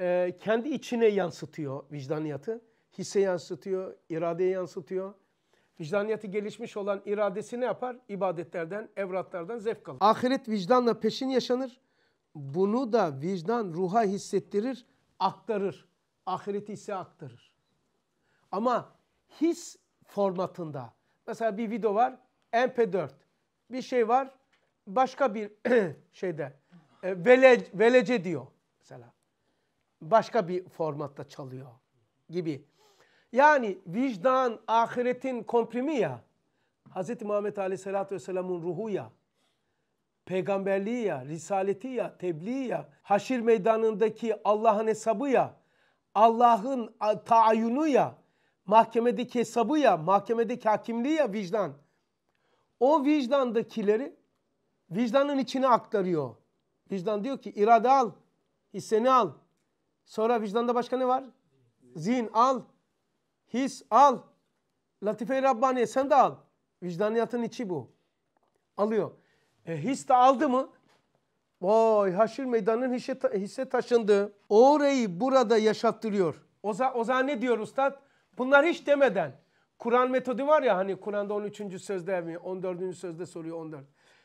e, kendi içine yansıtıyor vicdaniyatı. Hisse yansıtıyor, iradeye yansıtıyor. Vicdaniyatı gelişmiş olan iradesi ne yapar? İbadetlerden, evratlardan zevk alır. Ahiret vicdanla peşin yaşanır. Bunu da vicdan ruha hissettirir, aktarır. Ahireti ise aktarır. Ama his formatında. Mesela bir video var. MP4. Bir şey var. Başka bir şeyde e, velece, velece diyor mesela. Başka bir formatta çalıyor gibi. Yani vicdan ahiretin komprimi ya. Hz. Muhammed Aleyhisselatü Vesselam'ın ruhu ya. Peygamberliği ya, risaleti ya, tebliği ya. Haşir meydanındaki Allah'ın hesabı ya. Allah'ın taayyunu ya. Mahkemedeki hesabı ya, mahkemedeki hakimliği ya vicdan o vicdandakileri vicdanın içine aktarıyor. Vicdan diyor ki irade al, hisseni al. Sonra vicdanda başka ne var? Zihin al, his al. Latife-i Rabbaniye sen de al. Vicdaniyatın içi bu. Alıyor. E, his de aldı mı? Vay haşir meydanın hisse, hisse taşındı. Orayı burada yaşattırıyor. O, o zaman ne diyor ustad? Bunlar hiç demeden Kur'an metodu var ya hani Kur'an'da 13. sözde mi 14. sözde soruyor 14.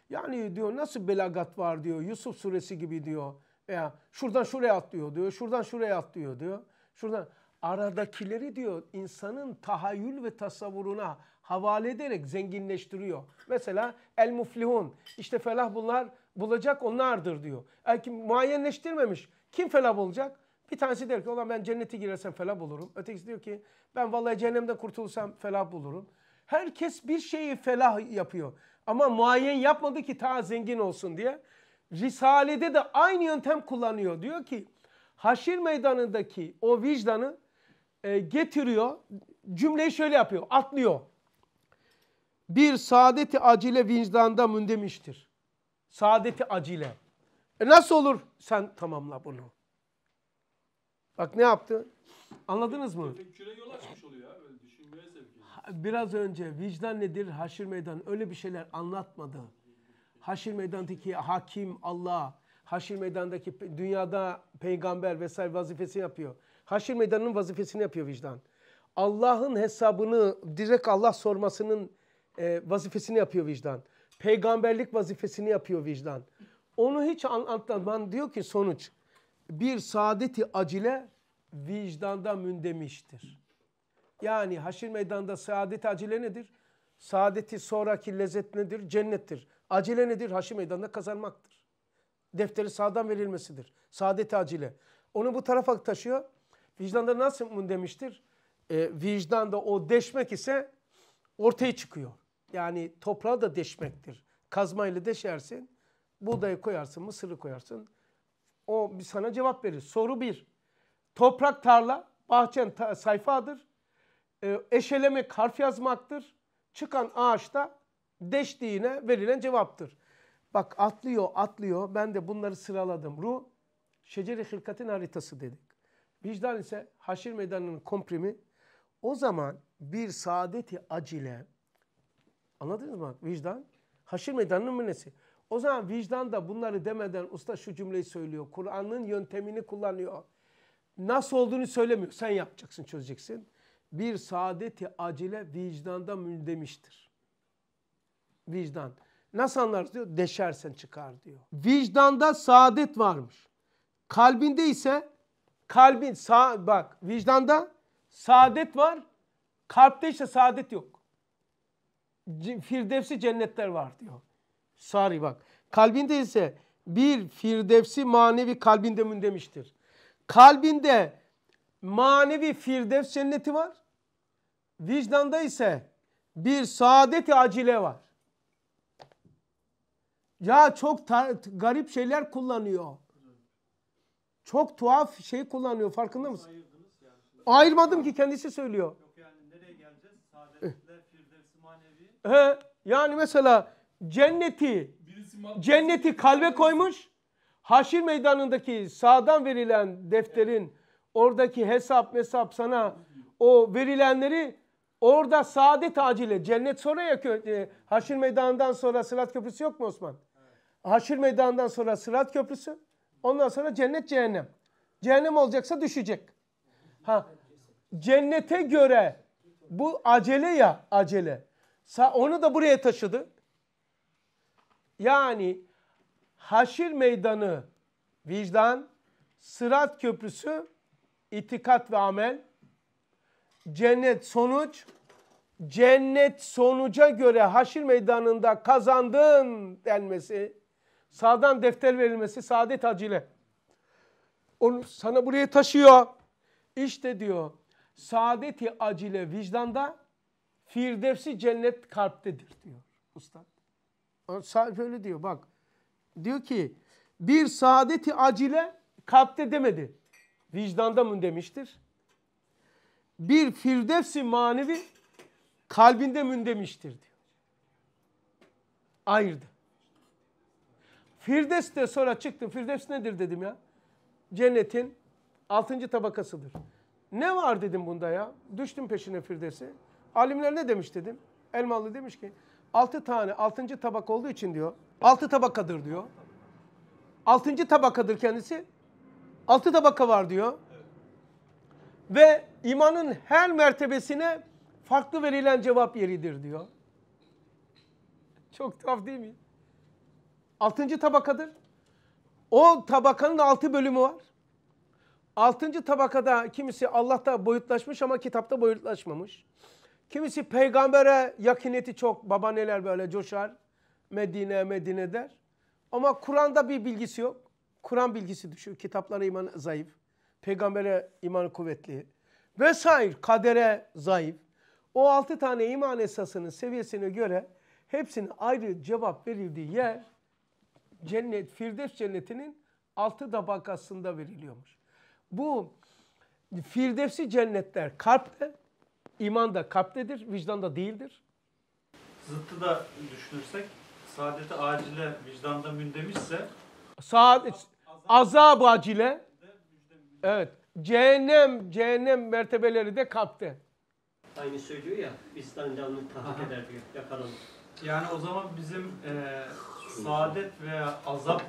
Yani diyor nasıl belagat var diyor Yusuf suresi gibi diyor. Veya şuradan şuraya atlıyor diyor. Şuradan şuraya atlıyor diyor. Şuradan aradakileri diyor insanın tahayyül ve tasavvuruna havale ederek zenginleştiriyor. Mesela el muflihun işte felah bunlar bulacak onlardır diyor. Belki yani Kim felah bulacak? Bir tanesi der ki olan ben cennete girersem felah bulurum. Ötekisi diyor ki ben vallahi cehennemde kurtulsam felah bulurum. Herkes bir şeyi felah yapıyor. Ama muayyen yapmadı ki ta zengin olsun diye. Risale'de de aynı yöntem kullanıyor. Diyor ki haşir meydanındaki o vicdanı e, getiriyor. Cümleyi şöyle yapıyor. Atlıyor. Bir saadeti acile vicdanda mündemiştir. Saadeti acile. E nasıl olur? Sen tamamla bunu. Bak ne yaptı? Anladınız mı? Tefekküre yol açmış oluyor abi. Düşünmeye sevk Biraz önce vicdan nedir, haşir meydan öyle bir şeyler anlatmadı. Haşir meydandaki hakim Allah, haşir meydandaki dünyada peygamber vesaire vazifesini yapıyor. Haşir meydanının vazifesini yapıyor vicdan. Allah'ın hesabını direkt Allah sormasının e, vazifesini yapıyor vicdan. Peygamberlik vazifesini yapıyor vicdan. Onu hiç anlatmadan diyor ki sonuç bir saadeti acile vicdanda mündemiştir. Yani haşir meydanda saadeti acile nedir? Saadeti sonraki lezzet nedir? Cennettir. Acile nedir? Haşir meydanda kazanmaktır. Defteri sağdan verilmesidir. Saadeti acile. Onu bu tarafa taşıyor. Vicdanda nasıl mündemiştir? Ee, vicdanda o deşmek ise ortaya çıkıyor. Yani toprağa da deşmektir. Kazmayla deşersin, buğdayı koyarsın, mısırı koyarsın, o sana cevap verir. Soru bir. Toprak tarla, bahçen ta sayfadır. E, ee, eşelemek harf yazmaktır. Çıkan ağaçta deştiğine verilen cevaptır. Bak atlıyor atlıyor. Ben de bunları sıraladım. Ruh, şeceri hırkatin haritası dedik. Vicdan ise haşir meydanının komprimi. O zaman bir saadeti acile. Anladınız mı? Vicdan haşir meydanının münesi. O zaman vicdan da bunları demeden usta şu cümleyi söylüyor. Kur'an'ın yöntemini kullanıyor. Nasıl olduğunu söylemiyor. Sen yapacaksın, çözeceksin. Bir saadeti acile vicdanda mündemiştir. Vicdan. Nasıl anlarız diyor? Deşersen çıkar diyor. Vicdanda saadet varmış. Kalbinde ise kalbin sağ bak vicdanda saadet var. Kalpte ise saadet yok. Firdevsi cennetler var diyor. Sari bak. Kalbinde ise bir firdevsi manevi kalbinde mi demiştir. Kalbinde manevi firdevs cenneti var. Vicdanda ise bir saadeti acile var. Ya çok garip şeyler kullanıyor. Çok tuhaf şey kullanıyor farkında mısın? Yani. Ayırmadım ki kendisi söylüyor. Yok yani nereye geleceğiz? Saadetler, firdevsi manevi. He, yani mesela cenneti cenneti kalbe koymuş. Haşir meydanındaki sağdan verilen defterin oradaki hesap hesap sana o verilenleri orada saadet acile cennet sonra ya e, Haşir meydanından sonra Sırat Köprüsü yok mu Osman? Haşir meydanından sonra Sırat Köprüsü ondan sonra cennet cehennem. Cehennem olacaksa düşecek. Ha cennete göre bu acele ya acele. Onu da buraya taşıdı. Yani haşir meydanı vicdan, sırat köprüsü itikat ve amel, cennet sonuç, cennet sonuca göre haşir meydanında kazandın denmesi, sağdan defter verilmesi saadet acile. Onu sana buraya taşıyor. İşte diyor saadeti acile vicdanda, firdevsi cennet kalptedir diyor usta. Sahip öyle diyor bak. Diyor ki bir saadeti acile kalpte demedi. Vicdanda mı demiştir? Bir firdevsi manevi kalbinde mündemiştir diyor. Ayırdı. Firdevs de sonra çıktım Firdevs nedir dedim ya. Cennetin altıncı tabakasıdır. Ne var dedim bunda ya. Düştüm peşine Firdevs'i. Alimler ne demiş dedim. Elmalı demiş ki Altı tane altıncı tabak olduğu için diyor Altı tabakadır diyor. Altıncı tabakadır kendisi. Altı tabaka var diyor. Ve imanın her mertebesine farklı verilen cevap yeridir diyor. Çok tuhaf değil mi? Altıncı tabakadır. O tabakanın altı bölümü var. Altıncı tabakada kimisi Allah'ta boyutlaşmış ama kitapta boyutlaşmamış. Kimisi peygambere yakineti çok. Babaneler böyle coşar. Medine, Medine der. Ama Kur'an'da bir bilgisi yok. Kur'an bilgisi düşük. Kitaplara iman zayıf. Peygambere iman kuvvetli. Vesaire kadere zayıf. O altı tane iman esasının seviyesine göre hepsinin ayrı cevap verildiği yer cennet, Firdevs cennetinin altı tabakasında veriliyormuş. Bu Firdevsi cennetler kalpte, İman da kalptedir, vicdan da değildir. Zıttı da düşünürsek, saadeti acile vicdanda mündemişse... Saadet, azab acile. Evet. Cehennem, cehennem mertebeleri de kalpte. Aynı söylüyor ya, bizden canlı tahrik eder diyor, yakalanır. Yani o zaman bizim e, saadet veya azap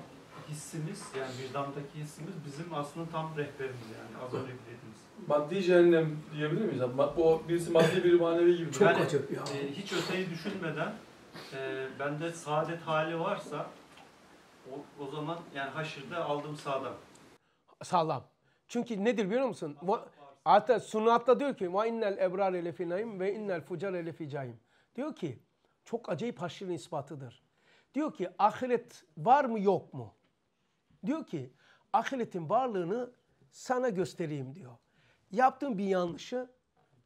hissimiz, yani vicdandaki hissimiz bizim aslında tam rehberimiz yani az önce dediğim maddi cehennem diyebilir miyiz? O birisi maddi biri manevi gibi. Çok yani, acayip ya. E, hiç öteyi düşünmeden e, bende saadet hali varsa o, o zaman yani haşırda aldım sağlam. Sağlam. Çünkü nedir biliyor musun? Hatta sunatta diyor ki ve innel ebrar ele ve innel fucar ele Diyor ki çok acayip haşrin ispatıdır. Diyor ki ahiret var mı yok mu? Diyor ki ahiretin varlığını sana göstereyim diyor yaptığın bir yanlışı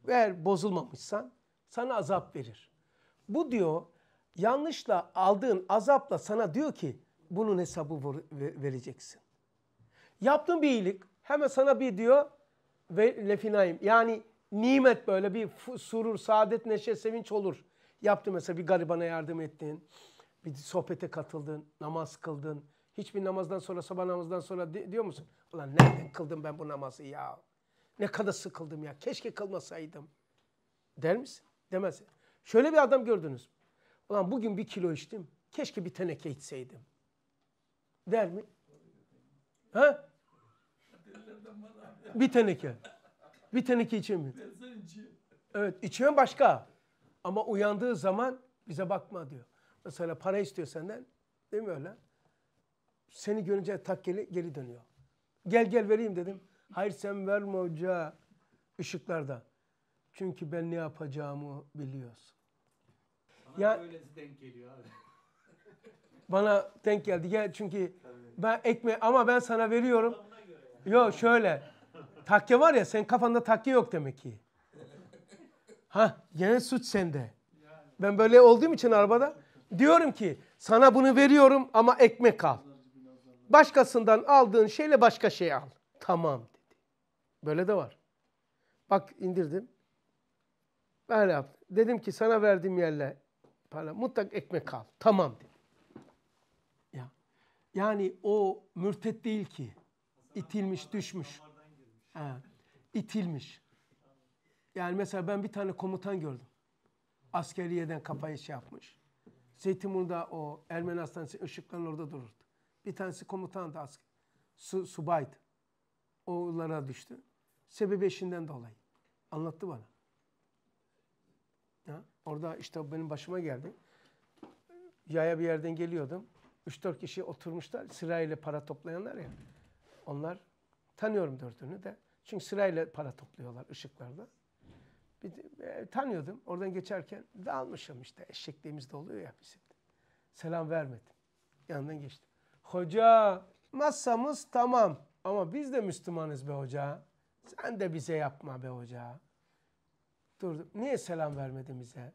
eğer bozulmamışsan sana azap verir. Bu diyor yanlışla aldığın azapla sana diyor ki bunun hesabı vereceksin. Yaptığın bir iyilik hemen sana bir diyor ve lefinayim yani nimet böyle bir surur, saadet, neşe, sevinç olur. Yaptın mesela bir garibana yardım ettin, bir sohbete katıldın, namaz kıldın. Hiçbir namazdan sonra sabah namazdan sonra diyor musun? Ulan nereden kıldım ben bu namazı ya? Ne kadar sıkıldım ya. Keşke kılmasaydım. Der misin? Demez. Şöyle bir adam gördünüz. Ulan bugün bir kilo içtim. Keşke bir teneke içseydim. Der mi? Ha? Bir teneke. Bir teneke içemiyor. Evet içiyorum başka. Ama uyandığı zaman bize bakma diyor. Mesela para istiyor senden. Değil mi öyle? Seni görünce takkeli geri dönüyor. Gel gel vereyim dedim. Hayır sen verme moca ışıklarda. Çünkü ben ne yapacağımı biliyorsun. Bana ya, böylesi denk geliyor abi. bana denk geldi. Gel çünkü Tabii. ben ekme ama ben sana veriyorum. Yani. Yok şöyle. takke var ya sen kafanda takke yok demek ki. ha gene suç sende. Yani. Ben böyle olduğum için arabada diyorum ki sana bunu veriyorum ama ekmek al. Başkasından aldığın şeyle başka şey al. Tamam. Böyle de var. Bak indirdim. Böyle yaptım. Dedim ki sana verdiğim yerle para mutlak ekmek al. Tamam dedim. Ya. Yani o mürtet değil ki. İtilmiş, düşmüş. Ha. İtilmiş. Yani mesela ben bir tane komutan gördüm. Askeriyeden kafayı şey yapmış. Zeytinburnu'da o Ermeni hastanesi ışıkların orada dururdu. Bir tanesi komutandı asker. Su, subaydı. Oğullara düştü. Sebebi eşinden dolayı. Anlattı bana. Ya, orada işte benim başıma geldi. Yaya bir yerden geliyordum. 3-4 kişi oturmuşlar sırayla para toplayanlar ya. Onlar tanıyorum dördünü de. Çünkü sırayla para topluyorlar ışıklarda. Bir, e, tanıyordum. Oradan geçerken de almışım işte. Eşekliğimizde oluyor ya bizim. Selam vermedim. Yanından geçtim. Hoca masamız tamam ama biz de Müslümanız be hoca. Sen de bize yapma be hoca. Durdum. Niye selam vermedin bize?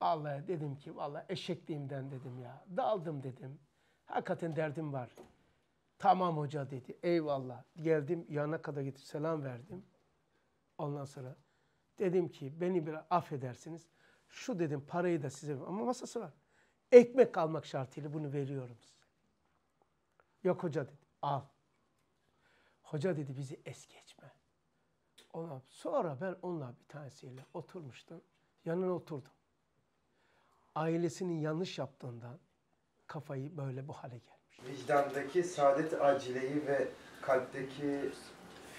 Allah'a dedim ki valla eşekliğimden dedim ya. Daldım dedim. Hakikaten derdim var. Tamam hoca dedi. Eyvallah. Geldim yana kadar gidip selam verdim. Ondan sonra dedim ki beni bir affedersiniz. Şu dedim parayı da size ama masası var. Ekmek almak şartıyla bunu veriyorum size. Yok hoca dedi. Al. Hoca dedi bizi es geçme. Ona, sonra ben onunla bir tanesiyle oturmuştum. Yanına oturdum. Ailesinin yanlış yaptığından kafayı böyle bu hale gelmiş. Vicdandaki saadet acileyi ve kalpteki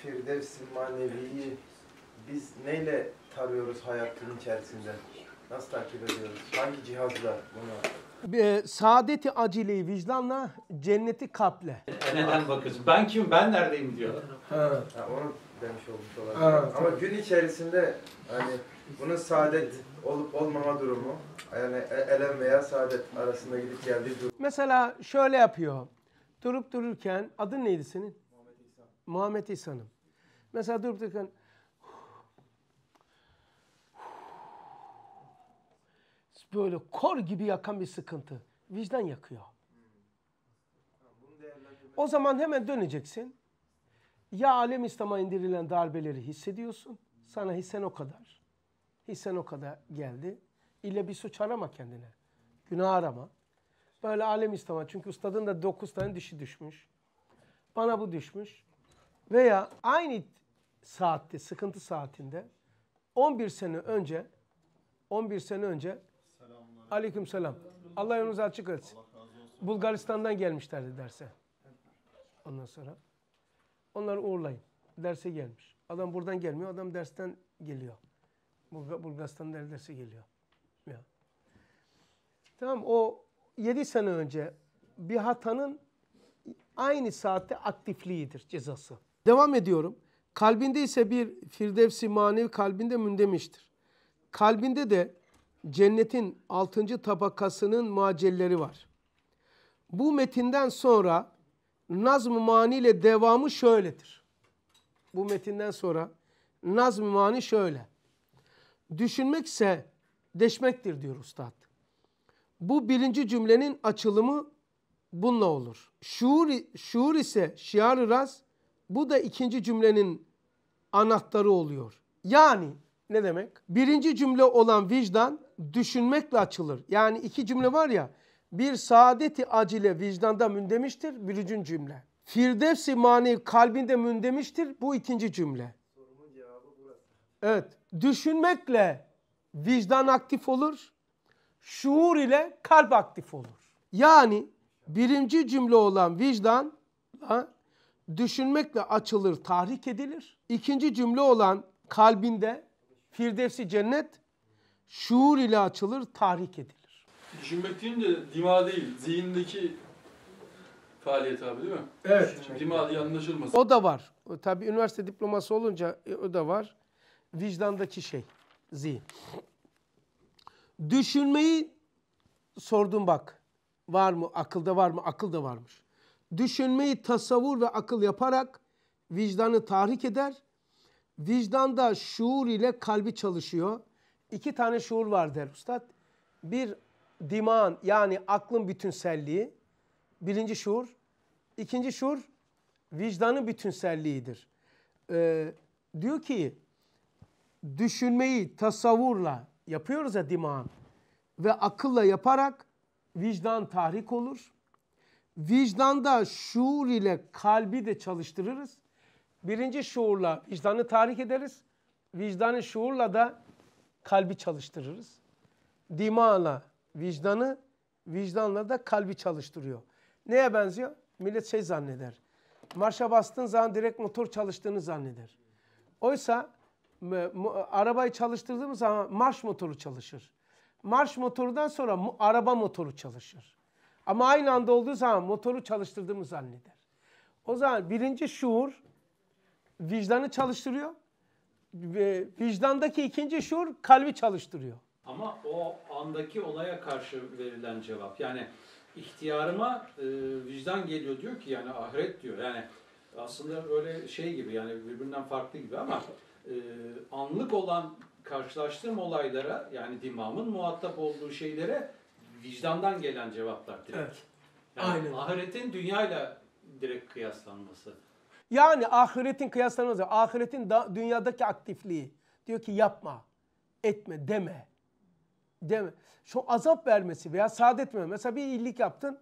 firdevs maneviyi biz neyle tarıyoruz hayatın içerisinde? Nasıl takip ediyoruz? Hangi cihazla bunu e, saadeti acili vicdanla, cenneti kalple. Neden bakıyorsun? Ben kim? Ben neredeyim diyor. Ha. Ha, onu demiş olmuş olabilir. Ama gün içerisinde hani bunun saadet olup olmama durumu, yani e, elem veya saadet arasında gidip geldiği durum. Mesela şöyle yapıyor. Durup dururken, adın neydi senin? Muhammed İhsan'ım. Mesela durup dururken, böyle kor gibi yakan bir sıkıntı. Vicdan yakıyor. O zaman hemen döneceksin. Ya alem İslam'a indirilen darbeleri hissediyorsun. Sana hissen o kadar. Hissen o kadar geldi. İlle bir suç arama kendine. Günah arama. Böyle alem İslam'a. Çünkü ustadın da dokuz tane dişi düşmüş. Bana bu düşmüş. Veya aynı saatte, sıkıntı saatinde 11 sene önce 11 sene önce Aleyküm selam. Allah yolunuzu açık etsin. Bulgaristan'dan gelmişlerdi derse. Ondan sonra onları uğurlayın. Derse gelmiş. Adam buradan gelmiyor. Adam dersten geliyor. Bulgaristan'dan derse geliyor. Ya. Tamam o 7 sene önce bir hatanın aynı saatte aktifliğidir cezası. Devam ediyorum. Kalbinde ise bir firdevsi manevi kalbinde mündemiştir. Kalbinde de cennetin altıncı tabakasının muacelleri var. Bu metinden sonra Nazm-ı Mani ile devamı şöyledir. Bu metinden sonra Nazm-ı Mani şöyle. Düşünmekse deşmektir diyor Üstad. Bu birinci cümlenin açılımı bununla olur. Şuur, şuur ise şiar-ı raz bu da ikinci cümlenin anahtarı oluyor. Yani ne demek? Birinci cümle olan vicdan düşünmekle açılır. Yani iki cümle var ya bir saadeti acile vicdanda mündemiştir birinci cümle. Firdevsi mani kalbinde mündemiştir bu ikinci cümle. Evet düşünmekle vicdan aktif olur şuur ile kalp aktif olur. Yani birinci cümle olan vicdan ha, düşünmekle açılır tahrik edilir. İkinci cümle olan kalbinde firdevsi cennet şuur ile açılır, tahrik edilir. Düşünmek deyince dima değil, zihindeki faaliyet abi değil mi? Evet. Dima diye anlaşılmasın. O da var. Tabii üniversite diploması olunca e, o da var. Vicdandaki şey, zihin. Düşünmeyi sordum bak. Var mı? Akılda var mı? Akılda varmış. Düşünmeyi tasavvur ve akıl yaparak vicdanı tahrik eder. Vicdanda şuur ile kalbi çalışıyor iki tane şuur var der ustad. Bir diman yani aklın bütünselliği birinci şuur. İkinci şuur vicdanın bütünselliğidir. Ee, diyor ki düşünmeyi tasavvurla yapıyoruz ya diman ve akılla yaparak vicdan tahrik olur. Vicdanda şuur ile kalbi de çalıştırırız. Birinci şuurla vicdanı tahrik ederiz. Vicdanı şuurla da kalbi çalıştırırız. Dimağla vicdanı, vicdanla da kalbi çalıştırıyor. Neye benziyor? Millet şey zanneder. Marşa bastığın zaman direkt motor çalıştığını zanneder. Oysa arabayı çalıştırdığımız zaman marş motoru çalışır. Marş motorundan sonra araba motoru çalışır. Ama aynı anda olduğu zaman motoru çalıştırdığımı zanneder. O zaman birinci şuur vicdanı çalıştırıyor vicdandaki ikinci şuur kalbi çalıştırıyor. Ama o andaki olaya karşı verilen cevap yani ihtiyarıma e, vicdan geliyor diyor ki yani ahiret diyor. Yani aslında öyle şey gibi yani birbirinden farklı gibi ama e, anlık olan karşılaştığım olaylara yani dimağımın muhatap olduğu şeylere vicdandan gelen cevaplar direkt. Evet. Yani Aynen. ahiretin dünyayla direkt kıyaslanması. Yani ahiretin kıyaslanması, Ahiretin da, dünyadaki aktifliği. Diyor ki yapma, etme, deme. Deme. Şu azap vermesi veya saadet vermesi. Mesela bir iyilik yaptın.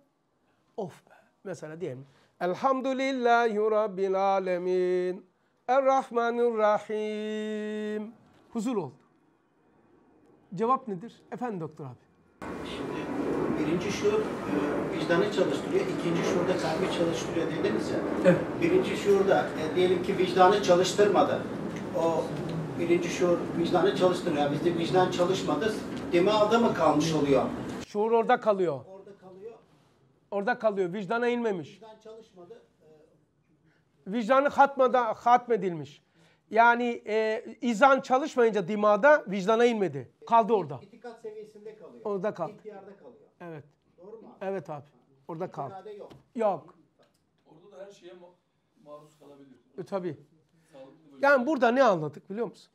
Of be. Mesela diyelim. Elhamdülillahi Rabbil Alemin. Errahmanirrahim. Huzur oldu. Cevap nedir? Efendim doktor abi. Şimdi şuur e, vicdanı çalıştırıyor, ikinci şuurda kalbi çalıştırıyor dediniz ya. Evet. Birinci şuurda e, diyelim ki vicdanı çalıştırmadı. O birinci şuur vicdanı çalıştırıyor. bizde vicdan çalışmadı. Dimağda mı kalmış oluyor? Şuur orada kalıyor. Orada kalıyor. Orada kalıyor. Vicdana inmemiş. Vicdan çalışmadı. E, vicdanı hatmada, hatmedilmiş. Yani e, izan çalışmayınca dimağda vicdana inmedi. Kaldı orada. İtikat seviyesinde kalıyor. Orada kaldı. İhtiyarda kalıyor. Evet. Doğru mu abi? Evet abi. Orada kal. yok. Yok. Orada da her şeye maruz kalabiliyorsun. E, tabii. Yani burada ne anladık biliyor musun?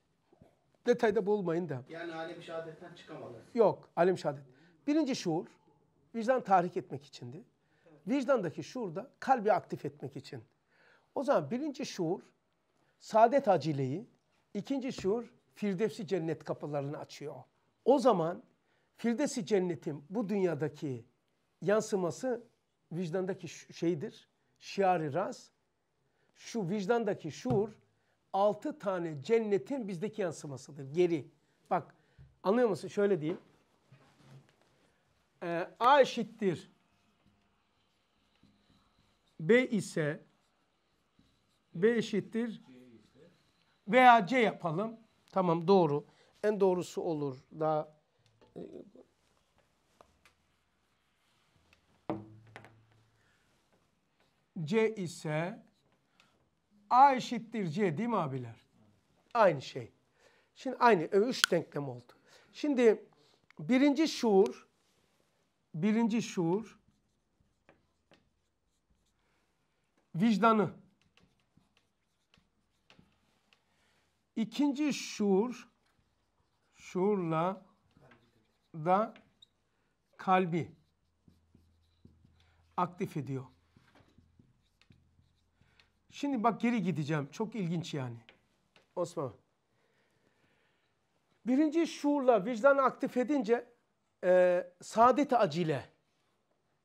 Detayda bulmayın da. Yani alem şehadetten çıkamadı. Yok, alem şehadet. Birinci şuur, vicdan tahrik etmek içindi. Vicdandaki şuur da kalbi aktif etmek için. O zaman birinci şuur, saadet acileyi, ikinci şuur, firdevsi cennet kapılarını açıyor. O zaman firdevsi cennetin bu dünyadaki yansıması vicdandaki şeydir. Şiari raz. Şu vicdandaki şuur altı tane cennetin bizdeki yansımasıdır. Geri. Bak anlıyor musun? Şöyle diyeyim. Ee, A eşittir. B ise B eşittir veya C yapalım. Tamam doğru. En doğrusu olur. Daha e, C ise A eşittir C değil mi abiler? Aynı şey. Şimdi aynı. E, üç denklem oldu. Şimdi birinci şuur birinci şuur vicdanı. İkinci şuur şuurla da kalbi aktif ediyor. Şimdi bak geri gideceğim. Çok ilginç yani. Osman. Birinci şuurla vicdanı aktif edince e, saadet acile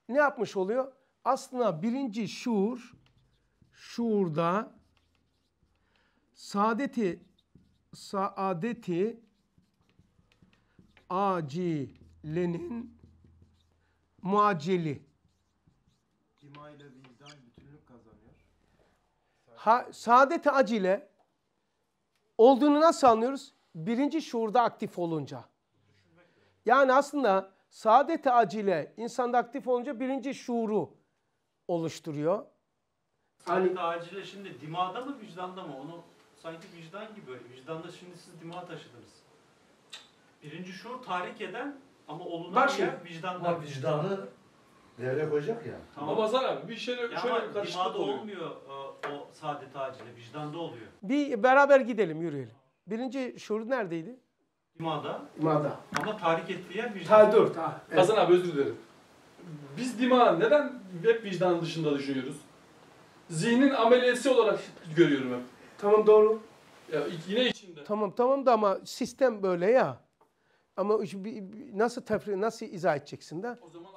ne yapmış oluyor? Aslında birinci şuur şuurda saadeti saadeti acilenin muaceli ha, saadet acile olduğunu nasıl anlıyoruz? Birinci şuurda aktif olunca. Yani aslında saadet acile insanda aktif olunca birinci şuuru oluşturuyor. saadet acile şimdi dimağda mı vicdanda mı? Onu sanki vicdan gibi böyle. Vicdanda şimdi siz dimağa taşıdınız. Birinci şuur tahrik eden ama olunan Bak yer vicdandan. Vicdanı Devre koyacak ya. Tamam. Ama Hasan abi bir şöyle, ya şöyle bir karışıklık oluyor. olmuyor e, o o saadet acile, vicdanda oluyor. Bir beraber gidelim, yürüyelim. Birinci şuur neredeydi? Dimada. Dimada. Ama tahrik ettiği yer vicdan. Ha dur. Ha, evet. Hasan abi özür dilerim. Biz dima neden hep vicdan dışında düşünüyoruz? Zihnin ameliyesi olarak görüyorum hep. Tamam doğru. Ya, yine içinde. Tamam tamam da ama sistem böyle ya. Ama nasıl tefri, nasıl izah edeceksin de? O zaman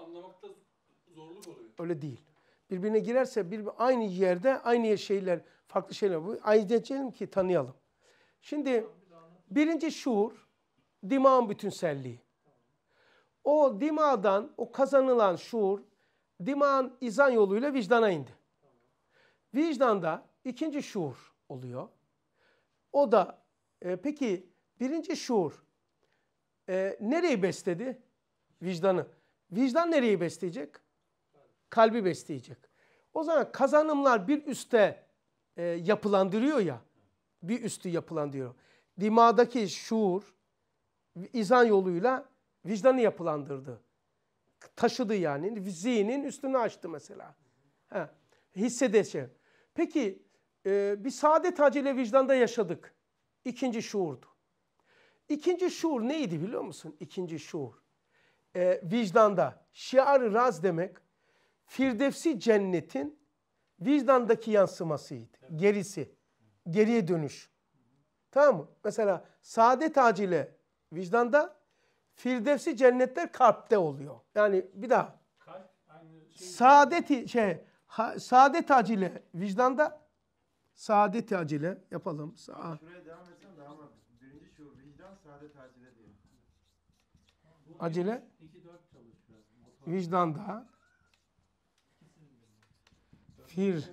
Öyle değil. Birbirine girerse bir, aynı yerde aynı şeyler, farklı şeyler. Bu ayıcayalım ki tanıyalım. Şimdi birinci şuur, dimağın bütünselliği. O dimağdan, o kazanılan şuur, dimağın izan yoluyla vicdana indi. Vicdanda ikinci şuur oluyor. O da e, peki birinci şuur e, nereyi besledi? Vicdanı. Vicdan nereyi besleyecek? kalbi besleyecek. O zaman kazanımlar bir üste e, yapılandırıyor ya. Bir üstü yapılandırıyor. Dimağdaki şuur izan yoluyla vicdanı yapılandırdı. Taşıdı yani. Zihnin üstünü açtı mesela. He, hissedeşi. Peki e, bir saadet acıyla vicdanda yaşadık. İkinci şuurdu. İkinci şuur neydi biliyor musun? İkinci şuur. E, vicdanda. şiar raz demek Firdevsi cennetin vicdandaki yansımasıydı. Gerisi. Geriye dönüş. Tamam mı? Mesela saadet acile vicdanda, firdevsi cennetler kalpte oluyor. Yani bir daha. Kalp şey. Saadeti şey, ha, saadet acile vicdanda, saadet acile yapalım. Sa Şuraya devam etsen daha var. Birinci şu vicdan saadet acile diyor. acile. Vicdanda. Tekfir.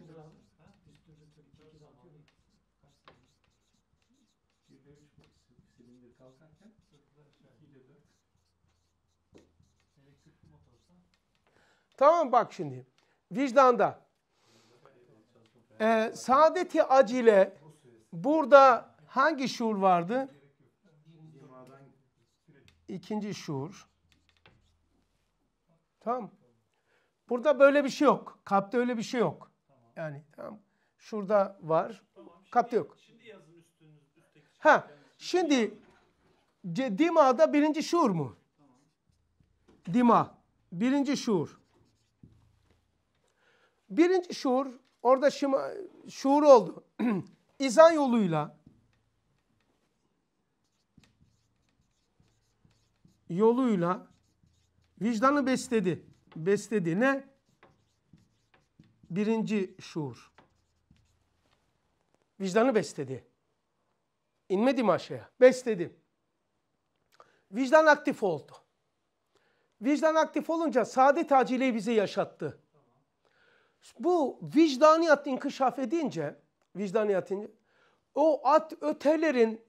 Tamam bak şimdi. Vicdanda. Ee, saadeti acile burada hangi şuur vardı? İkinci şuur. Tamam. Burada böyle bir şey yok. Kalpte öyle bir şey yok. Yani tamam. Şurada var. Tamam, şimdi, yok. Şimdi yazın üstünüz, üstteki. Şey ha. Şimdi dima'da birinci şuur mu? Tamam. Dima. Birinci şuur. Birinci şuur orada şıma, şuur oldu. İzan yoluyla yoluyla vicdanı besledi. Besledi ne? birinci şuur. Vicdanı besledi. mi aşağıya. Besledi. Vicdan aktif oldu. Vicdan aktif olunca saadet acileyi bize yaşattı. Bu vicdaniyat inkişaf edince, vicdaniyat ince, o at ötelerin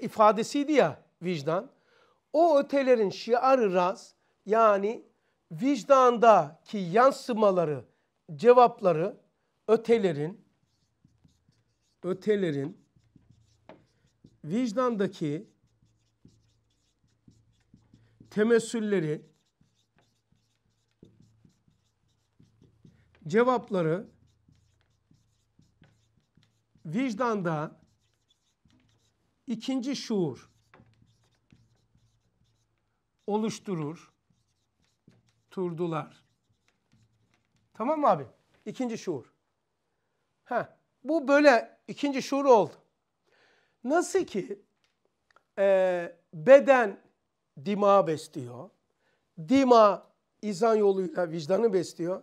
ifadesiydi ya vicdan. O ötelerin şiarı raz yani vicdandaki yansımaları cevapları ötelerin ötelerin vicdandaki temessülleri cevapları vicdanda ikinci şuur oluşturur turdular. Tamam mı abi? İkinci şuur. Ha, bu böyle ikinci şuur oldu. Nasıl ki e, beden dima besliyor. Dima izan yoluyla vicdanı besliyor.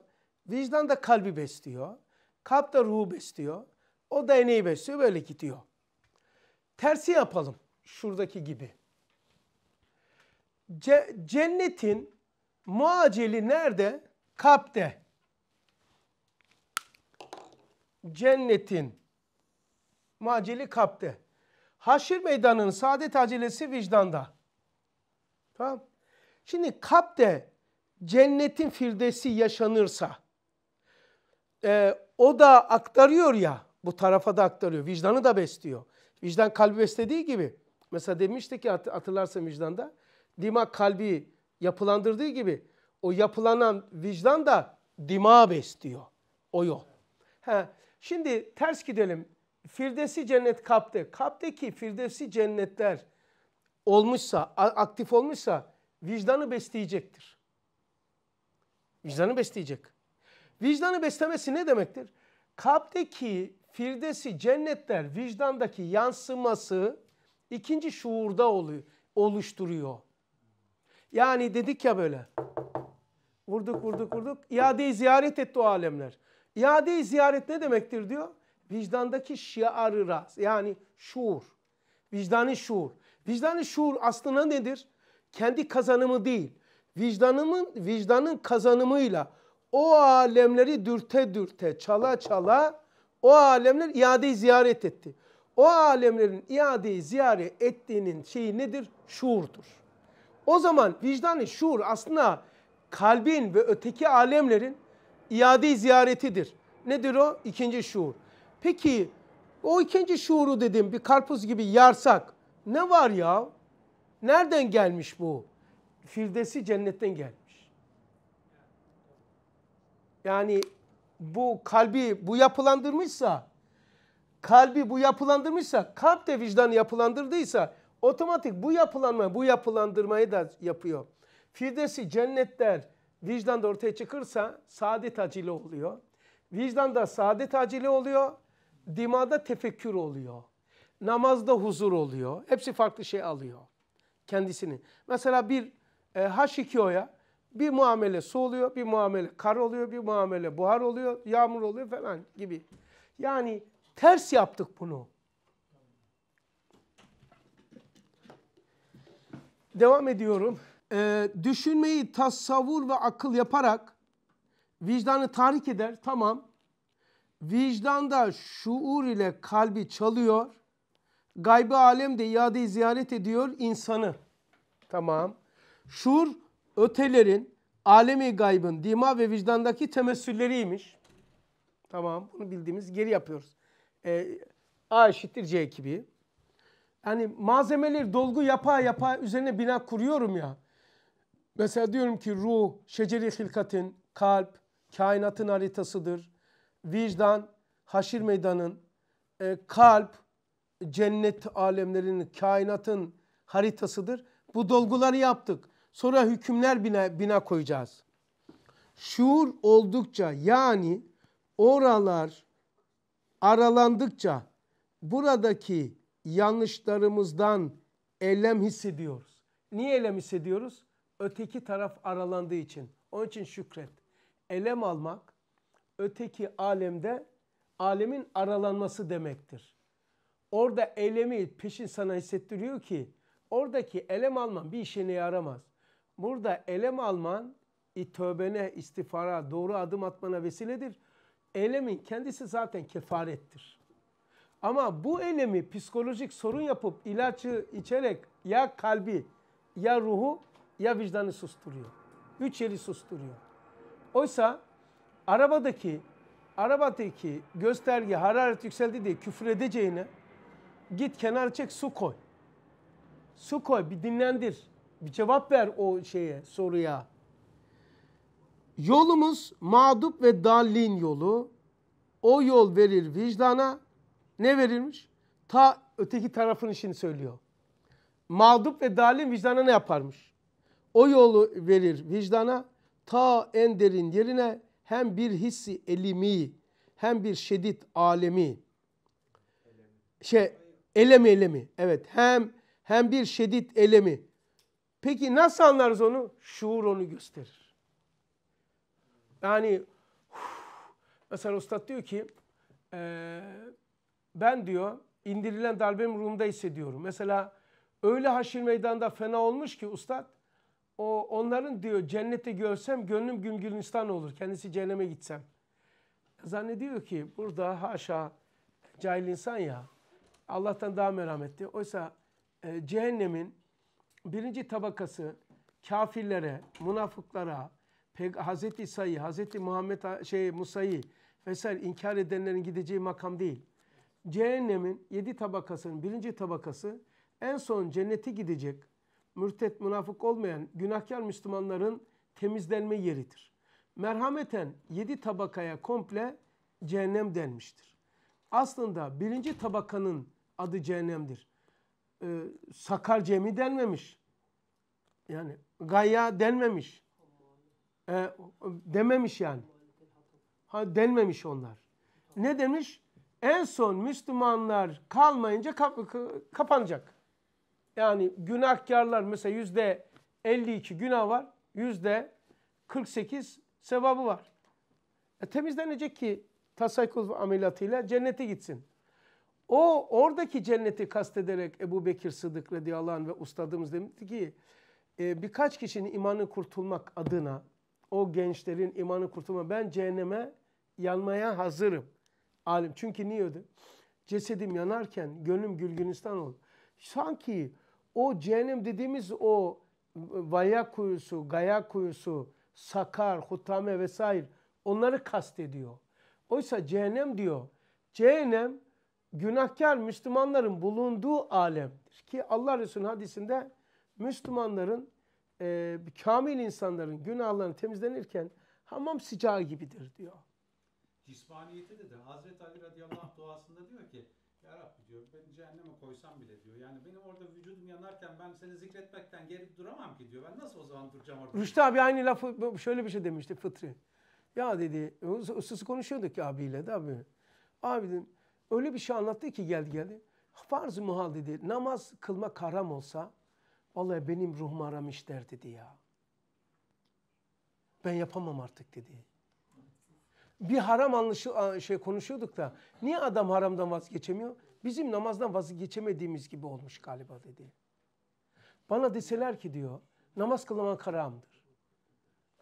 Vicdan da kalbi besliyor. Kalp de ruhu besliyor. O da eneği besliyor. Böyle gidiyor. Tersi yapalım. Şuradaki gibi. Ce cennetin muaceli nerede? Kalpte cennetin maceli kapte. Haşir meydanının saadet acelesi vicdanda. Tamam. Şimdi kapte cennetin firdesi yaşanırsa e, o da aktarıyor ya bu tarafa da aktarıyor. Vicdanı da besliyor. Vicdan kalbi beslediği gibi. Mesela demiştik ki hatırlarsan vicdanda dima kalbi yapılandırdığı gibi o yapılanan vicdan da dima besliyor. O yol. He, Şimdi ters gidelim. Firdevsi cennet kaptı. Kaptaki firdevsi cennetler olmuşsa, aktif olmuşsa vicdanı besleyecektir. Vicdanı besleyecek. Vicdanı beslemesi ne demektir? Kaptaki firdesi cennetler vicdandaki yansıması ikinci şuurda oluyor, oluşturuyor. Yani dedik ya böyle. Vurduk vurduk vurduk. İadeyi ziyaret etti o alemler. İade-i ziyaret ne demektir diyor? Vicdandaki şiarı raz yani şuur. Vicdani şuur. Vicdani şuur aslında nedir? Kendi kazanımı değil. Vicdanımın, vicdanın kazanımıyla o alemleri dürte dürte, çala çala o alemler iade-i ziyaret etti. O alemlerin iade-i ziyaret ettiğinin şeyi nedir? Şuurdur. O zaman vicdanı şuur aslında kalbin ve öteki alemlerin iade ziyaretidir. Nedir o? İkinci şuur. Peki o ikinci şuuru dedim bir karpuz gibi yarsak ne var ya? Nereden gelmiş bu? Firdesi cennetten gelmiş. Yani bu kalbi bu yapılandırmışsa kalbi bu yapılandırmışsa kalp de vicdanı yapılandırdıysa otomatik bu yapılanma bu yapılandırmayı da yapıyor. Firdesi cennetler Vicdan da ortaya çıkırsa saadet acili oluyor. vicdan da saadet acili oluyor. Dimada tefekkür oluyor. Namazda huzur oluyor. Hepsi farklı şey alıyor kendisini. Mesela bir e, H2O'ya bir muamele su oluyor, bir muamele kar oluyor, bir muamele buhar oluyor, yağmur oluyor falan gibi. Yani ters yaptık bunu. Devam ediyorum e, düşünmeyi tasavvur ve akıl yaparak vicdanı tahrik eder. Tamam. Vicdanda şuur ile kalbi çalıyor. Gaybı alemde iadeyi ziyaret ediyor insanı. Tamam. Şuur ötelerin alemi gaybın dima ve vicdandaki temessülleriymiş. Tamam bunu bildiğimiz geri yapıyoruz. Ee, A eşittir C ekibi. Yani malzemeleri dolgu yapa yapa üzerine bina kuruyorum ya. Mesela diyorum ki ruh, şeceri hilkatin, kalp, kainatın haritasıdır. Vicdan, haşir meydanın, e, kalp, cennet alemlerinin, kainatın haritasıdır. Bu dolguları yaptık. Sonra hükümler bina, bina koyacağız. Şuur oldukça yani oralar aralandıkça buradaki yanlışlarımızdan elem hissediyoruz. Niye elem hissediyoruz? öteki taraf aralandığı için. Onun için şükret. Elem almak öteki alemde alemin aralanması demektir. Orada elemi peşin sana hissettiriyor ki oradaki elem alman bir işine yaramaz. Burada elem alman tövbene, istifara, doğru adım atmana vesiledir. Elemin kendisi zaten kefarettir. Ama bu elemi psikolojik sorun yapıp ilacı içerek ya kalbi ya ruhu ya vicdanı susturuyor. Üç yeri susturuyor. Oysa arabadaki arabadaki gösterge hararet yükseldi diye küfür edeceğine git kenar çek su koy. Su koy bir dinlendir. Bir cevap ver o şeye soruya. Yolumuz mağdup ve dallin yolu. O yol verir vicdana. Ne verirmiş? Ta öteki tarafın işini söylüyor. Mağdup ve dalin vicdana ne yaparmış? O yolu verir vicdana ta en derin yerine hem bir hissi elimi hem bir şiddet alemi şey elemi elemi evet hem hem bir şiddet elemi. Peki nasıl anlarız onu? Şuur onu gösterir. Yani mesela ustad diyor ki e, ben diyor indirilen darbem ruhumda hissediyorum. Mesela öyle haşir meydanda fena olmuş ki ustad o onların diyor cenneti görsem gönlüm gül gülistan olur. Kendisi cehenneme gitsem. Zannediyor ki burada haşa cahil insan ya Allah'tan daha merhametli. Oysa e, cehennemin birinci tabakası kafirlere, münafıklara munafıklara, Hazreti İsa'yı, Hazreti Muhammed şey Musa'yı vesaire inkar edenlerin gideceği makam değil. Cehennemin yedi tabakasının birinci tabakası en son cenneti gidecek mürtet münafık olmayan günahkar Müslümanların temizlenme yeridir. Merhameten yedi tabakaya komple cehennem denmiştir. Aslında birinci tabakanın adı cehennemdir. Ee, sakar cemi denmemiş. Yani gaya denmemiş. Ee, dememiş yani. Ha, denmemiş onlar. Ne demiş? En son Müslümanlar kalmayınca kap kapanacak. Yani günahkarlar mesela yüzde 52 günah var. Yüzde 48 sevabı var. E, temizlenecek ki tasaykul ameliyatıyla cennete gitsin. O oradaki cenneti kastederek Ebu Bekir Sıdık radıyallahu anh ve ustadımız demişti ki e, birkaç kişinin imanı kurtulmak adına o gençlerin imanı kurtulma ben cehenneme yanmaya hazırım. Alim çünkü niye ödü? Cesedim yanarken gönlüm gülgünistan oldu. Sanki o cehennem dediğimiz o ıı, vaya kuyusu, gaya kuyusu, sakar, hutame vesaire onları kastediyor. Oysa cehennem diyor. Cehennem günahkar Müslümanların bulunduğu alemdir. Ki Allah Resulü hadisinde Müslümanların e, kamil insanların günahlarını temizlenirken hamam sıcağı gibidir diyor. Cismaniyete de de Hazreti Ali radıyallahu anh duasında diyor ki ya Rabbi diyor beni cehenneme koysam bile diyor. Yani benim orada vücudum yanarken ben seni zikretmekten geri duramam ki diyor. Ben nasıl o zaman duracağım orada? Rüştü abi aynı lafı şöyle bir şey demişti Fıtri. Ya dedi, ıssız konuşuyorduk ya abiyle de abi. Abi dedim, öyle bir şey anlattı ki geldi geldi. farz muhal dedi, namaz kılma karam olsa, vallahi benim ruhum aramış der dedi ya. Ben yapamam artık dedi bir haram anlaşı, şey konuşuyorduk da niye adam haramdan vazgeçemiyor? Bizim namazdan vazgeçemediğimiz gibi olmuş galiba dedi. Bana deseler ki diyor namaz kılmak haramdır.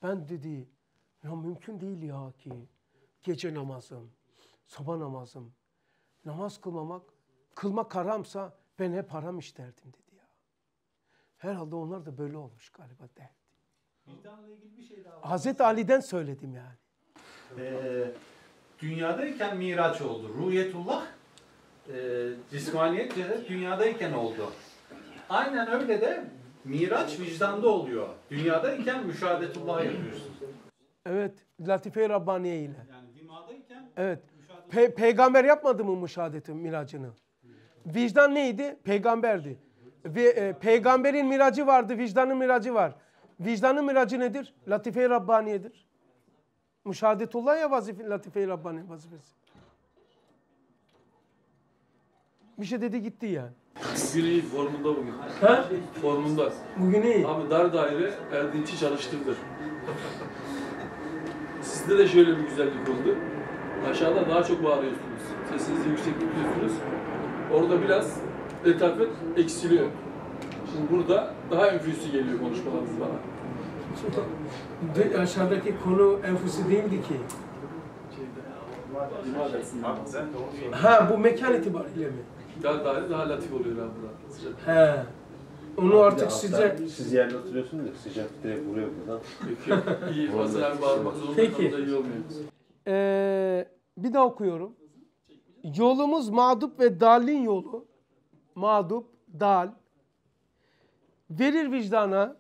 Ben dedi ya mümkün değil ya ki gece namazım, sabah namazım. Namaz kılmamak, kılmak haramsa ben hep haram işlerdim dedi ya. Herhalde onlar da böyle olmuş galiba derdi. Vicdanla ilgili bir şey daha var. Hazreti Ali'den söyledim yani e, dünyadayken miraç oldu. Ruhiyetullah e, cismaniyet ceset dünyadayken oldu. Aynen öyle de miraç vicdanda oluyor. Dünyadayken müşahadetullah yapıyorsun. Evet. Latife-i Rabbaniye ile. Yani dimadayken evet. Pe peygamber yapmadı mı müşahadeti miracını? Vicdan neydi? Peygamberdi. Ve, e, peygamberin miracı vardı, vicdanın miracı var. Vicdanın miracı nedir? Latife-i Rabbaniye'dir. Müşahadetullah ya vazife, latife-i Rabbani vazifesi. Bir şey dedi gitti yani. Bugün iyi formunda bugün. Ha? Formunda. Bugün iyi. Abi dar daire Erdinç'i çalıştırdır. Sizde de şöyle bir güzellik oldu. Aşağıda daha çok bağırıyorsunuz. Sesinizi yüksek tutuyorsunuz. Orada biraz letafet eksiliyor. Şimdi burada daha enfüsü geliyor konuşmalarınız bana. Şimdi aşağıdaki konu enfusi değildi ki. Ha bu mekan itibariyle mi? Daha, daha, daha latif oluyor abi burada. He. Onu artık sıcak... Siz yerde oturuyorsunuz ya sıcak direkt vuruyor buradan. Peki. İyi fazla abi bağırmak Peki. Ee, bir daha okuyorum. Yolumuz mağdup ve dalin yolu. Mağdup, dal. Verir vicdana,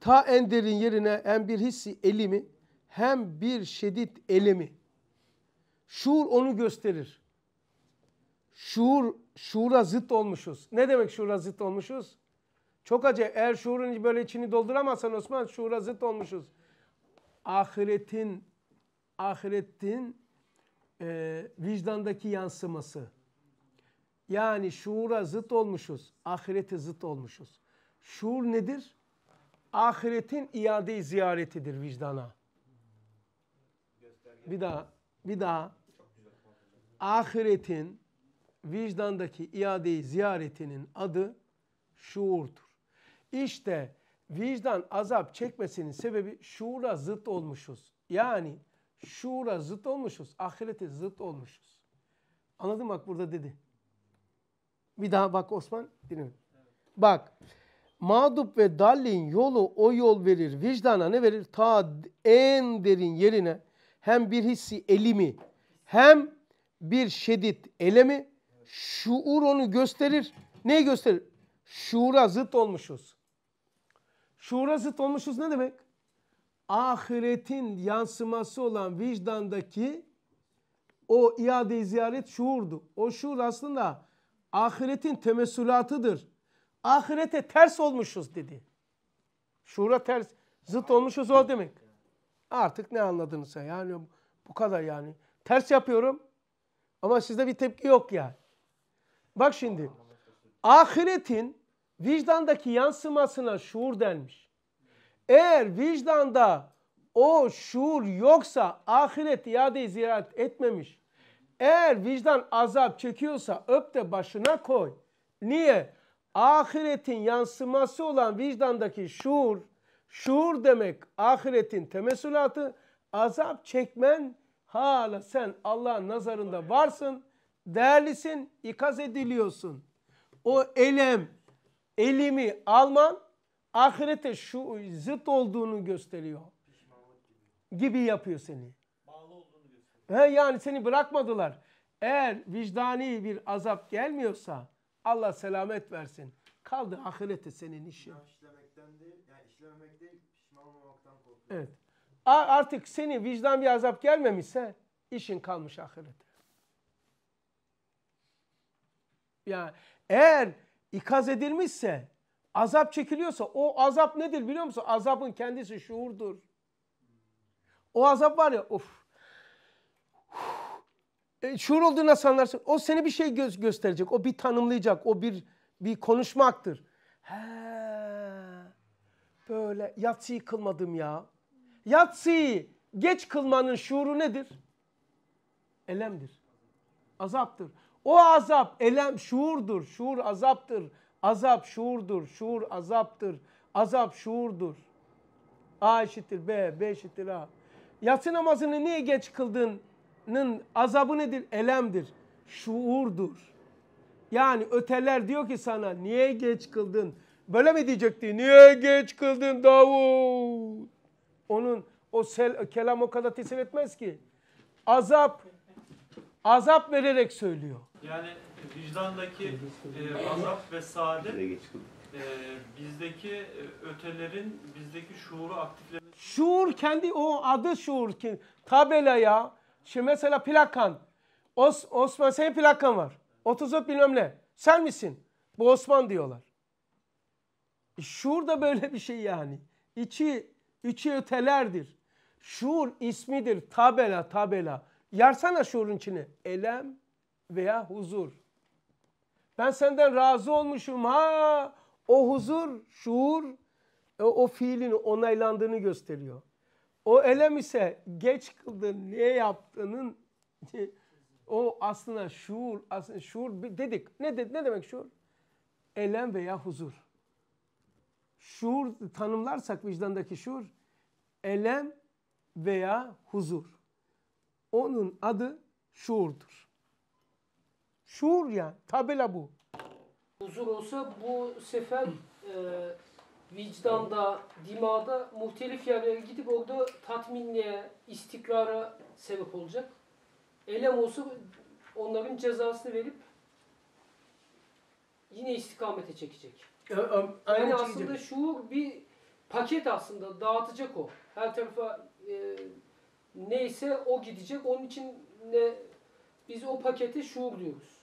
Ta en derin yerine hem bir hissi elimi hem bir şiddet elemi. Şuur onu gösterir. Şuur, şuura zıt olmuşuz. Ne demek şuura zıt olmuşuz? Çok acayip. Eğer şuurun böyle içini dolduramazsan Osman şuura zıt olmuşuz. Ahiretin, ahiretin e, vicdandaki yansıması. Yani şuura zıt olmuşuz. Ahirete zıt olmuşuz. Şuur nedir? ahiretin iade ziyaretidir vicdana. Bir daha, bir daha. Ahiretin vicdandaki iade ziyaretinin adı şuurdur. İşte vicdan azap çekmesinin sebebi şuura zıt olmuşuz. Yani şuura zıt olmuşuz, ahirete zıt olmuşuz. Anladın mı bak burada dedi. Bir daha bak Osman dinle. Evet. Bak mağdup ve dallin yolu o yol verir. Vicdana ne verir? Ta en derin yerine hem bir hissi elimi hem bir şiddet elemi şuur onu gösterir. Neyi gösterir? Şuura zıt olmuşuz. Şuura zıt olmuşuz ne demek? Ahiretin yansıması olan vicdandaki o iade-i ziyaret şuurdu. O şuur aslında ahiretin temessülatıdır ahirete ters olmuşuz dedi. Şura ters, zıt olmuşuz o demek. Artık ne anladınız sen? Yani bu kadar yani. Ters yapıyorum ama sizde bir tepki yok yani. Bak şimdi ahiretin vicdandaki yansımasına şuur denmiş. Eğer vicdanda o şuur yoksa ahiret iade ziyaret etmemiş. Eğer vicdan azap çekiyorsa öp de başına koy. Niye? ahiretin yansıması olan vicdandaki şuur, şuur demek ahiretin temessülatı, azap çekmen hala sen Allah'ın nazarında varsın, değerlisin, ikaz ediliyorsun. O elem, elimi alman ahirete şu zıt olduğunu gösteriyor. Gibi yapıyor seni. Bağlı He, yani seni bırakmadılar. Eğer vicdani bir azap gelmiyorsa, Allah selamet versin. Kaldı ahirete senin işin. Günah işlemekten değil, yani işlememek değil, pişman olmaktan korkuyor. Evet. Artık seni vicdan bir azap gelmemişse işin kalmış ahirete. Yani eğer ikaz edilmişse, azap çekiliyorsa o azap nedir biliyor musun? Azabın kendisi şuurdur. O azap var ya of e, şuur olduğunu nasıl anlarsın? O seni bir şey göz gösterecek. O bir tanımlayacak. O bir bir konuşmaktır. He, böyle yatsıyı kılmadım ya. Yatsıyı geç kılmanın şuuru nedir? Elemdir. Azaptır. O azap elem şuurdur. Şuur azaptır. Azap şuurdur. Şuur azaptır. Azap şuurdur. A eşittir B, B eşittir A. Yatsı namazını niye geç kıldın? Allah'ın azabı nedir? Elemdir, şuurdur. Yani öteler diyor ki sana niye geç kıldın? Böyle mi diyecekti? Niye geç kıldın Davud? Onun o sel, kelam o kadar tesir etmez ki. Azap, azap vererek söylüyor. Yani vicdandaki e, azap ve saadet e, bizdeki e, ötelerin bizdeki şuuru aktiflemesi. Şuur kendi o adı şuur ki tabelaya Şimdi mesela plakan. Os, Osman senin plakan var. 34 bilmem ne. Sen misin? Bu Osman diyorlar. E şuur böyle bir şey yani. İçi, içi ötelerdir. Şuur ismidir. Tabela tabela. Yarsana şuurun içine. Elem veya huzur. Ben senden razı olmuşum ha. O huzur, şuur o, e, o fiilin onaylandığını gösteriyor. O elem ise geç kıldın, niye yaptığının o aslında şuur, aslında şuur dedik. Ne dedi? Ne demek şuur? Elem veya huzur. Şuur tanımlarsak vicdandaki şuur elem veya huzur. Onun adı şuurdur. Şuur ya tabela bu. Huzur olsa bu sefer e, vicdanda, dimada muhtelif yerlere gidip orada tatminliğe, istikrara sebep olacak. Elem olsa onların cezasını verip yine istikamete çekecek. Yani, aslında şuur bir paket aslında dağıtacak o. Her tarafa e, neyse o gidecek. Onun için ne biz o pakete şuur diyoruz.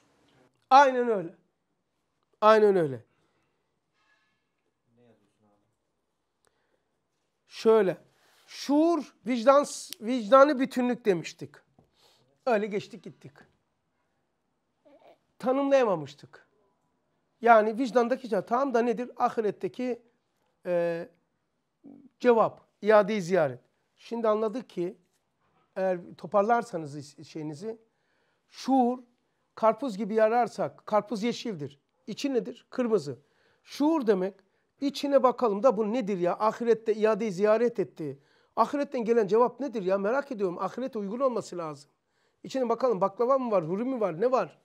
Aynen öyle. Aynen öyle. Şöyle. Şuur, vicdan, vicdanı bütünlük demiştik. Öyle geçtik gittik. Tanımlayamamıştık. Yani vicdandaki cevap. Tamam da nedir? Ahiretteki e, cevap. i̇ade ziyaret. Şimdi anladık ki eğer toparlarsanız şeyinizi şuur karpuz gibi yararsak karpuz yeşildir. İçi nedir? Kırmızı. Şuur demek İçine bakalım da bu nedir ya? Ahirette iadeyi ziyaret etti. Ahiretten gelen cevap nedir ya? Merak ediyorum. Ahirete uygun olması lazım. İçine bakalım baklava mı var, huri mu var, ne var?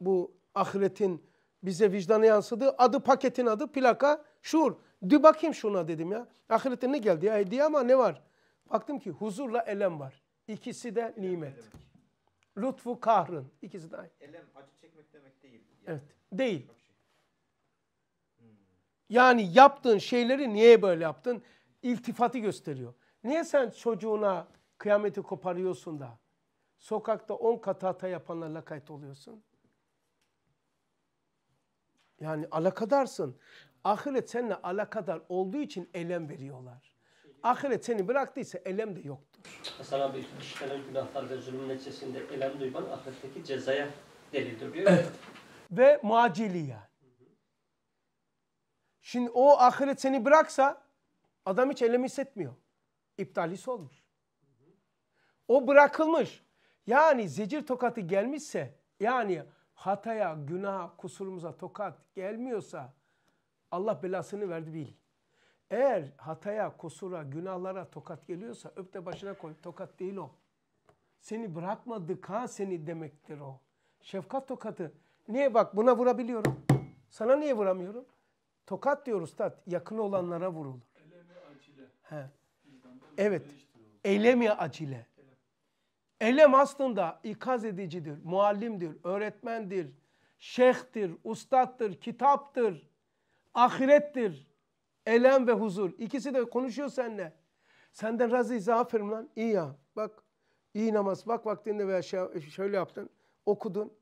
Bu ahiretin bize vicdana yansıdığı adı paketin adı plaka şuur. Dü bakayım şuna dedim ya. Ahirette ne geldi ya? Hediye ama ne var? Baktım ki huzurla elem var. İkisi de nimet. Elem, elem. Lütfu kahrın. İkisi de aynı. Elem acı çekmek demek değil. Yani. Evet. Değil. Yani yaptığın şeyleri niye böyle yaptın? İltifatı gösteriyor. Niye sen çocuğuna kıyameti koparıyorsun da sokakta on katı hata yapanlarla kayıt oluyorsun? Yani alakadarsın. Ahiret seninle alakadar olduğu için elem veriyorlar. Ahiret seni bıraktıysa elem de yoktur. Mesela bir işlenen günahlar ve zulmün neticesinde elem duyman ahiretteki cezaya delildir diyor. Evet. Ve muaciliye. Şimdi o ahiret seni bıraksa adam hiç elemi hissetmiyor. İptalisi olmuş. O bırakılmış. Yani zecir tokatı gelmişse yani hataya, günaha, kusurumuza tokat gelmiyorsa Allah belasını verdi bil. Eğer hataya, kusura, günahlara tokat geliyorsa öp de başına koy. Tokat değil o. Seni bırakmadık ha seni demektir o. Şefkat tokatı. Niye bak buna vurabiliyorum? Sana niye vuramıyorum? Tokat diyor ustad. Yakın olanlara vurulur. Elemi acile. He. Evet. Elemi acile. Elem aslında ikaz edicidir, muallimdir, öğretmendir, şeyhtir, ustattır, kitaptır, ahirettir. Elem ve huzur. İkisi de konuşuyor seninle. Senden razıyız aferin lan. İyi ya. Bak iyi namaz. Bak vaktinde veya şöyle yaptın. Okudun.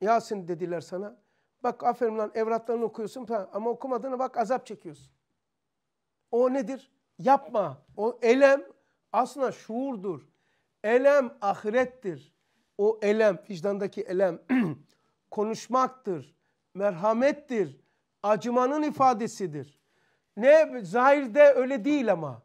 Yasin dediler sana. Bak aferin lan evratlarını okuyorsun falan. ama okumadığını bak azap çekiyorsun. O nedir? Yapma. O elem aslında şuurdur. Elem ahirettir. O elem, vicdandaki elem konuşmaktır, merhamettir, acımanın ifadesidir. Ne zahirde öyle değil ama.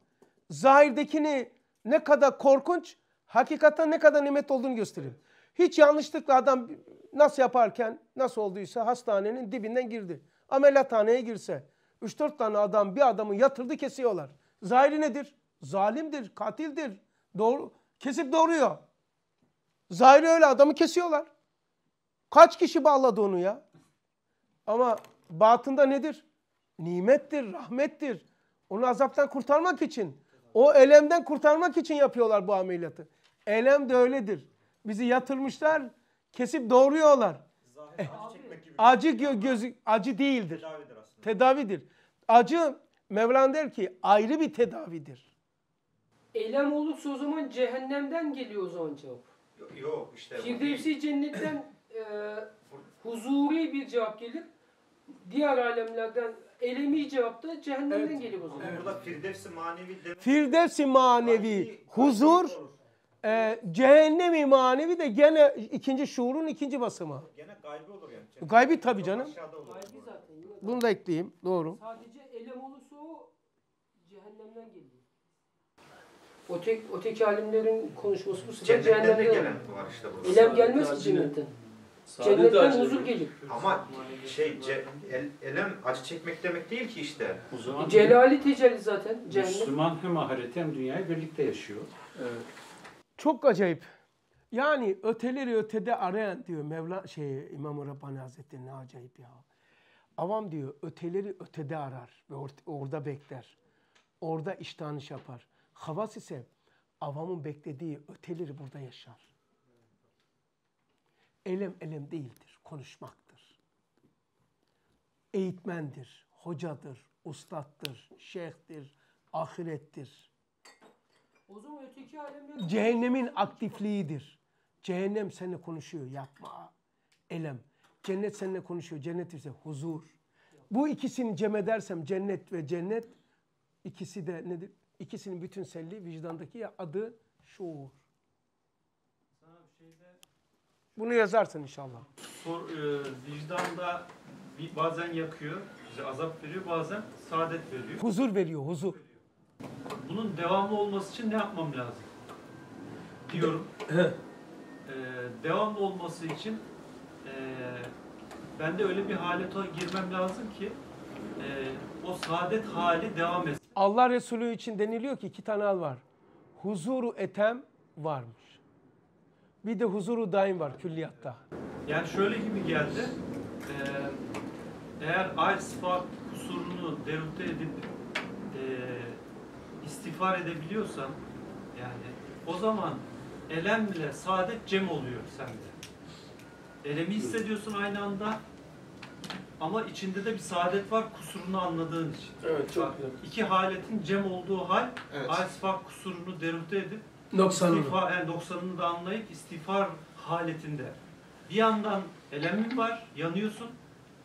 Zahirdekini ne kadar korkunç, hakikaten ne kadar nimet olduğunu gösteriyor. Hiç yanlışlıkla adam Nasıl yaparken nasıl olduysa hastanenin dibinden girdi. Ameliyathaneye girse 3-4 tane adam bir adamı yatırdı kesiyorlar. Zahiri nedir? Zalimdir, katildir. Doğru, kesip doğruyor. Zahiri öyle adamı kesiyorlar. Kaç kişi bağladı onu ya? Ama batında nedir? Nimettir, rahmettir. Onu azaptan kurtarmak için, o elemden kurtarmak için yapıyorlar bu ameliyatı. Elem de öyledir. Bizi yatırmışlar, Kesip doğruyorlar. E, eh, acı gö- gözü acı değildir. Tedavidir, tedavidir. Acı Mevlana der ki ayrı bir tedavidir. Elem olursa o zaman cehennemden geliyor o zaman cevap. Yok, yok işte. Firdevsi cennetten e, huzuri bir cevap gelir. Diğer alemlerden elemi cevap da cehennemden evet. gelir o zaman. Ama burada firdevsi manevi. Firdevsi manevi, manevi huzur. Olur e, cehennemi manevi de gene ikinci şuurun ikinci basımı. Gene gaybi olur yani. Cennet. Gaybi tabii canım. Gaybi zaten. Bunu da ekleyeyim. Doğru. Sadece elem olursa o cehennemden geliyor. O tek, o tek alimlerin konuşması bu sefer cehennemden. gelen var işte burada. Elem gelmez ki cennetten. Cennetten huzur gelir. Ama şey ce, el, elem acı çekmek demek değil ki işte. O zaman Celali tecelli zaten. Cennet. Müslüman hem ahiret hem dünyayı birlikte yaşıyor. Evet. Çok acayip. Yani öteleri ötede arayan diyor Mevla şey İmam Rabbani Hazretleri ne acayip ya. Avam diyor öteleri ötede arar ve or orada bekler. Orada iştahını yapar. Havas ise avamın beklediği öteleri burada yaşar. Elem elem değildir, konuşmaktır. Eğitmendir, hocadır, ustattır, şeyhtir, ahirettir. O zaman öteki alemler... Cehennemin aktifliğidir. Cehennem seninle konuşuyor. Yapma. Elem. Cennet seninle konuşuyor. Cennet ise huzur. Bu ikisini cem edersem cennet ve cennet ikisi de nedir? İkisinin bütün selli vicdandaki adı şuur. Şey Bunu yazarsın inşallah. Sor, e, vicdanda bazen yakıyor, bize azap veriyor, bazen saadet veriyor. Huzur veriyor, huzur. Bunun devamlı olması için ne yapmam lazım? Diyorum. ee, devamlı olması için e, ben de öyle bir hale girmem lazım ki e, o saadet hali devam etsin. Allah Resulü için deniliyor ki iki tane hal var. Huzuru etem varmış. Bir de huzuru daim var külliyatta. Yani şöyle gibi geldi. E, eğer ay sıfat kusurunu devrute edip istiğfar edebiliyorsan yani o zaman elem ile saadet cem oluyor sende. Elemi hissediyorsun aynı anda ama içinde de bir saadet var kusurunu anladığın için. Evet çok Bak, güzel. İki haletin cem olduğu hal evet. aysfak kusurunu derute edip 90. Istiğfar, yani noksanını da anlayıp istiğfar haletinde. Bir yandan elemin var, yanıyorsun.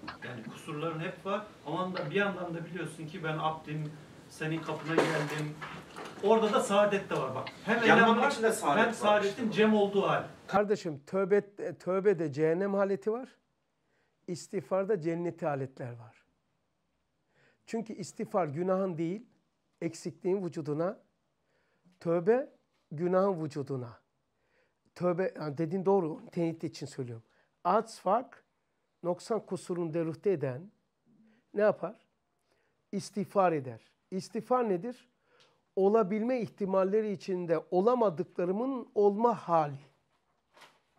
Yani kusurların hep var. Ama da bir yandan da biliyorsun ki ben abdim, senin kapına geldim. Orada da saadet de var bak. Hem Yanmanın eylem var, içinde saadet hem var saadetin işte. cem olduğu hal. Kardeşim tövbe, de cehennem haleti var. İstiğfarda cenneti aletler var. Çünkü istiğfar günahın değil, eksikliğin vücuduna. Tövbe günahın vücuduna. Tövbe yani dediğin doğru, tenit için söylüyorum. Az fark, noksan kusurun deruhte eden ne yapar? İstiğfar eder. İstiğfar nedir? Olabilme ihtimalleri içinde olamadıklarımın olma hali.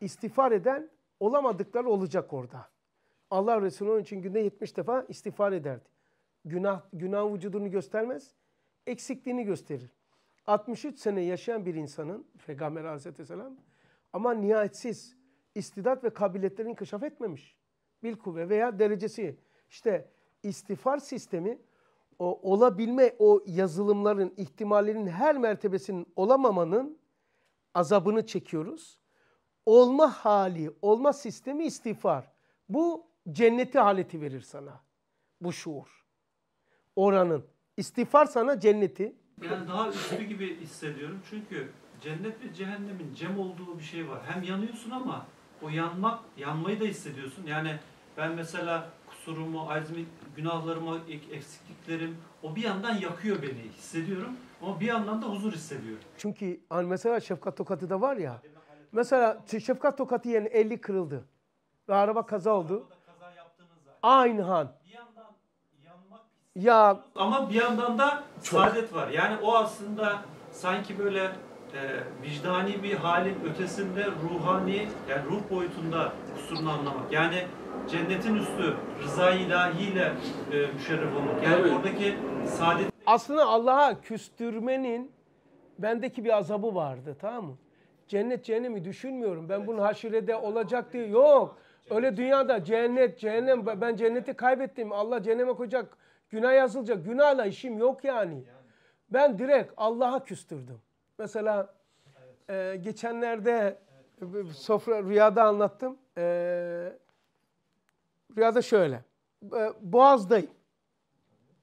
İstiğfar eden olamadıklar olacak orada. Allah Resulü onun için günde 70 defa istiğfar ederdi. Günah, günah vücudunu göstermez, eksikliğini gösterir. 63 sene yaşayan bir insanın, Peygamber aleyhisselam, ama nihayetsiz, istidat ve kabiliyetlerini kışaf etmemiş. Bilkuvve veya derecesi. İşte istifar sistemi o, olabilme o yazılımların, ihtimallerin her mertebesinin olamamanın azabını çekiyoruz. Olma hali, olma sistemi istiğfar. Bu cenneti haleti verir sana. Bu şuur. Oranın. İstiğfar sana cenneti. Yani daha üstü gibi hissediyorum. Çünkü cennet ve cehennemin cem olduğu bir şey var. Hem yanıyorsun ama o yanmak, yanmayı da hissediyorsun. Yani ben mesela kusurumu, azmi, günahlarımı, eksikliklerim o bir yandan yakıyor beni hissediyorum ama bir yandan da huzur hissediyorum. Çünkü hani mesela şefkat tokatı da var ya. Mesela şefkat tokatı yani 50 kırıldı ve araba kaza oldu. Aynı han. Bir yandan yanmak ya ama bir yandan da saadet var. Yani o aslında sanki böyle e, vicdani bir halin ötesinde ruhani yani ruh boyutunda kusurunu anlamak. Yani cennetin üstü rızayı ilahiyle e, müşerref olmak. Yani Tabii. oradaki saadet... Aslında Allah'a küstürmenin bendeki bir azabı vardı tamam mı? Cennet cehennemi düşünmüyorum. Ben evet. bunun haşirede olacak diye. Yok. Öyle dünyada cennet, cehennem. Ben cenneti kaybettim. Allah cehenneme koyacak. Günah yazılacak. Günahla işim yok yani. yani. Ben direkt Allah'a küstürdüm. Mesela evet. e, geçenlerde evet. sofra rüyada anlattım. E, Rüyada şöyle. Ee, Boğaz'dayım.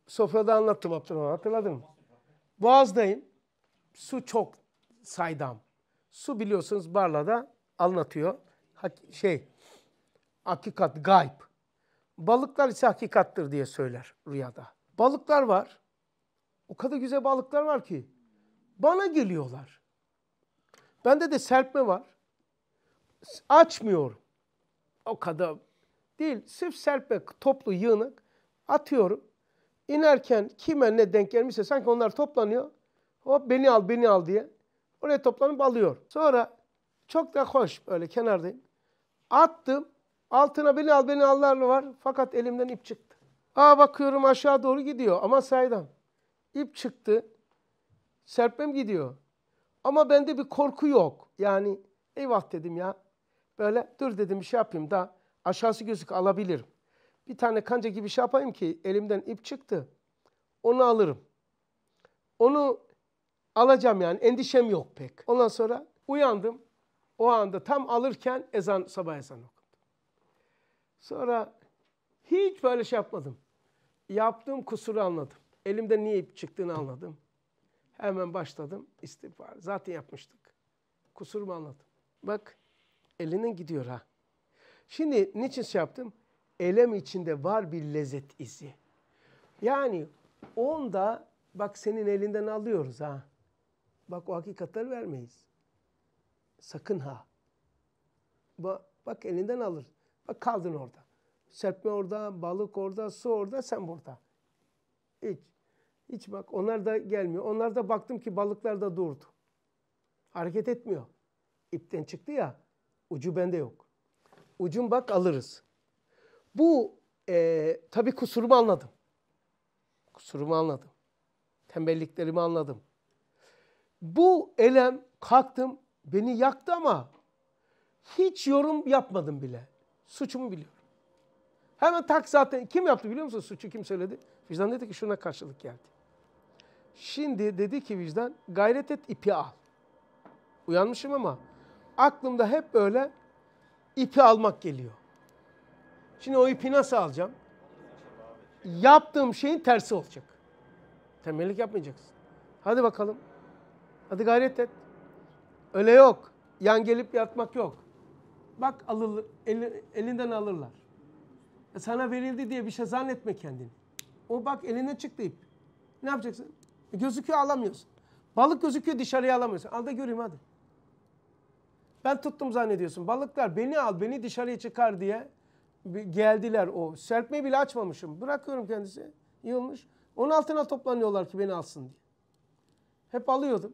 Sofrada anlattım Abdurrahman hatırladın mı? Boğaz'dayım. Su çok saydam. Su biliyorsunuz Barla'da anlatıyor. Şey, hakikat, gayb. Balıklar ise hakikattır diye söyler rüyada. Balıklar var. O kadar güzel balıklar var ki. Bana geliyorlar. Bende de serpme var. Açmıyorum. O kadar değil. Sırf ve toplu yığınak atıyorum. İnerken kime ne denk gelmişse sanki onlar toplanıyor. Hop beni al beni al diye. Oraya toplanıp alıyor. Sonra çok da hoş böyle kenardayım. Attım. Altına beni al beni allarla var. Fakat elimden ip çıktı. Aa bakıyorum aşağı doğru gidiyor. Ama saydam. İp çıktı. Serpmem gidiyor. Ama bende bir korku yok. Yani eyvah dedim ya. Böyle dur dedim bir şey yapayım da Aşağısı gözük alabilirim. Bir tane kanca gibi şey yapayım ki elimden ip çıktı. Onu alırım. Onu alacağım yani endişem yok pek. Ondan sonra uyandım. O anda tam alırken ezan sabah ezan okudum. Sonra hiç böyle şey yapmadım. Yaptığım kusuru anladım. Elimde niye ip çıktığını anladım. Hemen başladım istiğfar. Zaten yapmıştık. Kusurumu anladım. Bak elinin gidiyor ha. Şimdi niçin şey yaptım? Elem içinde var bir lezzet izi. Yani onda bak senin elinden alıyoruz ha. Bak o hakikatleri vermeyiz. Sakın ha. Bak, bak elinden alır. Bak kaldın orada. Serpme orada, balık orada, su orada, sen burada. Hiç. Hiç bak onlar da gelmiyor. Onlar da baktım ki balıklar da durdu. Hareket etmiyor. İpten çıktı ya. Ucu bende yok ucun bak alırız. Bu e, tabii kusurumu anladım. Kusurumu anladım. Tembelliklerimi anladım. Bu elem kalktım beni yaktı ama hiç yorum yapmadım bile. Suçumu biliyorum. Hemen tak zaten kim yaptı biliyor musun? Suçu kim söyledi? Vicdan dedi ki şuna karşılık geldi. Şimdi dedi ki vicdan gayret et ipi al. Uyanmışım ama aklımda hep böyle ipi almak geliyor. Şimdi o ipi nasıl alacağım? Yaptığım şeyin tersi olacak. Tembellik yapmayacaksın. Hadi bakalım. Hadi gayret et. Öyle yok. Yan gelip yatmak yok. Bak alırlar, el, elinden alırlar. E sana verildi diye bir şey zannetme kendini. O bak eline çıktı ip. Ne yapacaksın? E gözüküyor alamıyorsun. Balık gözüküyor dışarıya alamıyorsun. Al da göreyim hadi. Ben tuttum zannediyorsun. Balıklar beni al, beni dışarıya çıkar diye geldiler o. Serpmeyi bile açmamışım. Bırakıyorum kendisi. Yılmış. Onun altına toplanıyorlar ki beni alsın diye. Hep alıyordum.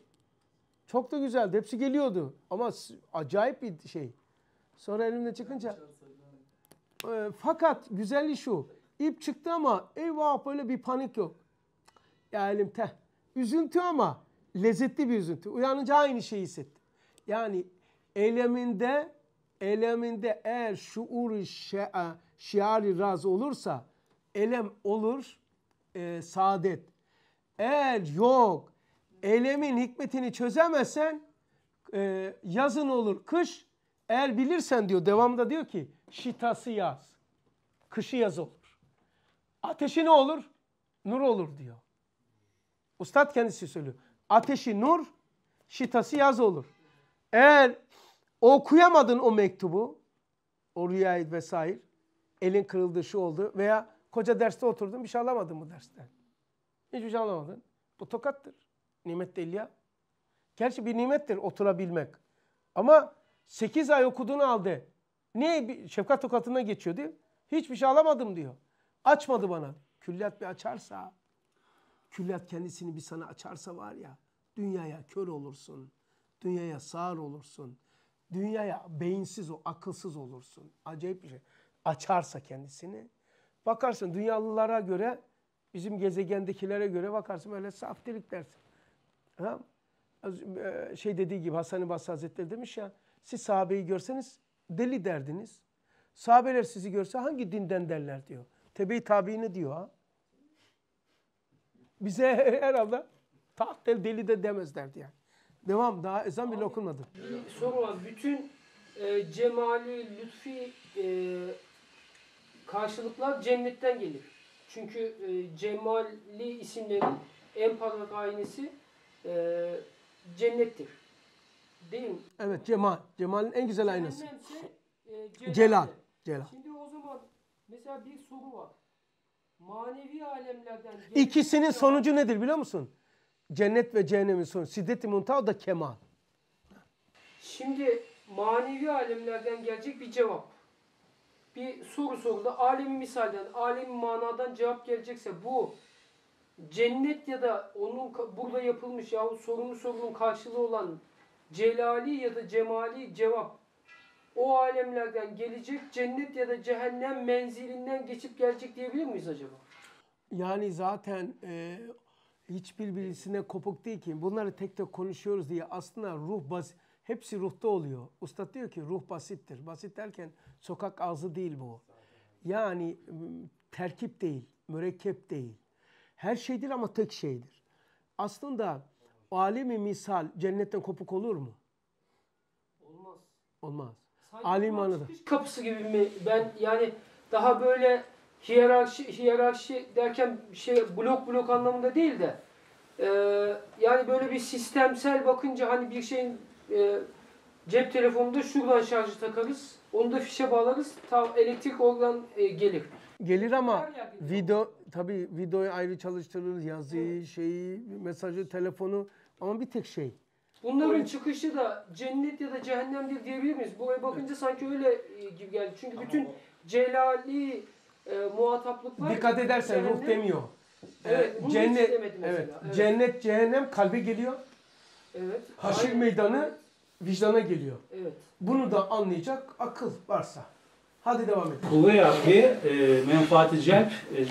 Çok da güzeldi. Hepsi geliyordu. Ama acayip bir şey. Sonra elimde çıkınca. E, fakat güzelliği şu. İp çıktı ama eyvah böyle bir panik yok. Ya elim teh. Üzüntü ama lezzetli bir üzüntü. Uyanınca aynı şeyi hissettim. Yani Eleminde, eleminde eğer şuuru şea, şiari raz olursa elem olur e, saadet. Eğer yok elemin hikmetini çözemezsen e, yazın olur kış. Eğer bilirsen diyor devamında diyor ki şitası yaz. Kışı yaz olur. Ateşi ne olur? Nur olur diyor. Ustad kendisi söylüyor. Ateşi nur, şitası yaz olur. Eğer okuyamadın o mektubu, o rüyayı vesaire, elin kırıldı şu oldu veya koca derste oturdun bir şey alamadın bu dersten. Hiçbir şey alamadın. Bu tokattır. Nimet değil ya. Gerçi bir nimettir oturabilmek. Ama 8 ay okuduğunu aldı. Niye şefkat tokatına geçiyor diyor. Hiçbir şey alamadım diyor. Açmadı bana. Külliyat bir açarsa, külliyat kendisini bir sana açarsa var ya, dünyaya kör olursun, dünyaya sağır olursun, dünyaya beyinsiz o, akılsız olursun. Acayip bir şey. Açarsa kendisini. Bakarsın dünyalılara göre, bizim gezegendekilere göre bakarsın öyle saf delik dersin. Ha? E, şey dediği gibi Hasan-ı Basri Hazretleri demiş ya, siz sahabeyi görseniz deli derdiniz. Sahabeler sizi görse hangi dinden derler diyor. Tebe-i tabiini diyor ha. Bize herhalde taht deli de demezlerdi yani. Devam daha ezan bile okunmadı. Bir soru var. Bütün e, cemali, lütfi e, karşılıklar cennetten gelir. Çünkü e, cemali isimlerin en parlak aynesi e, cennettir. Değil mi? Evet cemal. Cemal'in en güzel aynası. e, Celal. Celal. Şimdi o zaman mesela bir soru var. Manevi alemlerden... İkisinin sonucu nedir biliyor musun? Cennet ve cehennemin sonu. Siddet-i Muntaha da kemal. Şimdi manevi alemlerden gelecek bir cevap. Bir soru soruldu. Alemi misalden, alemi manadan cevap gelecekse bu cennet ya da onun burada yapılmış yahut sorunu sorunun karşılığı olan celali ya da cemali cevap o alemlerden gelecek cennet ya da cehennem menzilinden geçip gelecek diyebilir miyiz acaba? Yani zaten e, hiçbir birisine kopuk değil ki. Bunları tek tek konuşuyoruz diye aslında ruh basit. Hepsi ruhta oluyor. Ustad diyor ki ruh basittir. Basit derken sokak ağzı değil bu. Yani terkip değil, mürekkep değil. Her şeydir ama tek şeydir. Aslında alemi misal cennetten kopuk olur mu? Olmaz. Olmaz. Sanki Alim anıdır. Kapısı gibi mi? Ben yani daha böyle hiyerarşi, hiyerarşi derken şey blok blok anlamında değil de e, yani böyle bir sistemsel bakınca hani bir şeyin e, cep telefonunda şuradan şarjı takarız. Onu da fişe bağlarız. Tam elektrik oradan e, gelir. Gelir ama video tabi videoyu ayrı çalıştırırız. Yazıyı, evet. şeyi, mesajı, telefonu ama bir tek şey. Bunların Oraya... çıkışı da cennet ya da cehennemdir diyebilir miyiz? Buraya bakınca evet. sanki öyle e, gibi geldi. Çünkü bütün o... celali e, muhataplık var. Dikkat edersen cehennem, ruh demiyor. Evet, e, bunu cennet, hiç mesela. Evet. Cennet, cehennem kalbe geliyor. Evet. Haşir aynen. meydanı vicdana geliyor. Evet. Bunu da anlayacak akıl varsa. Hadi devam edelim. Kuvve akli e, menfaati celp, e, e,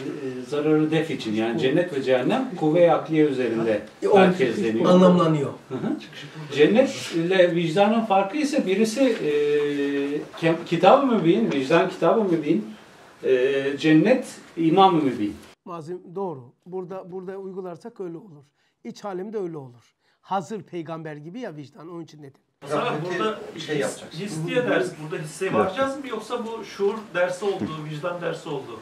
zararı def için yani cennet ve cehennem kuvve akliye üzerinde merkezleniyor. E, anlamlanıyor. Hı hı. cennet ile vicdanın farkı ise birisi e, kitab-ı mübin, vicdan kitab-ı mübin ee, cennet imam-ı mübin. Mazim doğru. Burada burada uygularsak öyle olur. İç halimde öyle olur. Hazır peygamber gibi ya vicdan onun için dedim. Mesela burada şey yapacağız. His diye ders, burada hisseye varacağız mı yoksa bu şuur dersi oldu, vicdan dersi oldu?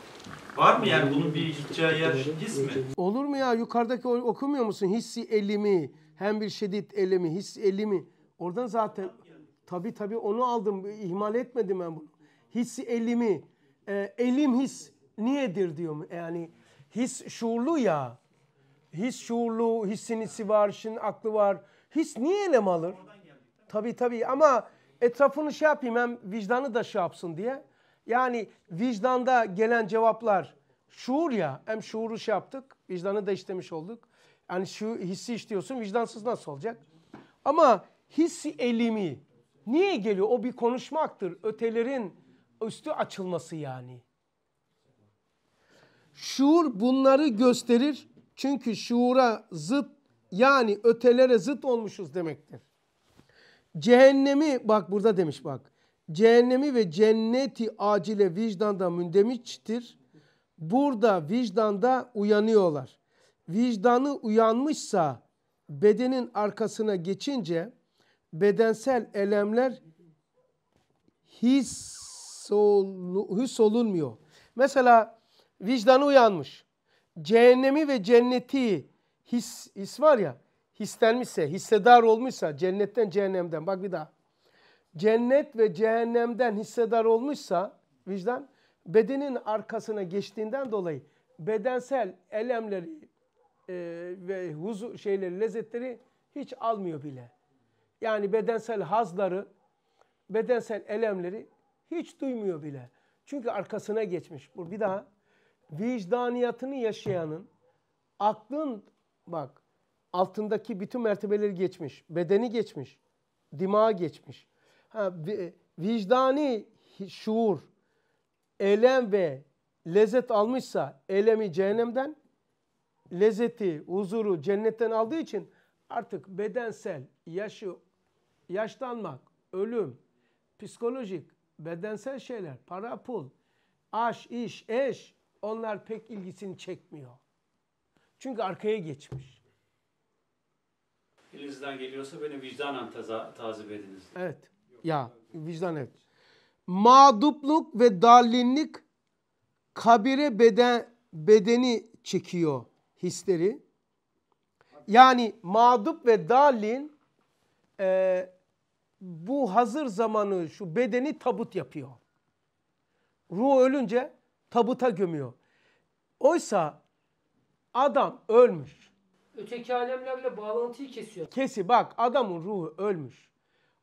Var mı yani bunun bir gideceği yer his mi? Olur mu ya? Yukarıdaki okumuyor musun? Hissi elimi, hem bir şiddet elimi, his elimi. Oradan zaten tabi tabi onu aldım. ihmal etmedim ben bunu. Hissi elimi e, elim his niyedir diyorum. Yani his şuurlu ya. His şuurlu, his var, şin aklı var. His niye elem alır? Tabii tabii ama etrafını şey yapayım hem vicdanı da şey yapsın diye. Yani vicdanda gelen cevaplar şuur ya hem şuuru şey yaptık vicdanı da işlemiş olduk. Yani şu hissi istiyorsun vicdansız nasıl olacak? Ama hissi elimi niye geliyor? O bir konuşmaktır. Ötelerin üstü açılması yani. Şuur bunları gösterir. Çünkü şuura zıt yani ötelere zıt olmuşuz demektir. Cehennemi bak burada demiş bak. Cehennemi ve cenneti acile vicdanda mündemiştir. Burada vicdanda uyanıyorlar. Vicdanı uyanmışsa bedenin arkasına geçince bedensel elemler his hüs olunmuyor. Mesela vicdanı uyanmış. Cehennemi ve cenneti his, his var ya hislenmişse, hissedar olmuşsa cennetten cehennemden bak bir daha. Cennet ve cehennemden hissedar olmuşsa vicdan bedenin arkasına geçtiğinden dolayı bedensel elemleri e, ve huzur şeyleri lezzetleri hiç almıyor bile. Yani bedensel hazları, bedensel elemleri hiç duymuyor bile. Çünkü arkasına geçmiş. Bu bir daha vicdaniyatını yaşayanın aklın bak altındaki bütün mertebeleri geçmiş. Bedeni geçmiş. Dimağı geçmiş. Ha, vicdani şuur elem ve lezzet almışsa elemi cehennemden lezzeti, huzuru cennetten aldığı için artık bedensel yaşı yaşlanmak, ölüm, psikolojik bedensel şeyler, para, pul, aş, iş, eş onlar pek ilgisini çekmiyor. Çünkü arkaya geçmiş. Elinizden geliyorsa beni vicdanen taza, tazip ediniz. Evet. Ya vicdan evet. Mağdupluk ve darlinlik kabire beden, bedeni çekiyor hisleri. Yani mağdup ve dalin e, bu hazır zamanı şu bedeni tabut yapıyor. Ruh ölünce tabuta gömüyor. Oysa adam ölmüş. Öteki alemlerle bağlantıyı kesiyor. Kesi bak adamın ruhu ölmüş.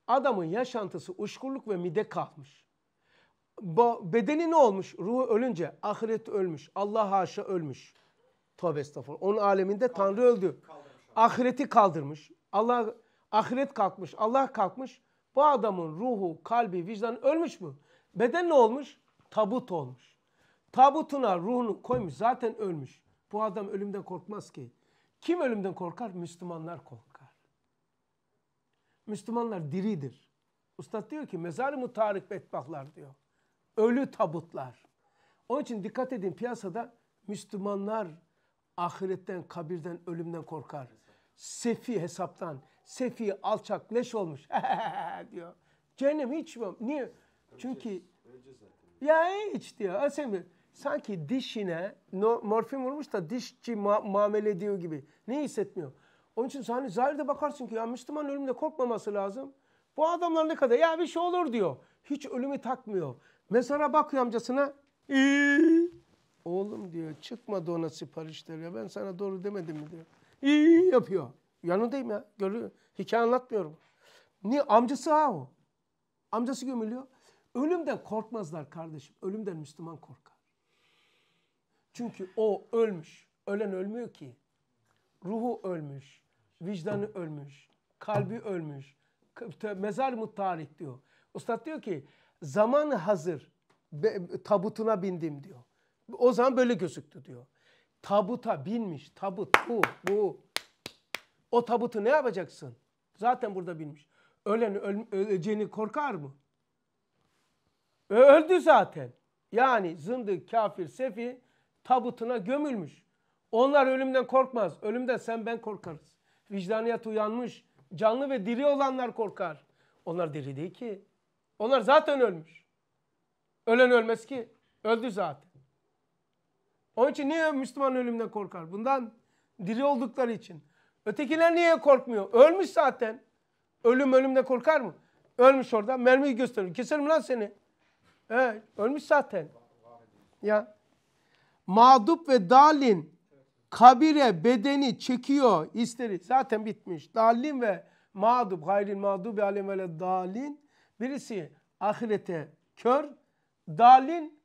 Adamın yaşantısı uşkurluk ve mide kalmış. Bedeni ne olmuş? Ruhu ölünce ahiret ölmüş. Allah haşa ölmüş. Tövbe estağfurullah. Onun aleminde Tanrı öldü. Ahireti kaldırmış. Allah ahiret kalkmış. Allah kalkmış. Bu adamın ruhu, kalbi, vicdanı ölmüş mü? Beden ne olmuş? Tabut olmuş. Tabutuna ruhunu koymuş. Zaten ölmüş. Bu adam ölümden korkmaz ki. Kim ölümden korkar? Müslümanlar korkar. Müslümanlar diridir. Ustad diyor ki mezarı mutarik bedbahlar diyor. Ölü tabutlar. Onun için dikkat edin piyasada Müslümanlar ahiretten, kabirden, ölümden korkar. Sefi hesaptan sefi, alçak, leş olmuş diyor. Cehennem hiç mi? Niye? Öleceğiz. Çünkü Öleceğiz zaten. ya hiç diyor. Asemi sanki dişine no, morfin vurmuş da dişçi ma muamele ediyor gibi. Ne hissetmiyor? Onun için hani zahirde bakarsın ki ya Müslüman ölümde korkmaması lazım. Bu adamlar ne kadar ya bir şey olur diyor. Hiç ölümü takmıyor. Mezara bakıyor amcasına. İyi. Ee, oğlum diyor çıkmadı ona siparişleri. Ben sana doğru demedim mi diyor. İyi ee, yapıyor. Yanındayım ya. Görüyor. Hikaye anlatmıyorum. Niye? Amcası ha o. Amcası gömülüyor. Ölümden korkmazlar kardeşim. Ölümden Müslüman korkar. Çünkü o ölmüş. Ölen ölmüyor ki. Ruhu ölmüş. Vicdanı ölmüş. Kalbi ölmüş. Mezar mı tarih diyor. Ustad diyor ki zaman hazır. Tabutuna bindim diyor. O zaman böyle gözüktü diyor. Tabuta binmiş. Tabut bu bu. O tabutu ne yapacaksın? Zaten burada bilmiş. Ölen öl, öleceğini korkar mı? öldü zaten. Yani zındık, kafir, sefi tabutuna gömülmüş. Onlar ölümden korkmaz. Ölümden sen ben korkarız. Vicdaniyet uyanmış. Canlı ve diri olanlar korkar. Onlar diri değil ki. Onlar zaten ölmüş. Ölen ölmez ki. Öldü zaten. Onun için niye Müslüman ölümden korkar? Bundan diri oldukları için. Ötekiler niye korkmuyor? Ölmüş zaten. Ölüm ölümde korkar mı? Ölmüş orada. Mermiyi gösteriyor. Keserim lan seni. He, ölmüş zaten. Ya. Mağdup ve dalin kabire bedeni çekiyor isteri. Zaten bitmiş. Dalin ve mağdup. Hayrin mağdup ve alem ve dalin. Birisi ahirete kör. Dalin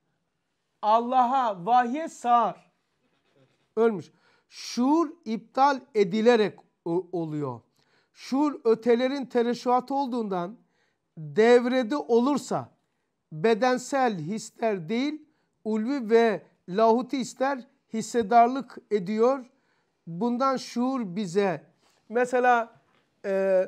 Allah'a vahye sağır. Ölmüş. Şuur iptal edilerek oluyor. Şuur ötelerin tereşuatı olduğundan devrede olursa bedensel hisler değil ulvi ve lahuti hisler hissedarlık ediyor. Bundan şuur bize mesela e,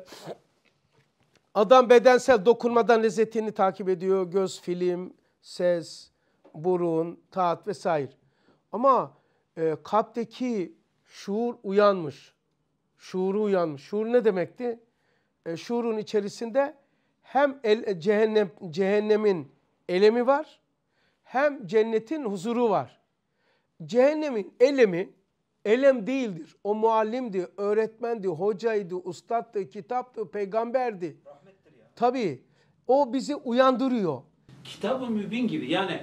adam bedensel dokunmadan lezzetini takip ediyor. Göz, film, ses, burun, taat vesaire. Ama e, kalpteki şuur uyanmış. Şuuru uyanmış. Şuur ne demekti? E, şuurun içerisinde hem el, cehennem, cehennemin elemi var hem cennetin huzuru var. Cehennemin elemi elem değildir. O muallimdi, öğretmendi, hocaydı, ustattı, kitaptı, peygamberdi. Rahmettir ya. Tabii. O bizi uyandırıyor. Kitabı mübin gibi yani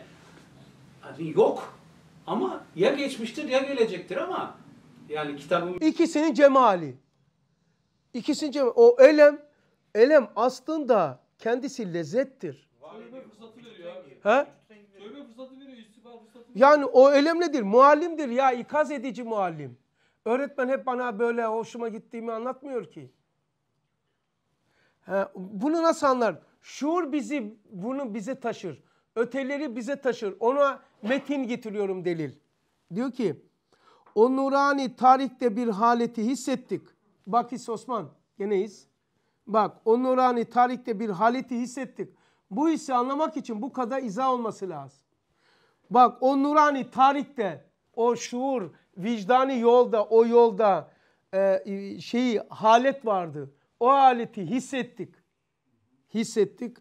yok ama ya geçmiştir ya gelecektir ama yani kitabın... İkisinin cemali. İkisinin cemali. O elem, elem aslında kendisi lezzettir. Tövbe fırsatı veriyor He? Tövbe fırsatı veriyor, istifa fırsatı veriyor. Yani o elem nedir? Muallimdir ya, ikaz edici muallim. Öğretmen hep bana böyle hoşuma gittiğimi anlatmıyor ki. He, bunu nasıl anlar? Şuur bizi, bunu bize taşır öteleri bize taşır. Ona metin getiriyorum delil. Diyor ki o nurani tarihte bir haleti hissettik. Bak his Osman geneyiz. Bak o nurani tarihte bir haleti hissettik. Bu hissi anlamak için bu kadar izah olması lazım. Bak o nurani tarihte o şuur vicdani yolda o yolda e, şeyi halet vardı. O haleti hissettik. Hissettik.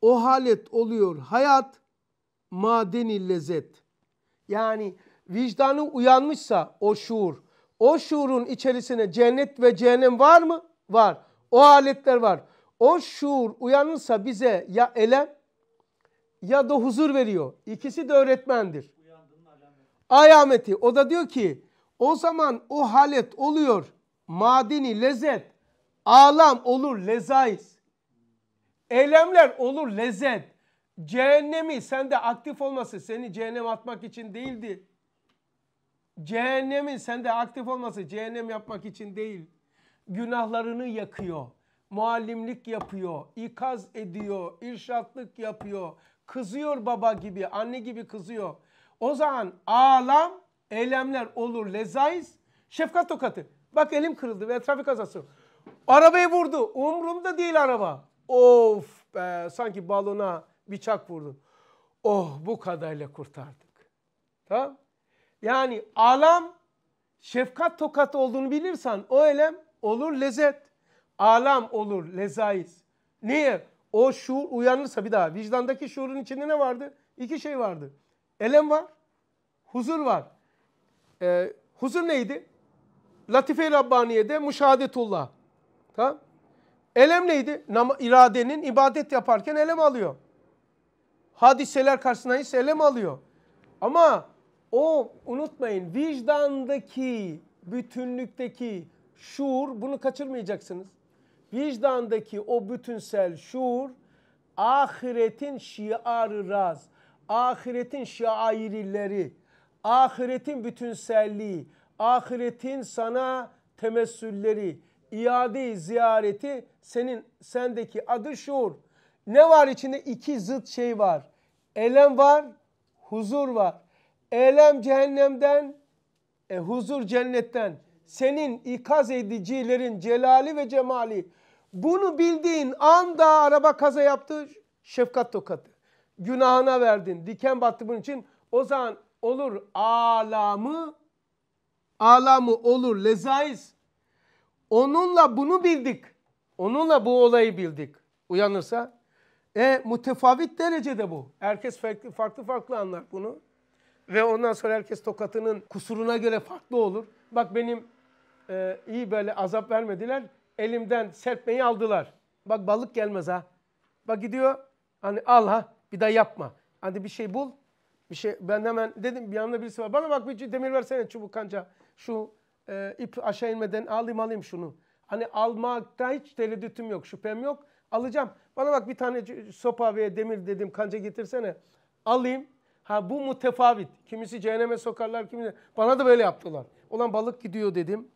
O halet oluyor hayat madeni lezzet. Yani vicdanı uyanmışsa o şuur. O şuurun içerisine cennet ve cehennem var mı? Var. O aletler var. O şuur uyanırsa bize ya elem ya da huzur veriyor. İkisi de öğretmendir. Ayameti. O da diyor ki o zaman o halet oluyor. Madeni lezzet. ağlam olur lezaiz. Eylemler olur lezzet. Cehennemi sende aktif olması seni cehennem atmak için değildi. Cehennemin sende aktif olması cehennem yapmak için değil. Günahlarını yakıyor. Muallimlik yapıyor. ikaz ediyor. irşatlık yapıyor. Kızıyor baba gibi, anne gibi kızıyor. O zaman ağlam, eylemler olur lezaiz. Şefkat tokatı. Bak elim kırıldı ve trafik kazası. Arabayı vurdu. Umrumda değil araba. Of be sanki balona bıçak vurdun. Oh bu kadarıyla kurtardık. Tamam? Yani alam şefkat tokat olduğunu bilirsen o elem olur lezzet. Alam olur lezaiz. Niye? O şuur uyanırsa bir daha vicdandaki şuurun içinde ne vardı? İki şey vardı. Elem var, huzur var. Ee, huzur neydi? Latife-i Rabbaniye'de müşahadetullah. Tamam? Elem neydi? Nam iradenin ibadet yaparken elem alıyor. Hadiseler karşısına ise elem alıyor. Ama o unutmayın vicdandaki, bütünlükteki şuur bunu kaçırmayacaksınız. Vicdandaki o bütünsel şuur ahiretin şiarı raz, ahiretin şairileri, ahiretin bütünselliği, ahiretin sana temessülleri, iade ziyareti senin sendeki adı şuur. Ne var içinde? İki zıt şey var. Elem var, huzur var. Elem cehennemden, e, huzur cennetten. Senin ikaz edicilerin celali ve cemali. Bunu bildiğin anda araba kaza yaptı, şefkat tokatı. Günahına verdin, diken battı bunun için. O zaman olur alamı, alamı olur lezaiz Onunla bunu bildik. Onunla bu olayı bildik. Uyanırsa. E mutefavit derecede bu. Herkes farklı farklı, farklı anlar bunu. Ve ondan sonra herkes tokatının kusuruna göre farklı olur. Bak benim e, iyi böyle azap vermediler. Elimden serpmeyi aldılar. Bak balık gelmez ha. Bak gidiyor. Hani al ha bir daha yapma. Hadi bir şey bul. Bir şey ben hemen dedim bir yanımda birisi var. Bana bak bir demir versene çubuk kanca. Şu e, ip aşağı inmeden alayım alayım şunu. Hani almakta hiç tereddütüm yok, şüphem yok. Alacağım. Bana bak bir tane sopa veya demir dedim kanca getirsene. Alayım. Ha bu mutefavit. Kimisi cehenneme sokarlar, kimisi... Bana da böyle yaptılar. Ulan balık gidiyor dedim.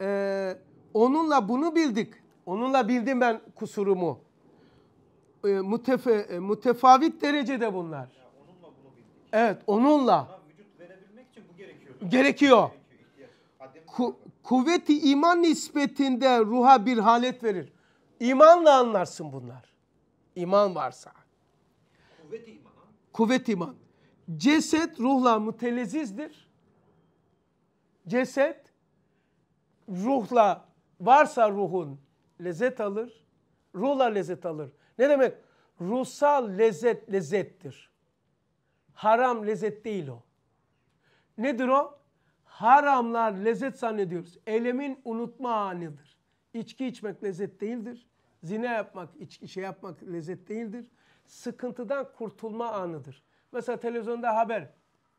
Ee, onunla bunu bildik. Onunla bildim ben kusurumu. Ee, mutefe, e, mutefavit e, derecede bunlar. Ya onunla bunu bildik. Evet onunla. Ona vücut verebilmek için bu gerekiyor. Gerekiyor kuvveti iman nispetinde ruha bir halet verir. İmanla anlarsın bunlar. İman varsa. Kuvvet iman. Kuvvet iman. Ceset ruhla mütelezizdir. Ceset ruhla varsa ruhun lezzet alır. Ruhla lezzet alır. Ne demek? Ruhsal lezzet lezzettir. Haram lezzet değil o. Nedir o? haramlar lezzet zannediyoruz. Elemin unutma anıdır. İçki içmek lezzet değildir. Zine yapmak, içki şey yapmak lezzet değildir. Sıkıntıdan kurtulma anıdır. Mesela televizyonda haber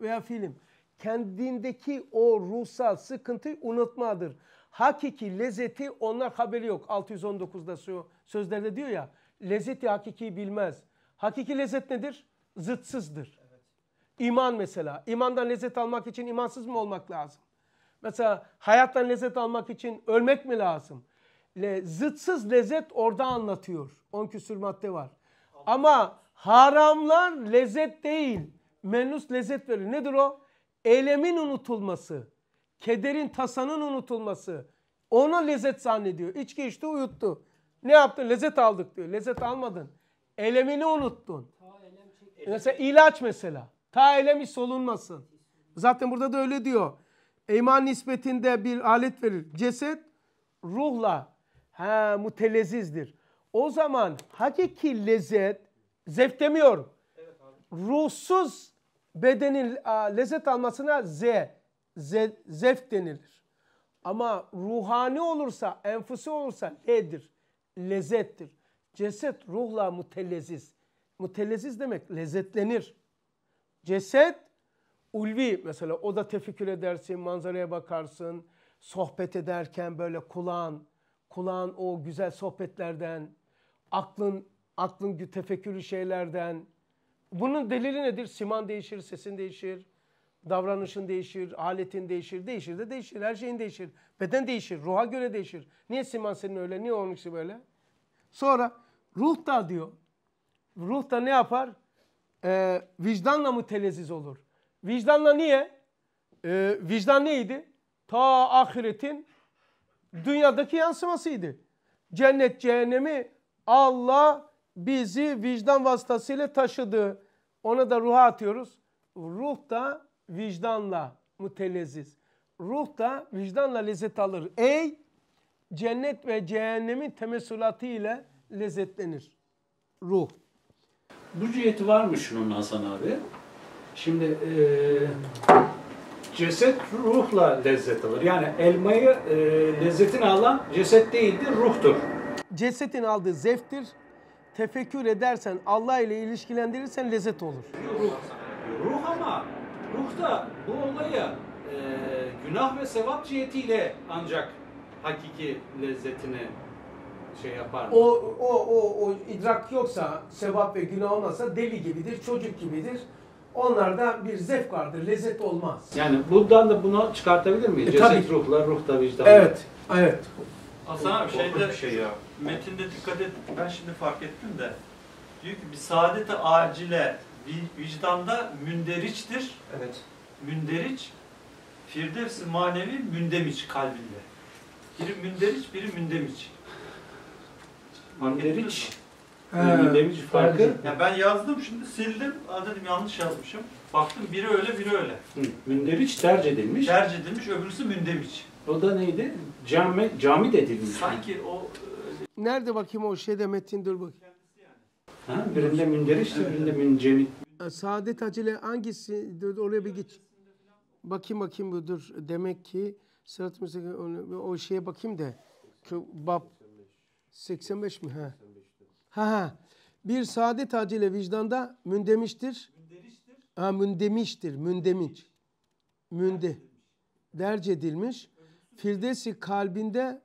veya film kendindeki o ruhsal sıkıntı unutmadır. Hakiki lezzeti onlar haberi yok. 619'da sözlerde diyor ya lezzeti hakiki bilmez. Hakiki lezzet nedir? Zıtsızdır. İman mesela. İmandan lezzet almak için imansız mı olmak lazım? Mesela hayattan lezzet almak için ölmek mi lazım? Le, zıtsız lezzet orada anlatıyor. On küsür madde var. Ama haramlar lezzet değil. Menüs lezzet verir. Nedir o? Eylemin unutulması. Kederin, tasanın unutulması. Ona lezzet zannediyor. İçki içti uyuttu. Ne yaptın? Lezzet aldık diyor. Lezzet almadın. Elemini unuttun. Mesela ilaç mesela. Ta elemi solunmasın. Zaten burada da öyle diyor. İman nispetinde bir alet verir. Ceset ruhla ha, mutelezizdir. O zaman hakiki lezzet zevk demiyor. Ruhsuz bedenin a, lezzet almasına z, z zevk denilir. Ama ruhani olursa, enfusi olursa nedir? lezzettir. Ceset ruhla muteleziz. Muteleziz demek lezzetlenir. Ceset ulvi mesela o da tefekkür edersin, manzaraya bakarsın. Sohbet ederken böyle kulağın, kulağın o güzel sohbetlerden, aklın aklın tefekkürü şeylerden. Bunun delili nedir? Siman değişir, sesin değişir, davranışın değişir, aletin değişir, değişir de değişir, her şeyin değişir. Beden değişir, ruha göre değişir. Niye siman senin öyle, niye onunkisi böyle? Sonra ruh da diyor. Ruh da ne yapar? e, vicdanla mı teleziz olur? Vicdanla niye? E, vicdan neydi? Ta ahiretin dünyadaki yansımasıydı. Cennet cehennemi Allah bizi vicdan vasıtasıyla taşıdı. Ona da ruha atıyoruz. Ruh da vicdanla mütelezziz. Ruh da vicdanla lezzet alır. Ey cennet ve cehennemin temessülatı ile lezzetlenir. Ruh bu ciheti mı şunun Hasan abi. Şimdi e, ceset ruhla lezzet alır. Yani elmayı e, lezzetini alan ceset değildir, ruhtur. Cesetin aldığı zevktir. Tefekkür edersen, Allah ile ilişkilendirirsen lezzet olur. Ruh, ruh ama ruh da bu olayı e, günah ve sevap cihetiyle ancak hakiki lezzetini şey yapar mı? O, o, o, o idrak yoksa, sevap ve günah olmasa deli gibidir, çocuk gibidir. Onlarda bir zevk vardır, lezzet olmaz. Yani bundan da bunu çıkartabilir miyiz? E, Ceset ruhla, ruh da vicdan. Evet, evet. Hasan abi şeyde, şey ya. metinde dikkat et, ben şimdi fark ettim de. Diyor ki bir saadete acile vicdanda münderiçtir. Evet. Münderiç, firdevsi manevi mündemiç kalbinde. Biri münderiç, biri mündemiç. Angeriç Demirci ee, farkı. Ya ben yazdım şimdi sildim. Aa, dedim yanlış yazmışım. Baktım biri öyle biri öyle. Hı. Münderiç tercih edilmiş. Tercih edilmiş öbürsü mündemiç. O da neydi? Cami, cami de edilmiş. Sanki o... E, Nerede bakayım o şeyde metin dur bak. Yani. Ha, birinde münderiç, evet. birinde münceni. E, Saadet Acele hangisi? Dur, oraya bir git. Bakayım bakayım budur. Demek ki Sırat Müzik o şeye bakayım da. Bab 85 mi? Ha. Ha ha. Bir saadet acile vicdanda mündemiştir. Münderiştir. Ha mündemiştir. Mündemiş. Münde. Derc edilmiş. Firdesi kalbinde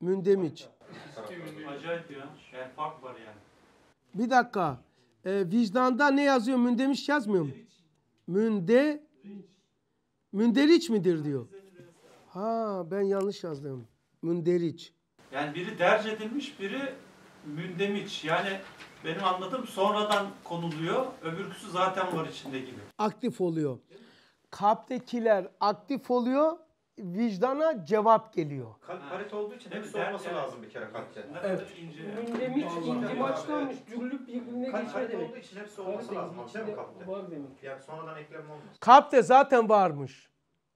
mündemiç. Acayip ya. Yani fark var yani. Bir dakika. Ee, vicdanda ne yazıyor? Mündemiş yazmıyor mu? Münde münderiç midir diyor. Ha ben yanlış yazdım. Münderiç. Yani biri derc edilmiş, biri mündemiç. Yani benim anladığım sonradan konuluyor, öbürküsü zaten var içinde gibi. Aktif oluyor. Kalptekiler aktif oluyor, vicdana cevap geliyor. Kalp olduğu için hepsi olması yani. lazım bir kere kalpte. Evet. Mündemiş, indimaçta olmuş, cüllüp birbirine geçme demek. Kalp olduğu için hepsi olması kalp lazım. Kalpte var demek. Yani sonradan eklem olmaz. Kalpte zaten varmış.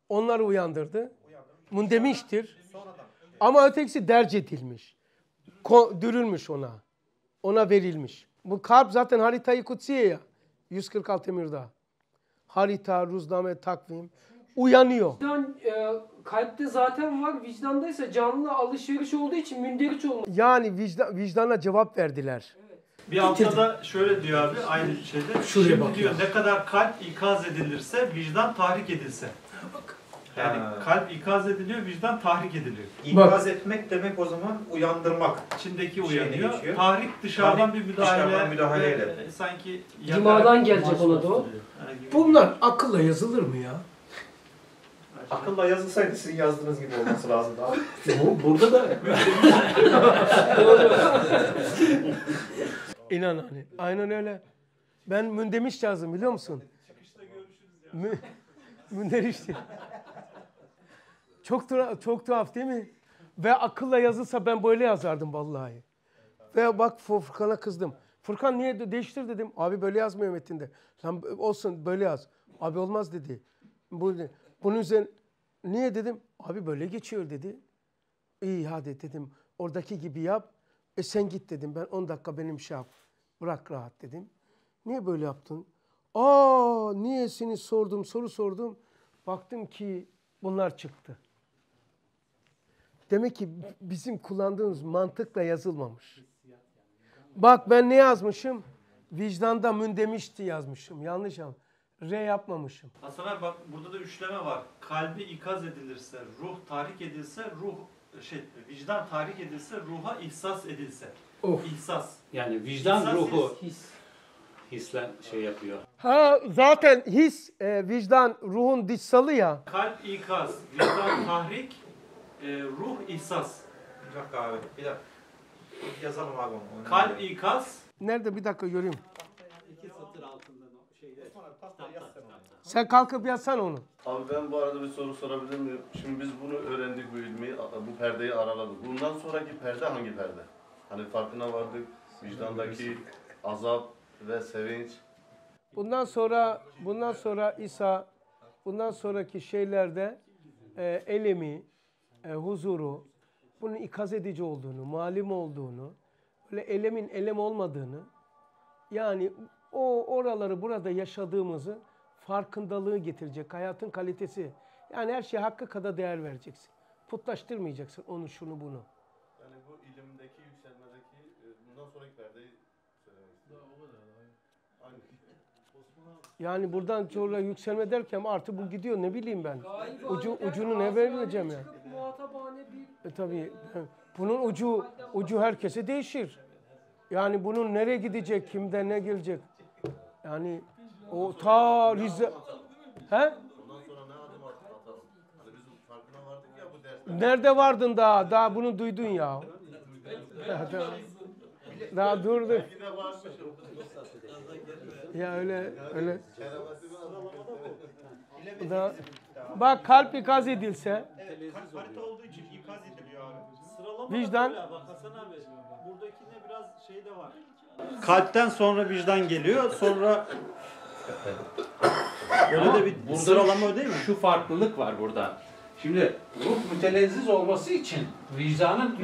Onları uyandırdı. Mundemiştir. Ama ötekisi derc edilmiş. Ko- dürülmüş ona. Ona verilmiş. Bu kalp zaten haritayı kutsiye ya. 146 emirda. Harita, ruzname, takvim. Uyanıyor. Vicdan e, kalpte zaten var. Vicdandaysa canlı alışveriş olduğu için münderiç olmalı. Yani vicdan, vicdana cevap verdiler. Bir altta şöyle diyor abi aynı şeyde. Şuraya Şimdi bak diyor ne kadar kalp ikaz edilirse vicdan tahrik edilse. Bak. Yani ha. kalp ikaz ediliyor, vicdan tahrik ediliyor. İkaz Bak. etmek demek o zaman uyandırmak. İçindeki şey uyanıyor. Tahrik dışarıdan tahrik bir müdahale. Dışarıdan e, müdahaleyle. E, sanki Cimadan gelecek ona da o. Bunlar akılla yazılır mı ya? Akılla yazılsaydı sizin yazdığınız gibi olması lazım daha. Burada da. İnan hani. Aynen öyle. Ben mündemiş yazdım biliyor musun? Çıkışta görüşürüz ya. Münderiş diye. Çok, çok tuhaf değil mi? Ve akılla yazılsa ben böyle yazardım vallahi. Ve bak Furkan'a kızdım. Furkan niye değiştir dedim. Abi böyle yazmıyor metinde. Lan olsun böyle yaz. Abi olmaz dedi. Bu, bunun üzerine niye dedim. Abi böyle geçiyor dedi. İyi hadi dedim. Oradaki gibi yap. E sen git dedim. Ben 10 dakika benim şey yap. Bırak rahat dedim. Niye böyle yaptın? Aa niyesini sordum soru sordum. Baktım ki bunlar çıktı. Demek ki bizim kullandığımız mantıkla yazılmamış. Bak ben ne yazmışım? Vicdanda mündemişti yazmışım. Yanlış ama. R yapmamışım. Hasan abi bak burada da üçleme var. Kalbi ikaz edilirse, ruh tahrik edilse, ruh şey, vicdan tahrik edilse, ruha ihsas edilse. Of. İhsas. Yani vicdan ihsas ruhu his. hisle şey yapıyor. Ha zaten his, e, vicdan ruhun dişsalı ya. Kalp ikaz, vicdan tahrik, e, ruh ihsas. Bir dakika abi. Bir dakika. Yazalım abi onu. Kalp ikaz. Nerede bir dakika göreyim. İki satır altında şeyde. Kitapta, kitapta. Sen kalkıp yazsan onu. Abi ben bu arada bir soru sorabilir miyim? Şimdi biz bunu öğrendik bu ilmi, bu perdeyi araladık. Bundan sonraki perde hangi perde? Hani farkına vardık, vicdandaki azap ve sevinç. Bundan sonra bundan sonra İsa bundan sonraki şeylerde e, elemi, e, huzuru, bunun ikaz edici olduğunu, malim olduğunu, böyle elemin elem olmadığını, yani o oraları burada yaşadığımızı farkındalığı getirecek, hayatın kalitesi. Yani her şeye hakkı kadar değer vereceksin. Putlaştırmayacaksın onu, şunu, bunu. Yani bu ilimdeki, yükselmedeki, e, bundan sonraki perdeyi yani buradan sonra yükselme derken artık bu gidiyor ne bileyim ben. Ucu, ucunu ne vereceğim ya. Yani muhatabane bir... E, tabii. Bunun ucu ucu herkese değişir. Yani bunun nereye gidecek, kimde ne gelecek? Yani o ta Rize... He? Hani Nerede vardın daha? Daha bunu duydun ya. daha, daha, daha durdu. ya öyle öyle. Daha, Bak kalp ikaz edilse. Evet, kalp olduğu için ikaz ediliyor abi. Sıralama vicdan. bak Hasan abi buradakine biraz şey de var. Kalpten sonra vicdan geliyor. Sonra Böyle de bir burada sıralama değil mi? Şu farklılık var burada. Şimdi ruh mütelezziz olması için vicdanın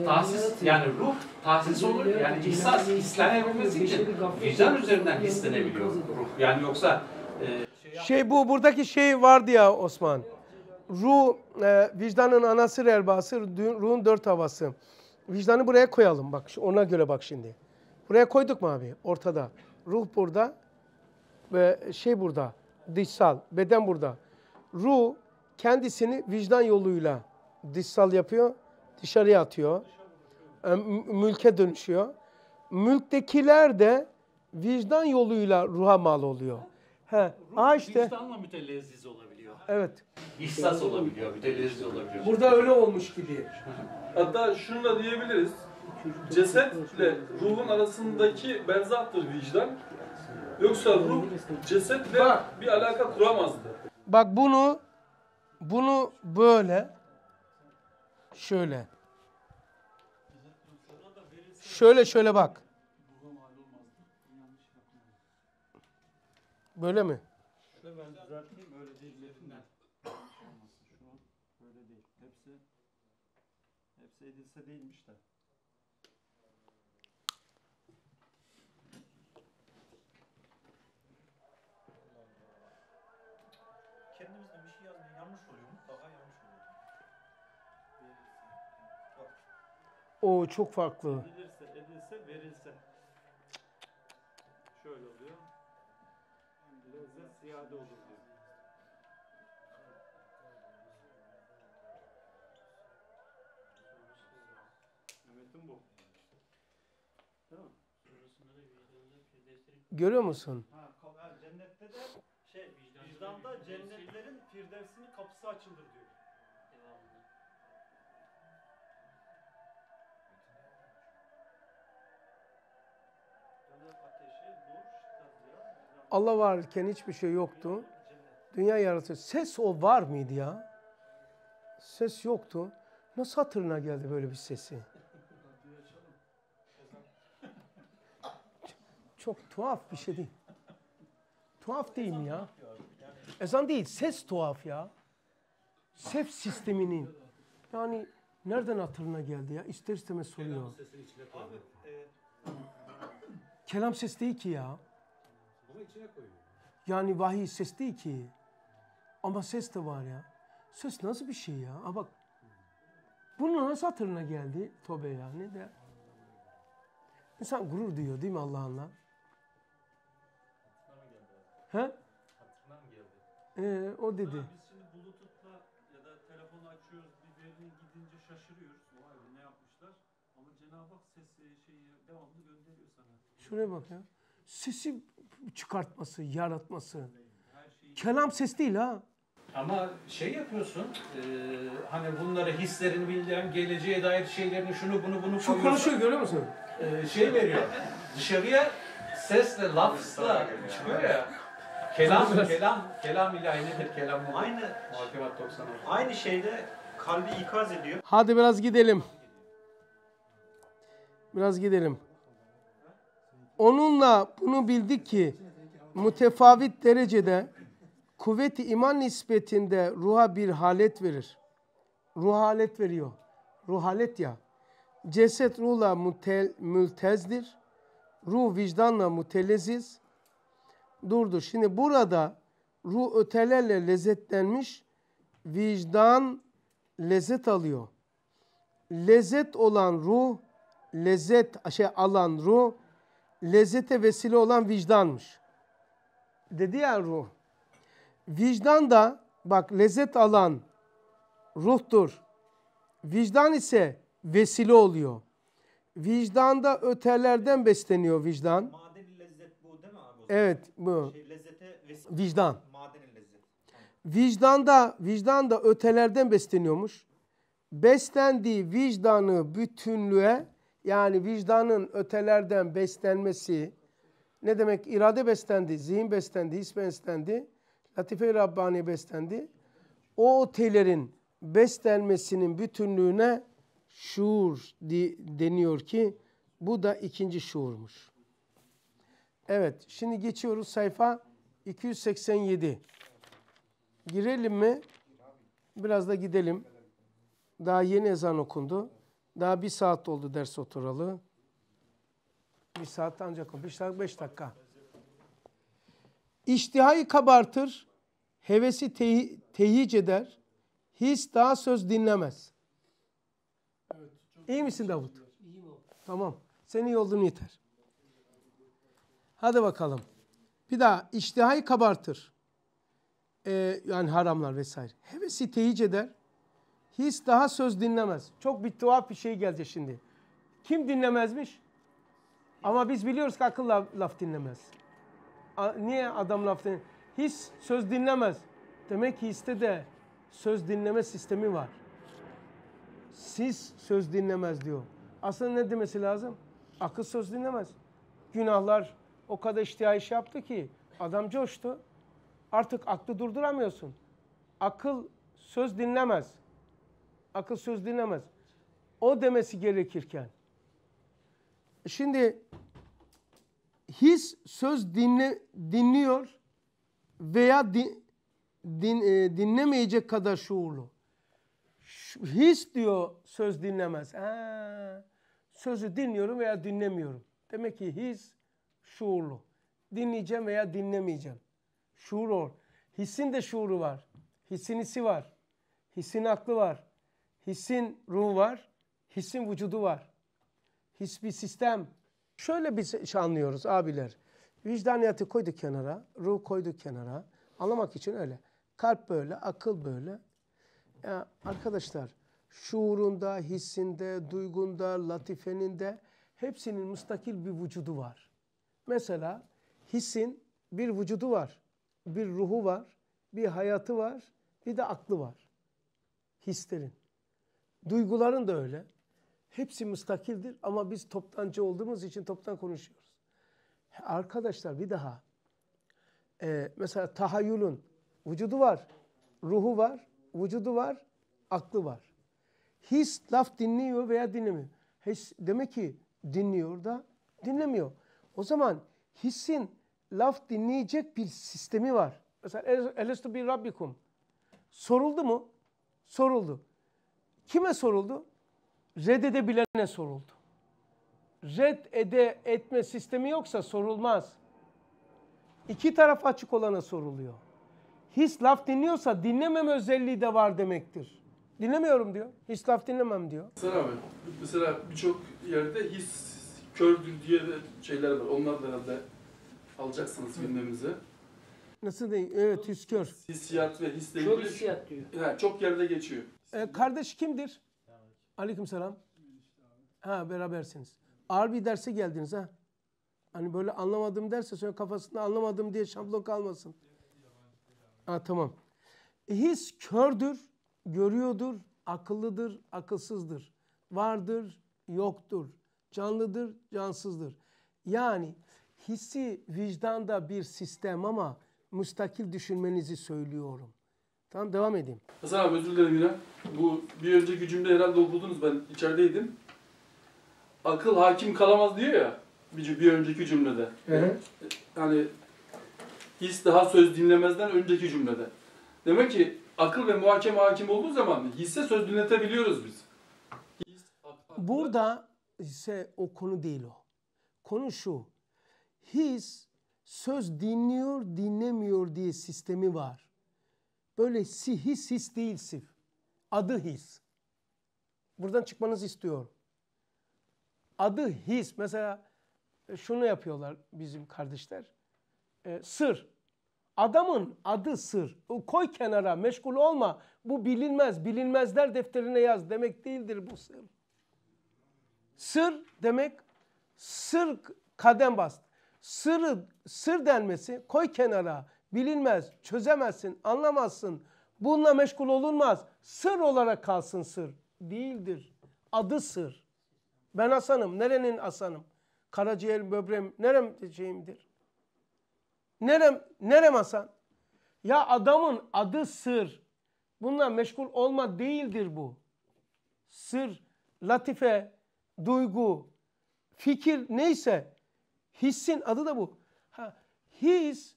e, tahsis yani ruh tahsis olur yani ihsas hislenebilmesi şey için vicdan üzerinden hislenebiliyor ruh. Yani yoksa e, şey bu buradaki şey vardı ya Osman. Ruh e, vicdanın anası erbası, ruhun dört havası. Vicdanı buraya koyalım bak ona göre bak şimdi. Buraya koyduk mu abi ortada. Ruh burada ve şey burada dışsal beden burada. Ruh kendisini vicdan yoluyla dışsal yapıyor dışarıya atıyor. E, mülke dönüşüyor. Mülktekiler de vicdan yoluyla ruha mal oluyor. He. Aa işte. Vicdanla mütelezziz olabiliyor. Evet. İhsas olabiliyor, mütelezziz olabiliyor. Burada öyle olmuş gibi. Hatta şunu da diyebiliriz. Cesetle ruhun arasındaki berzahtır vicdan. Yoksa ruh cesetle Bak. bir alaka kuramazdı. Bak bunu bunu böyle şöyle şöyle şöyle bak. Böyle mi? Şöyle ben düzelteyim öyle değil lafından. Şunu böyle değil. Hepsi hepsi edilse değilmiş de. Kendimizde bir şey yazmıyor. Yanlış oluyor mutlaka yanlış oluyor. O çok farklı. Edilirse Görüyor musun? Ha, cennette de şey, vicdanda cennetlerin firdevsinin kapısı açılır diyor. Allah varken hiçbir şey yoktu. Dünya yaratıyor. Ses o var mıydı ya? Ses yoktu. Nasıl hatırına geldi böyle bir sesi? çok tuhaf bir şey değil. Tuhaf değil mi ya? Ezan değil, ses tuhaf ya. Ses sisteminin. Yani nereden hatırına geldi ya? İster istemez soruyor. Kelam e, ses değil ki ya. Yani vahiy ses değil ki. Ama ses de var ya. Ses nasıl bir şey ya? Ha bak. Bunun nasıl hatırına geldi? Tobe ya ne de. İnsan gurur diyor değil mi Allah'ınla? He? Hatırına geldi? Ee, o dedi. Ha, biz şimdi Bluetooth'la ya da telefonu açıyoruz bir verin gidince şaşırıyoruz. Vay be ne yapmışlar. Ama Cenab-ı Hak sesi e, şeyi devamlı gönderiyor sana. Şuraya bak ya. Sesi çıkartması, yaratması. Her Kelam ses değil ha. Ama şey yapıyorsun, e, hani bunları hislerini bildiren, geleceğe dair şeylerini şunu bunu bunu Şu konuşuyor görüyor musun? E, şey veriyor, dışarıya sesle, lafla çıkıyor ya kelam, kelam, kelam ilahi nedir? Kelam Aynı, Muhakemat 90 aynı şeyde kalbi ikaz ediyor. Hadi biraz gidelim. Biraz gidelim. Onunla bunu bildik ki mütefavit derecede kuvveti iman nispetinde ruha bir halet verir. Ruh halet veriyor. Ruh halet ya. Ceset ruhla mütel, mültezdir. Ruh vicdanla müteleziz. Durdu. Şimdi burada ruh ötelerle lezzetlenmiş vicdan lezzet alıyor. Lezzet olan ruh, lezzet şey alan ruh, lezzete vesile olan vicdanmış. Dedi ya ruh. Vicdan da bak lezzet alan ruhtur. Vicdan ise vesile oluyor. Vicdanda ötelerden besleniyor vicdan. Manevi o Evet bu. Şey, lezzete vesile. Vicdan. Madenin lezzeti. Vicdan da, vicdan da ötelerden besleniyormuş. Beslendiği vicdanı bütünlüğe yani vicdanın ötelerden beslenmesi ne demek? irade beslendi, zihin beslendi, his beslendi, latife Rabbani beslendi. O ötelerin beslenmesinin bütünlüğüne şuur deniyor ki bu da ikinci şuurmuş. Evet şimdi geçiyoruz sayfa 287. Girelim mi? Biraz da gidelim. Daha yeni ezan okundu. Daha bir saat oldu ders oturalı. Bir saat ancak beş dakika. Beş dakika. İştihayı kabartır, hevesi te tehic eder, his daha söz dinlemez. Evet, İyi misin Davut? İyiyim Tamam. Senin yolun yeter. Hadi bakalım. Bir daha iştihayı kabartır. Ee, yani haramlar vesaire. Hevesi teyic eder. His daha söz dinlemez. Çok bir tuhaf bir şey gelecek şimdi. Kim dinlemezmiş? Ama biz biliyoruz ki akıl laf, laf dinlemez. A, niye adam laf dinlemez? His söz dinlemez. Demek ki histe de söz dinleme sistemi var. Siz söz dinlemez diyor. Aslında ne demesi lazım? Akıl söz dinlemez. Günahlar o kadar iştihaş yaptı ki adam coştu. Artık aklı durduramıyorsun. Akıl söz dinlemez. Akıl söz dinlemez. O demesi gerekirken. Şimdi his söz dinle, dinliyor veya din, din, e, dinlemeyecek kadar şuurlu. His diyor söz dinlemez. Ha, sözü dinliyorum veya dinlemiyorum. Demek ki his şuurlu. Dinleyeceğim veya dinlemeyeceğim. Şuur or. Hissin de şuuru var. hissinisi var. Hissin aklı var. Hissin ruhu var. Hissin vücudu var. His bir sistem. Şöyle bir şey anlıyoruz abiler. Vicdaniyatı koyduk kenara. Ruh koyduk kenara. Anlamak için öyle. Kalp böyle, akıl böyle. Ya arkadaşlar şuurunda, hissinde, duygunda, latifeninde hepsinin müstakil bir vücudu var. Mesela hisin bir vücudu var, bir ruhu var, bir hayatı var, bir de aklı var. Hislerin. Duyguların da öyle. Hepsi müstakildir ama biz toptancı olduğumuz için toptan konuşuyoruz. Arkadaşlar bir daha. Ee, mesela tahayyülün vücudu var, ruhu var, vücudu var, aklı var. His laf dinliyor veya dinlemiyor. His, demek ki dinliyor da dinlemiyor. O zaman hissin laf dinleyecek bir sistemi var. Mesela Elestu bir Rabbikum. Soruldu mu? Soruldu. Kime soruldu? Reddedebilene soruldu. Red ede etme sistemi yoksa sorulmaz. İki taraf açık olana soruluyor. His laf dinliyorsa dinlememe özelliği de var demektir. Dinlemiyorum diyor. His laf dinlemem diyor. Sen abi mesela birçok yerde his kördür diye de şeyler var. Onlar da herhalde alacaksınız filmimizi. Nasıl değil? Evet, his Hüskör. Hissiyat ve hisleri. Çok hissiyat diyor. Yani çok yerde geçiyor. Ee, kardeş kimdir? selam. Ha berabersiniz. Ağır bir derse geldiniz ha. Hani böyle anlamadım derse sonra kafasında anlamadım diye şablon kalmasın. Ha tamam. His kördür, görüyordur, akıllıdır, akılsızdır. Vardır, yoktur canlıdır, cansızdır. Yani hissi vicdanda bir sistem ama müstakil düşünmenizi söylüyorum. Tamam devam edeyim. Hasan abi özür dilerim yine. Bu bir önceki cümle herhalde okudunuz ben içerideydim. Akıl hakim kalamaz diyor ya bir, bir önceki cümlede. Hı Yani his daha söz dinlemezden önceki cümlede. Demek ki akıl ve muhakeme hakim olduğu zaman hisse söz dinletebiliyoruz biz. His, akıl, Burada ise o konu değil o. Konu şu. His söz dinliyor dinlemiyor diye sistemi var. Böyle si, his his değil sif. Adı his. Buradan çıkmanızı istiyorum. Adı his. Mesela e, şunu yapıyorlar bizim kardeşler. E, sır. Adamın adı sır. Koy kenara meşgul olma. Bu bilinmez. Bilinmezler defterine yaz demek değildir bu sır. Sır demek sır kadem bastı. Sırı, sır denmesi koy kenara bilinmez, çözemezsin, anlamazsın. Bununla meşgul olunmaz. Sır olarak kalsın sır. Değildir. Adı sır. Ben Hasan'ım. Nerenin Hasan'ım? Karaciğer böbreğim. Nerem diyeceğimdir Nerem, nerem Hasan? Ya adamın adı sır. Bununla meşgul olma değildir bu. Sır, latife, duygu, fikir neyse hissin adı da bu. Ha, his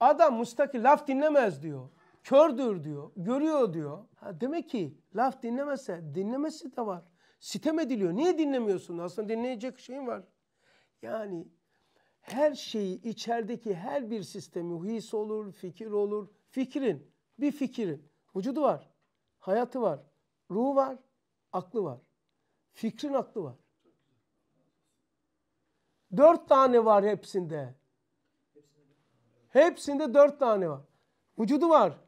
adam mustakil laf dinlemez diyor. Kördür diyor. Görüyor diyor. Ha, demek ki laf dinlemezse dinlemesi de var. Sitem ediliyor. Niye dinlemiyorsun? Aslında dinleyecek şeyin var. Yani her şeyi içerideki her bir sistemi his olur, fikir olur. Fikrin, bir fikrin vücudu var, hayatı var, ruhu var, aklı var. Fikrin aklı var. Dört tane var hepsinde. Hepsinde dört tane var. Vücudu var.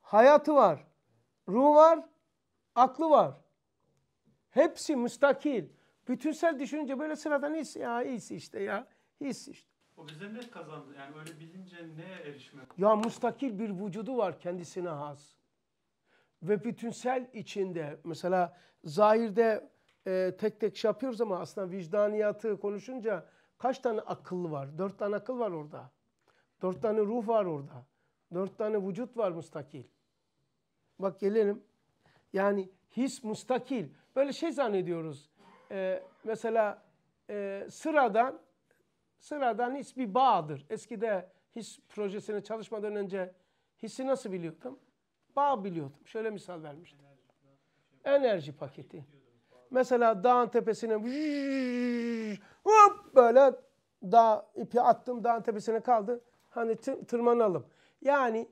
Hayatı var. Ruh var. Aklı var. Hepsi müstakil. Bütünsel düşünce böyle sıradan his ya his işte ya his işte. O bize ne kazandı? Yani öyle bilince neye erişme? Ya müstakil bir vücudu var kendisine has. Ve bütünsel içinde mesela zahirde e, tek tek şey yapıyoruz ama aslında vicdaniyatı konuşunca kaç tane akıl var? Dört tane akıl var orada. Dört tane ruh var orada. Dört tane vücut var müstakil. Bak gelelim. Yani his müstakil. Böyle şey zannediyoruz. Ee, mesela e, sıradan sıradan his bir bağdır. Eskide his projesine çalışmadan önce hissi nasıl biliyordum? Bağ biliyordum. Şöyle misal vermiştim. Enerji paketi. Mesela dağın tepesine hop böyle dağ ipi attım dağın tepesine kaldı. Hani tırmanalım. Yani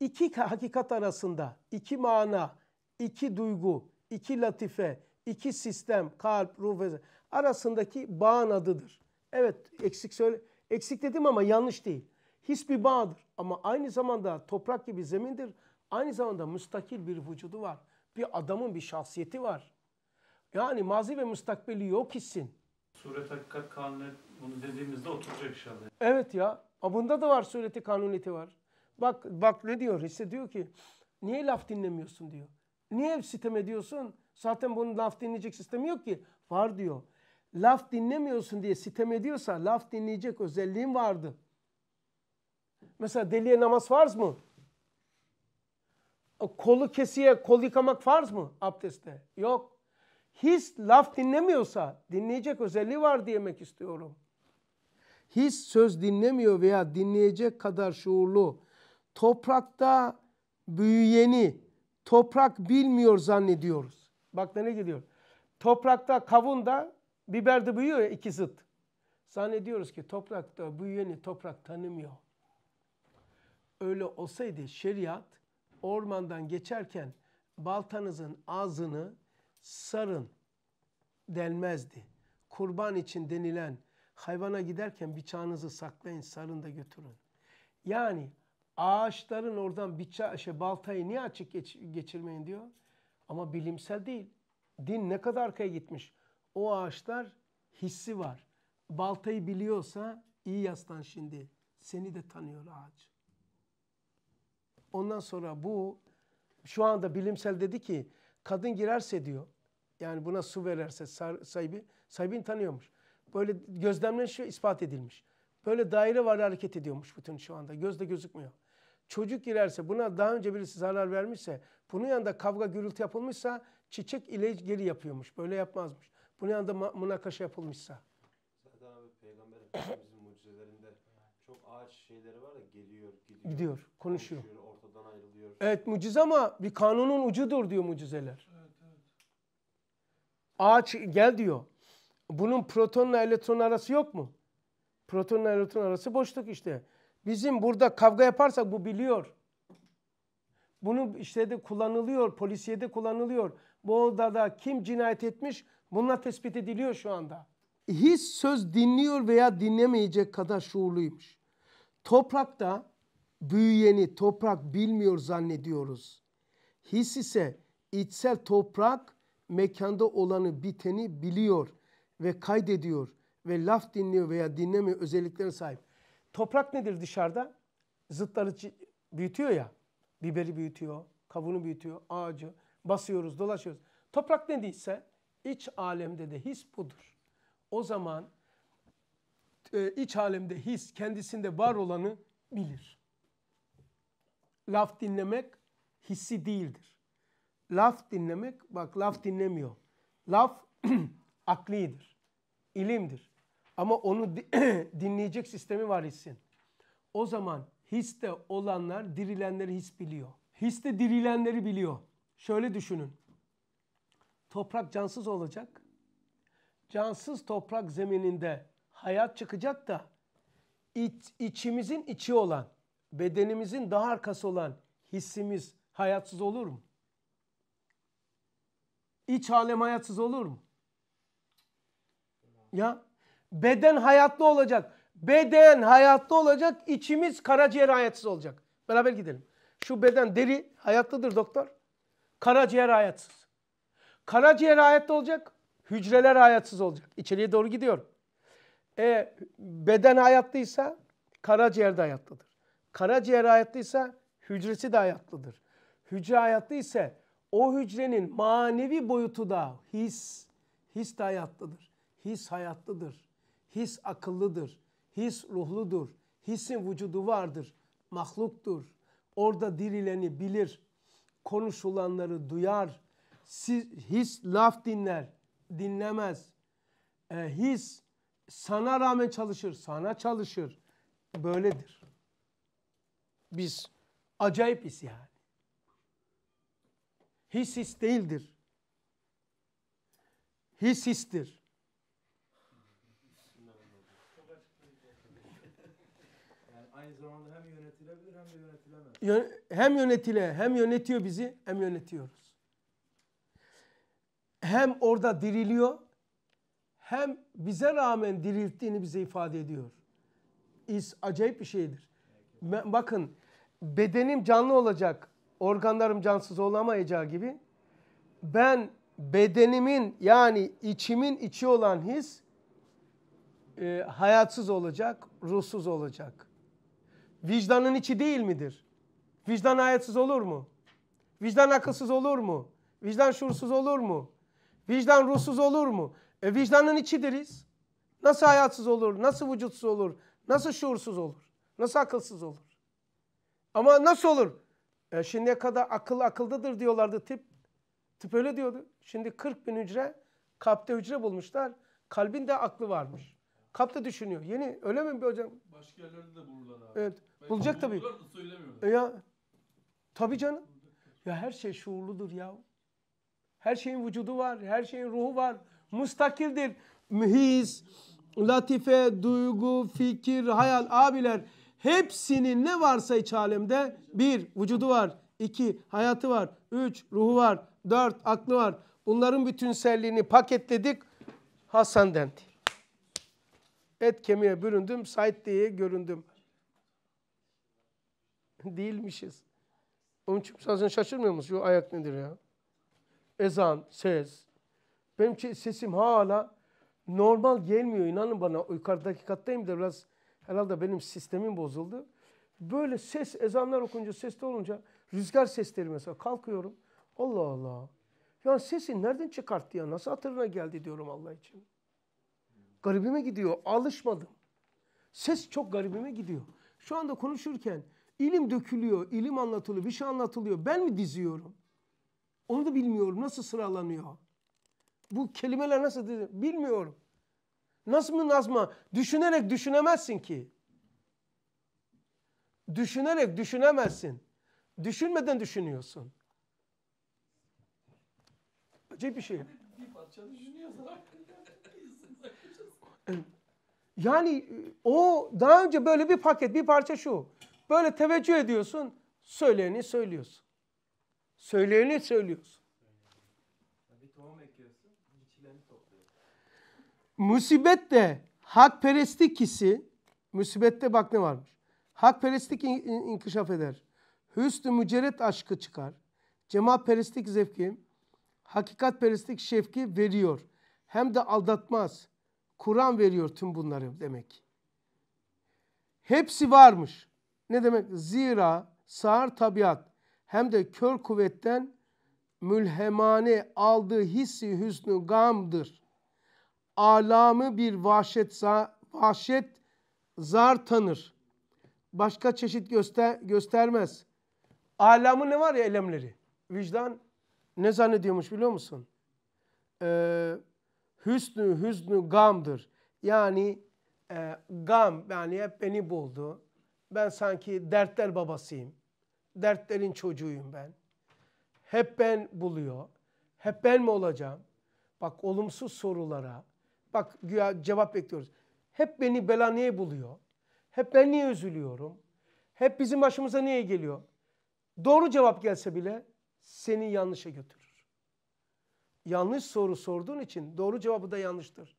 iki hakikat arasında iki mana, iki duygu, iki latife, iki sistem, kalp, ruh ve arasındaki bağın adıdır. Evet eksik söyle eksik dedim ama yanlış değil. His bir bağdır ama aynı zamanda toprak gibi zemindir. Aynı zamanda müstakil bir vücudu var. Bir adamın bir şahsiyeti var. Yani mazi ve müstakbeli yok hissin. Suret hakikat kanunu bunu dediğimizde oturacak inşallah. Evet ya. Bunda da var sureti kanuniyeti var. Bak bak ne diyor? Hisse diyor ki niye laf dinlemiyorsun diyor. Niye sistem ediyorsun? Zaten bunun laf dinleyecek sistemi yok ki. Var diyor. Laf dinlemiyorsun diye sitem ediyorsa laf dinleyecek özelliğin vardı. Mesela deliye namaz farz mı? Kolu kesiye kol yıkamak farz mı abdestte? Yok. His laf dinlemiyorsa dinleyecek özelliği var demek istiyorum. His söz dinlemiyor veya dinleyecek kadar şuurlu. Toprakta büyüyeni toprak bilmiyor zannediyoruz. Bak ne gidiyor. Toprakta kavun da biber de büyüyor ya iki zıt. Zannediyoruz ki toprakta büyüyeni toprak tanımıyor. Öyle olsaydı şeriat ormandan geçerken baltanızın ağzını sarın denmezdi. Kurban için denilen hayvana giderken bıçağınızı saklayın, sarın da götürün. Yani ağaçların oradan bıçağı, şey, baltayı niye açık geç, geçirmeyin diyor. Ama bilimsel değil. Din ne kadar arkaya gitmiş. O ağaçlar hissi var. Baltayı biliyorsa iyi yaslan şimdi. Seni de tanıyor ağaç. Ondan sonra bu şu anda bilimsel dedi ki Kadın girerse diyor, yani buna su vererse sahibi, sahibini tanıyormuş. Böyle gözlemleşiyor, ispat edilmiş. Böyle daire var hareket ediyormuş bütün şu anda. Gözde gözükmüyor. Çocuk girerse, buna daha önce birisi zarar vermişse, bunun yanında kavga gürültü yapılmışsa çiçek ile geri yapıyormuş. Böyle yapmazmış. Bunun yanında münakaşa yapılmışsa. Zaten abi Peygamber mucizelerinde çok ağaç şeyleri var ya geliyor, gidiyor. Gidiyor, konuşuyor. konuşuyor Evet mucize ama bir kanunun ucudur diyor mucizeler. Ağaç gel diyor. Bunun protonla elektron arası yok mu? Protonla elektron arası boşluk işte. Bizim burada kavga yaparsak bu biliyor. Bunu işte de kullanılıyor, polisiyede kullanılıyor. Bu odada kim cinayet etmiş bununla tespit ediliyor şu anda. His söz dinliyor veya dinlemeyecek kadar şuurluymuş. Toprakta büyüyeni toprak bilmiyor zannediyoruz. His ise içsel toprak mekanda olanı biteni biliyor ve kaydediyor ve laf dinliyor veya dinlemiyor özelliklerine sahip. Toprak nedir dışarıda? Zıtları büyütüyor ya. Biberi büyütüyor, kavunu büyütüyor, ağacı. Basıyoruz, dolaşıyoruz. Toprak ne değilse iç alemde de his budur. O zaman e, iç alemde his kendisinde var olanı bilir laf dinlemek hissi değildir. Laf dinlemek, bak laf dinlemiyor. Laf aklidir, ilimdir. Ama onu dinleyecek sistemi var hissin. O zaman histe olanlar dirilenleri his biliyor. Histe dirilenleri biliyor. Şöyle düşünün. Toprak cansız olacak. Cansız toprak zemininde hayat çıkacak da iç, içimizin içi olan bedenimizin daha arkası olan hissimiz hayatsız olur mu? İç alem hayatsız olur mu? Ya beden hayatlı olacak. Beden hayatlı olacak, içimiz karaciğer hayatsız olacak. Beraber gidelim. Şu beden deri hayatlıdır doktor. Karaciğer hayatsız. Karaciğer hayatta olacak, hücreler hayatsız olacak. İçeriye doğru gidiyorum. E, beden hayatlıysa karaciğer de hayatlıdır. Karaciğer hayatlıysa hücresi de hayatlıdır. Hücre hayatlı ise o hücrenin manevi boyutu da his, his de hayatlıdır. His hayatlıdır. His akıllıdır. His ruhludur. Hisin vücudu vardır. Mahluktur. Orada dirileni bilir. Konuşulanları duyar. his laf dinler. Dinlemez. E, his sana rağmen çalışır. Sana çalışır. Böyledir biz. Acayip his yani. His his değildir. His histir. aynı zamanda hem yönetilebilir hem de yönetilemez. Yön, hem yönetile, hem yönetiyor bizi, hem yönetiyoruz. Hem orada diriliyor, hem bize rağmen dirilttiğini bize ifade ediyor. İs acayip bir şeydir. Bakın bedenim canlı olacak, organlarım cansız olamayacağı gibi ben bedenimin yani içimin içi olan his e, hayatsız olacak, ruhsuz olacak. Vicdanın içi değil midir? Vicdan hayatsız olur mu? Vicdan akılsız olur mu? Vicdan şuursuz olur mu? Vicdan ruhsuz olur mu? E, vicdanın içidiriz. Nasıl hayatsız olur? Nasıl vücutsuz olur? Nasıl şuursuz olur? Nasıl akılsız olur? Ama nasıl olur? E şimdiye kadar akıl akıldadır diyorlardı tip. tip öyle diyordu. Şimdi 40 bin hücre kalpte hücre bulmuşlar. Kalbin de aklı varmış. Kalp düşünüyor. Yeni öyle mi bir hocam? Başka yerlerde de bulurlar abi. Evet. Belki bulacak tabii. Bulurlar da E ya tabii canım. Ya her şey şuurludur ya. Her şeyin vücudu var, her şeyin ruhu var. Mustakildir. Mühis, latife, duygu, fikir, hayal abiler Hepsinin ne varsa iç alemde bir vücudu var, iki hayatı var, üç ruhu var, dört aklı var. Bunların bütünselliğini paketledik. Hasan dendi. Et kemiğe büründüm, Said diye göründüm. Değilmişiz. Onun için bazen şaşırmıyor musun? Yo, ayak nedir ya? Ezan, ses. Benim sesim hala normal gelmiyor. inanın bana yukarıdaki kattayım da biraz Herhalde benim sistemim bozuldu. Böyle ses, ezanlar okunca, ses de olunca rüzgar sesleri mesela kalkıyorum. Allah Allah. Yani sesi nereden çıkarttı ya? Nasıl hatırına geldi diyorum Allah için. Garibime gidiyor. Alışmadım. Ses çok garibime gidiyor. Şu anda konuşurken ilim dökülüyor, ilim anlatılıyor, bir şey anlatılıyor. Ben mi diziyorum? Onu da bilmiyorum. Nasıl sıralanıyor? Bu kelimeler nasıl diziyor? Bilmiyorum. Nasıl nazma düşünerek düşünemezsin ki. Düşünerek düşünemezsin. Düşünmeden düşünüyorsun. Acayip bir şey. Yani o daha önce böyle bir paket, bir parça şu. Böyle teveccüh ediyorsun, söyleyeni söylüyorsun. Söyleyeni söylüyorsun. musibette hakperestlik hissi, musibette bak ne varmış. Hakperestlik in, in, inkişaf eder. Hüsnü mücerret aşkı çıkar. Cemalperestlik zevki, hakikatperestlik şefki veriyor. Hem de aldatmaz. Kur'an veriyor tüm bunları demek. Hepsi varmış. Ne demek? Zira sağır tabiat hem de kör kuvvetten mülhemane aldığı hissi hüsnü gamdır alamı bir vahşet, za, vahşet zar tanır. Başka çeşit göster, göstermez. Alamı ne var ya elemleri? Vicdan ne zannediyormuş biliyor musun? Ee, hüsnü, hüznü gamdır. Yani e, gam yani hep beni buldu. Ben sanki dertler babasıyım. Dertlerin çocuğuyum ben. Hep ben buluyor. Hep ben mi olacağım? Bak olumsuz sorulara, Bak güya cevap bekliyoruz. Hep beni bela niye buluyor? Hep ben niye üzülüyorum? Hep bizim başımıza niye geliyor? Doğru cevap gelse bile seni yanlışa götürür. Yanlış soru sorduğun için doğru cevabı da yanlıştır.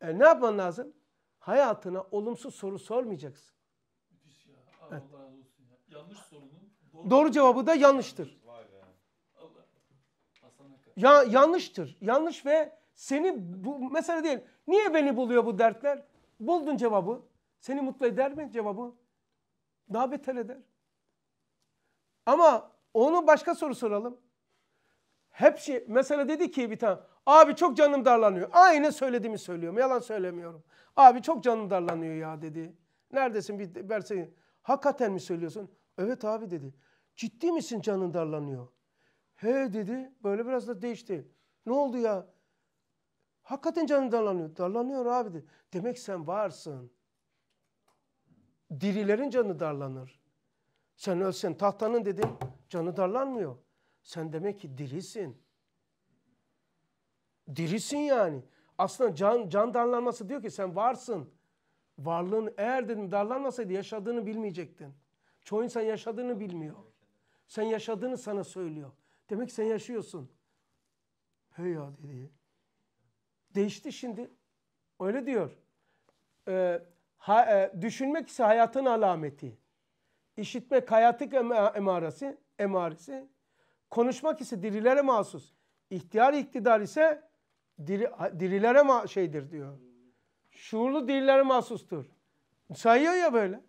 E ne yapman lazım? Hayatına olumsuz soru sormayacaksın. Müthiş ya. Allah evet. Allah olsun ya. Yanlış sorunun doğru, doğru cevabı da yanlıştır. Vay be. Allah. Ya yanlıştır. Yanlış ve seni bu mesela diyelim niye beni buluyor bu dertler? Buldun cevabı. Seni mutlu eder mi cevabı? Daha beter eder. Ama onu başka soru soralım. Hepsi şey, mesela dedi ki bir tane abi çok canım darlanıyor. Aynı söylediğimi söylüyorum. Yalan söylemiyorum. Abi çok canım darlanıyor ya dedi. Neredesin bir versene. Hakikaten mi söylüyorsun? Evet abi dedi. Ciddi misin canın darlanıyor? He dedi. Böyle biraz da değişti. Ne oldu ya? Hakikaten canı darlanıyor. Darlanıyor abi. De. Demek sen varsın. Dirilerin canı darlanır. Sen ölsen tahtanın dedin canı darlanmıyor. Sen demek ki dirisin. Dirisin yani. Aslında can, can darlanması diyor ki sen varsın. Varlığın eğer dedim darlanmasaydı yaşadığını bilmeyecektin. Çoğu insan yaşadığını bilmiyor. Sen yaşadığını sana söylüyor. Demek sen yaşıyorsun. Hey ya dedi. Değişti şimdi. Öyle diyor. Ee, ha, e, düşünmek ise hayatın alameti. İşitmek hayatlık e, emaresi, emaresi. Konuşmak ise dirilere mahsus. İhtiyar iktidar ise diri, dirilere ma şeydir diyor. Şuurlu dirilere mahsustur. Sayıyor ya böyle.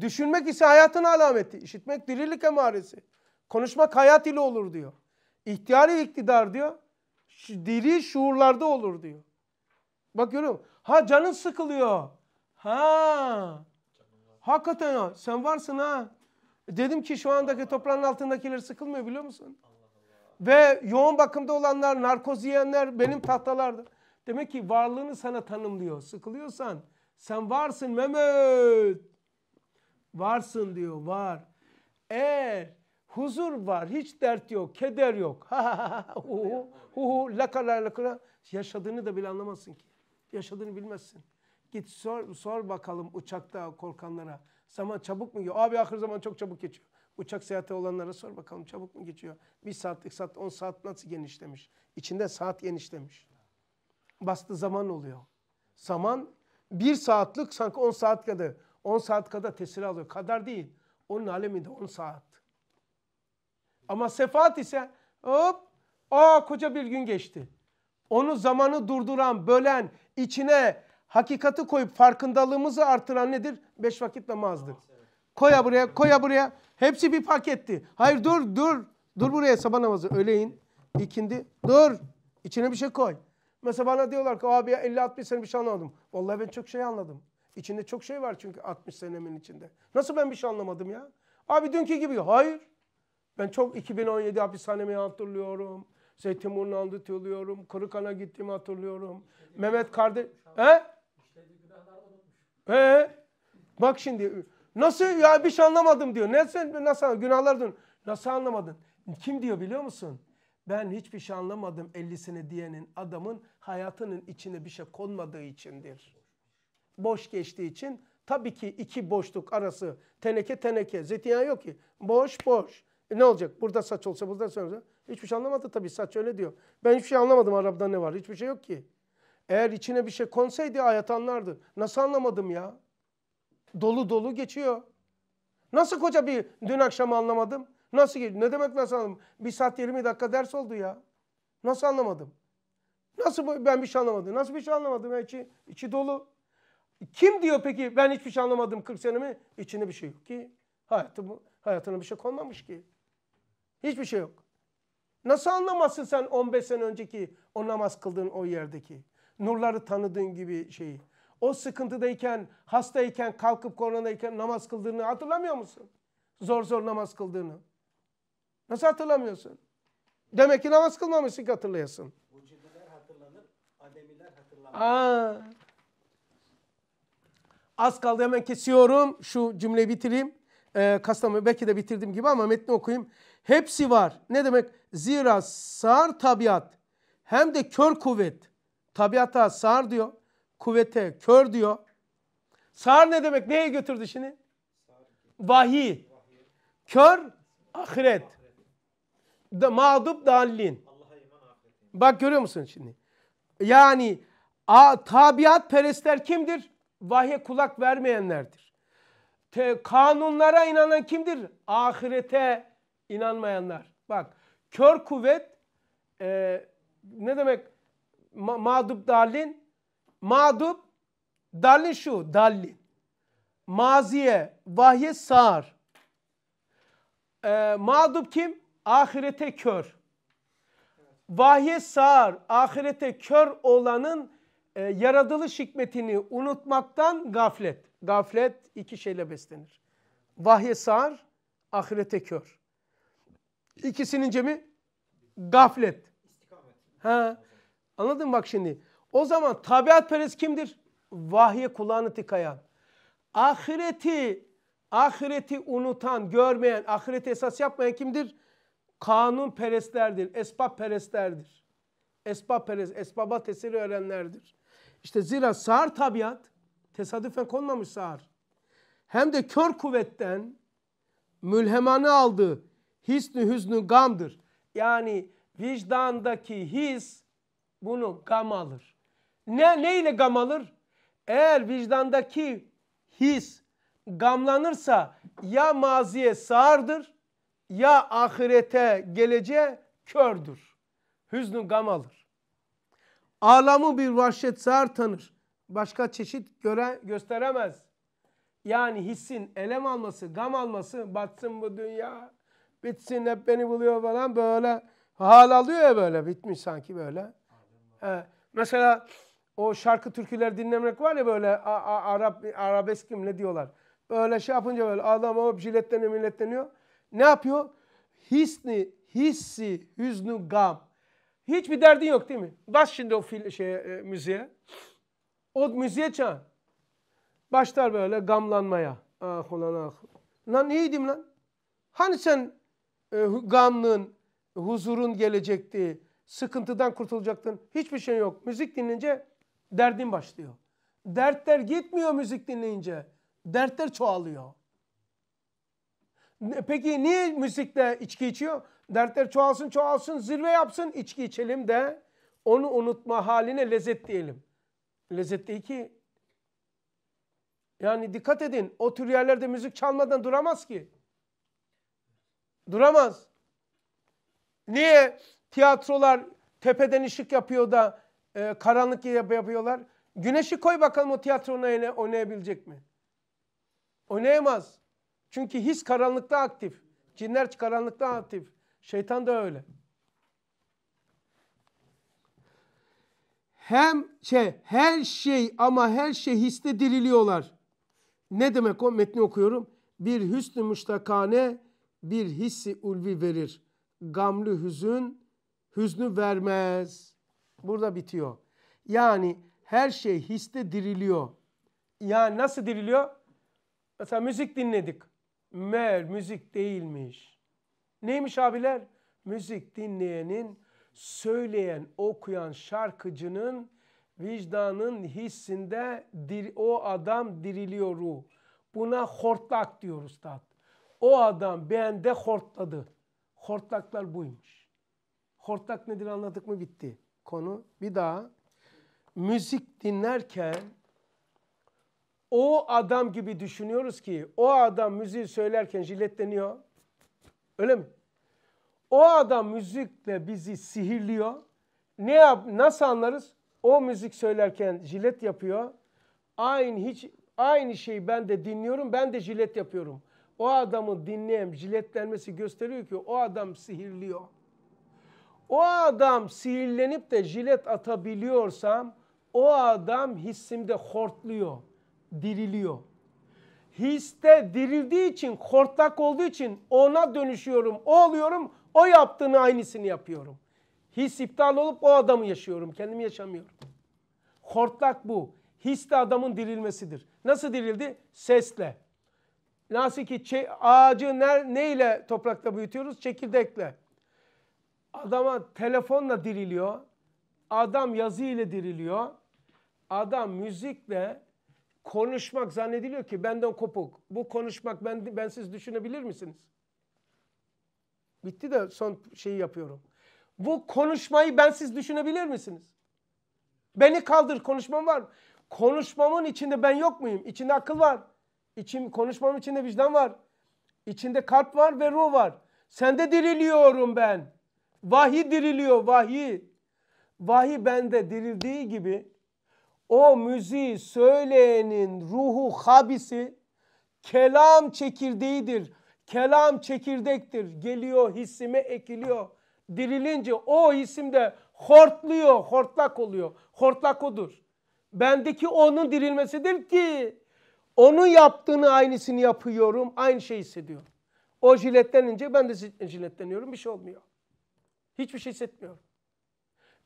Düşünmek ise hayatın alameti. İşitmek dirilik emaresi. Konuşmak hayat ile olur diyor. İhtiyari iktidar diyor diri şuurlarda olur diyor. Bakıyorum Ha canın sıkılıyor. Ha. Hakikaten o. Sen varsın ha. Dedim ki şu andaki toprağın altındakiler sıkılmıyor biliyor musun? Ve yoğun bakımda olanlar, narkoz yiyenler benim tahtalarda. Demek ki varlığını sana tanımlıyor. Sıkılıyorsan sen varsın Mehmet. Varsın diyor var. Eğer Huzur var, hiç dert yok, keder yok. Ha ha ha hu hu Yaşadığını da bile anlamazsın ki. Yaşadığını bilmezsin. Git sor, sor bakalım uçakta korkanlara. Zaman çabuk mu geçiyor? Abi ahir zaman çok çabuk geçiyor. Uçak seyahati olanlara sor bakalım çabuk mu geçiyor? Bir saatlik saat, on saat nasıl genişlemiş? İçinde saat genişlemiş. Bastı zaman oluyor. Zaman bir saatlik sanki on saat kadar. on saat kadar tesir alıyor. Kadar değil. Onun aleminde on saat. Ama sefaat ise hop aa koca bir gün geçti. Onu zamanı durduran, bölen, içine hakikati koyup farkındalığımızı artıran nedir? Beş vakit namazdır. Koya buraya, koya buraya. Hepsi bir paketti. Hayır dur, dur. Dur buraya sabah namazı. Öğleyin, ikindi. Dur. İçine bir şey koy. Mesela bana diyorlar ki abi ya 50-60 sene bir şey anlamadım. Vallahi ben çok şey anladım. İçinde çok şey var çünkü 60 senemin içinde. Nasıl ben bir şey anlamadım ya? Abi dünkü gibi. Hayır. Ben çok 2017 hapishanemi hatırlıyorum. Zeytinburnu'nu hatırlıyorum. Kırıkan'a gittiğimi hatırlıyorum. İşte Mehmet kardeş... He? İşte He? Bak şimdi nasıl ya bir şey anlamadım diyor. Nasıl, nasıl günahlardan nasıl anlamadın? Kim diyor biliyor musun? Ben hiçbir şey anlamadım ellisini diyenin adamın hayatının içine bir şey konmadığı içindir. Boş geçtiği için tabii ki iki boşluk arası teneke teneke zeytinyağı yok ki boş boş. E ne olacak? Burada saç olsa, burada saç olsa. Hiçbir şey anlamadı tabii. Saç öyle diyor. Ben hiçbir şey anlamadım Arap'ta ne var. Hiçbir şey yok ki. Eğer içine bir şey konseydi ayet anlardı. Nasıl anlamadım ya? Dolu dolu geçiyor. Nasıl koca bir dün akşam anlamadım? Nasıl Ne demek nasıl anlamadım? Bir saat 20 dakika ders oldu ya. Nasıl anlamadım? Nasıl ben bir şey anlamadım? Nasıl bir şey anlamadım? İçi, içi dolu. Kim diyor peki ben hiçbir şey anlamadım 40 senemi? İçinde bir şey yok ki. Hayatı, hayatına bir şey konmamış ki. Hiçbir şey yok. Nasıl anlamazsın sen 15 sene önceki o namaz kıldığın o yerdeki? Nurları tanıdığın gibi şeyi. O sıkıntıdayken, hastayken, kalkıp koronadayken namaz kıldığını hatırlamıyor musun? Zor zor namaz kıldığını. Nasıl hatırlamıyorsun? Demek ki namaz kılmamışsın ki hatırlayasın. Vücudiler hatırlanır, ademiler hatırlanır. Aa. Az kaldı hemen kesiyorum. Şu cümleyi bitireyim. Ee, Kastamonu belki de bitirdim gibi ama metni okuyayım. Hepsi var. Ne demek? Zira sağır tabiat hem de kör kuvvet. Tabiata sağır diyor. Kuvvete kör diyor. Sağır ne demek? Neye götürdü şimdi? Vahi, Kör ahiret. Da, mağdup dallin. Bak görüyor musun şimdi? Yani a, tabiat perestler kimdir? Vahye kulak vermeyenlerdir. Te, kanunlara inanan kimdir? Ahirete inanmayanlar. Bak kör kuvvet e, ne demek Ma mağdup dalin? Mağdup dalin şu dalin. Maziye, vahye sağır. E, mağdup kim? Ahirete kör. Vahye sağır, ahirete kör olanın e, yaratılış hikmetini unutmaktan gaflet. Gaflet iki şeyle beslenir. Vahye sağır, ahirete kör. İkisinin cemi gaflet. Ha. Anladın mı bak şimdi? O zaman tabiat perest kimdir? Vahye kulağını tıkayan. Ahireti ahireti unutan, görmeyen, ahireti esas yapmayan kimdir? Kanun perestlerdir, esbab perestlerdir. Esbab perest, esbaba tesiri öğrenlerdir. İşte zira sağır tabiat, tesadüfen konmamış sağır. Hem de kör kuvvetten mülhemanı aldığı hisni hüznü gamdır. Yani vicdandaki his bunu gam alır. Ne, neyle gam alır? Eğer vicdandaki his gamlanırsa ya maziye sağırdır ya ahirete geleceğe kördür. Hüznü gam alır. Ağlamı bir vahşet sağır tanır. Başka çeşit göre, gösteremez. Yani hissin elem alması, gam alması batsın bu dünya bitsin hep beni buluyor falan böyle hal alıyor ya böyle bitmiş sanki böyle. Ee, mesela o şarkı türküler dinlemek var ya böyle a, a, Arap arabesk ne diyorlar. Böyle şey yapınca böyle adam hop jiletleniyor milletleniyor. Ne yapıyor? Hisni, hissi, hüznü, gam. Hiçbir derdin yok değil mi? Bas şimdi o fil, şey e, müziğe. O müziğe çağır. Başlar böyle gamlanmaya. Ah ulan ah. Lan iyiydim lan. Hani sen e, huzurun gelecekti. Sıkıntıdan kurtulacaktın. Hiçbir şey yok. Müzik dinleyince derdin başlıyor. Dertler gitmiyor müzik dinleyince. Dertler çoğalıyor. Peki niye müzikle içki içiyor? Dertler çoğalsın çoğalsın zirve yapsın içki içelim de onu unutma haline lezzet diyelim. Lezzet değil ki. Yani dikkat edin o tür yerlerde müzik çalmadan duramaz ki. Duramaz. Niye tiyatrolar tepeden ışık yapıyor da e, karanlık yapıyorlar? Güneşi koy bakalım o tiyatro oynay oynayabilecek mi? Oynayamaz. Çünkü his karanlıkta aktif. Cinler karanlıkta aktif. Şeytan da öyle. Hem şey her şey ama her şey histe diriliyorlar. Ne demek o? Metni okuyorum. Bir hüsnü müştakane bir hissi ulvi verir. Gamlı hüzün hüznü vermez. Burada bitiyor. Yani her şey histe diriliyor. Yani nasıl diriliyor? Mesela müzik dinledik. Mer müzik değilmiş. Neymiş abiler? Müzik dinleyenin, söyleyen, okuyan şarkıcının vicdanın hissinde dir, o adam diriliyor ruh. Buna hortlak diyoruz tat. O adam bende hortladı. Hortlaklar buymuş. Hortlak nedir anladık mı bitti konu. Bir daha. Müzik dinlerken o adam gibi düşünüyoruz ki o adam müziği söylerken jiletleniyor. Öyle mi? O adam müzikle bizi sihirliyor. Ne yap nasıl anlarız? O müzik söylerken jilet yapıyor. Aynı hiç aynı şeyi ben de dinliyorum. Ben de jilet yapıyorum. O adamı dinleyen jiletlenmesi gösteriyor ki o adam sihirliyor. O adam sihirlenip de jilet atabiliyorsam o adam hissimde hortluyor, diriliyor. Histe dirildiği için, hortlak olduğu için ona dönüşüyorum, o oluyorum, o yaptığını aynısını yapıyorum. His iptal olup o adamı yaşıyorum, kendimi yaşamıyorum. Hortlak bu. His de adamın dirilmesidir. Nasıl dirildi? Sesle. Nasiki ağacı ne, neyle toprakta büyütüyoruz? Çekirdekle. Adama telefonla diriliyor. Adam yazı ile diriliyor. Adam müzikle konuşmak zannediliyor ki benden kopuk. Bu konuşmak ben, bensiz düşünebilir misiniz? Bitti de son şeyi yapıyorum. Bu konuşmayı bensiz düşünebilir misiniz? Beni kaldır konuşmam var Konuşmamın içinde ben yok muyum? İçinde akıl var. İçim, konuşmam içinde vicdan var. İçinde kalp var ve ruh var. Sende diriliyorum ben. Vahiy diriliyor, vahiy. Vahiy bende dirildiği gibi o müziği söyleyenin ruhu habisi kelam çekirdeğidir. Kelam çekirdektir. Geliyor hissime ekiliyor. Dirilince o isim de hortluyor, hortlak oluyor. Hortlak odur. Bendeki onun dirilmesidir ki onun yaptığını aynısını yapıyorum. Aynı şey hissediyorum. O jiletlenince ben de jiletleniyorum. Bir şey olmuyor. Hiçbir şey hissetmiyorum.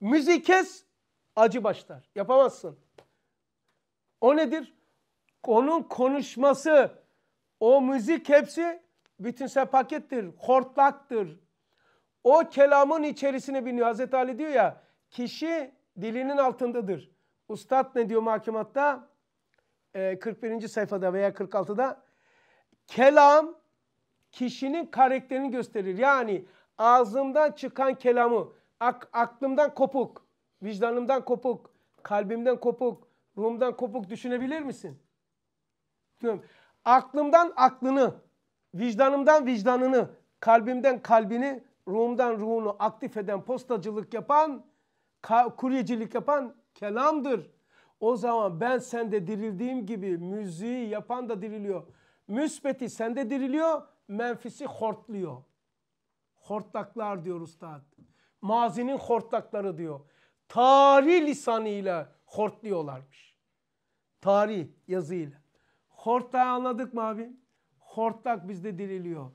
Müziği kes, acı başlar. Yapamazsın. O nedir? Onun konuşması, o müzik hepsi bütünsel pakettir, hortlaktır. O kelamın içerisine biniyor. Hazreti Ali diyor ya, kişi dilinin altındadır. Ustad ne diyor mahkematta? 41. E, sayfada veya 46'da kelam kişinin karakterini gösterir. Yani ağzımdan çıkan kelamı ak aklımdan kopuk, vicdanımdan kopuk, kalbimden kopuk, ruhumdan kopuk düşünebilir misin? Diyorum. Aklımdan aklını, vicdanımdan vicdanını, kalbimden kalbini, ruhumdan ruhunu aktif eden, postacılık yapan, kuryecilik yapan kelamdır. O zaman ben sende dirildiğim gibi müziği yapan da diriliyor. Müsbeti sende diriliyor, menfisi hortluyor. Hortlaklar diyor ustad. Mazinin hortlakları diyor. Tarih lisanıyla hortluyorlarmış. Tarih yazıyla. Hortlağı anladık mı abi? Hortlak bizde diriliyor.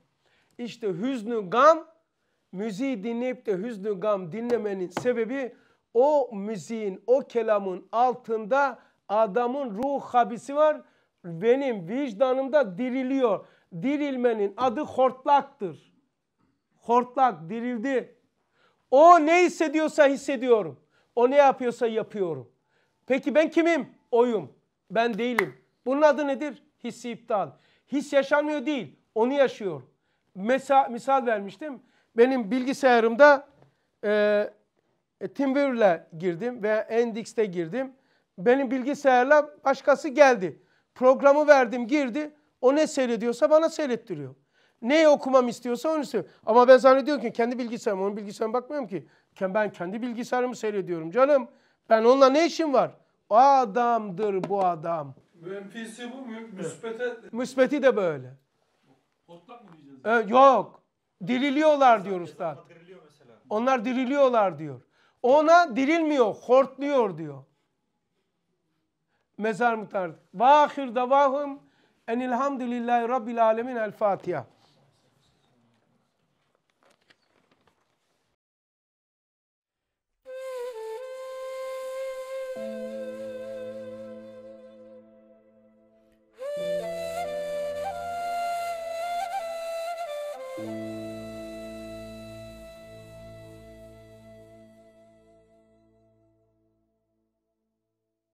İşte hüznü gam, müziği dinleyip de hüznü gam dinlemenin sebebi o müziğin, o kelamın altında adamın ruh habisi var. Benim vicdanımda diriliyor. Dirilmenin adı hortlaktır. Hortlak dirildi. O ne hissediyorsa hissediyorum. O ne yapıyorsa yapıyorum. Peki ben kimim? Oyum. Ben değilim. Bunun adı nedir? Hissi iptal. His yaşanmıyor değil. Onu yaşıyorum. Mesa, misal vermiştim. Benim bilgisayarımda e, e, Timber'le girdim veya Endix'te girdim. Benim bilgisayarla başkası geldi. Programı verdim girdi. O ne seyrediyorsa bana seyrettiriyor. Neyi okumam istiyorsa onu söylüyor. Ama ben zannediyorum ki kendi bilgisayarım, onun bilgisayarına bakmıyorum ki. Ben kendi bilgisayarımı seyrediyorum canım. Ben onunla ne işim var? O adamdır bu adam. NPC bu, müspete... Müspeti de böyle. Otlak mı diyeceğiz? Ee, yok. Diriliyorlar diyor usta. Onlar diriliyorlar diyor. Ona dirilmiyor, hortluyor diyor. Mezar mutardık. Vahir davahım enilhamdülillahi rabbil alemin el Fatiha.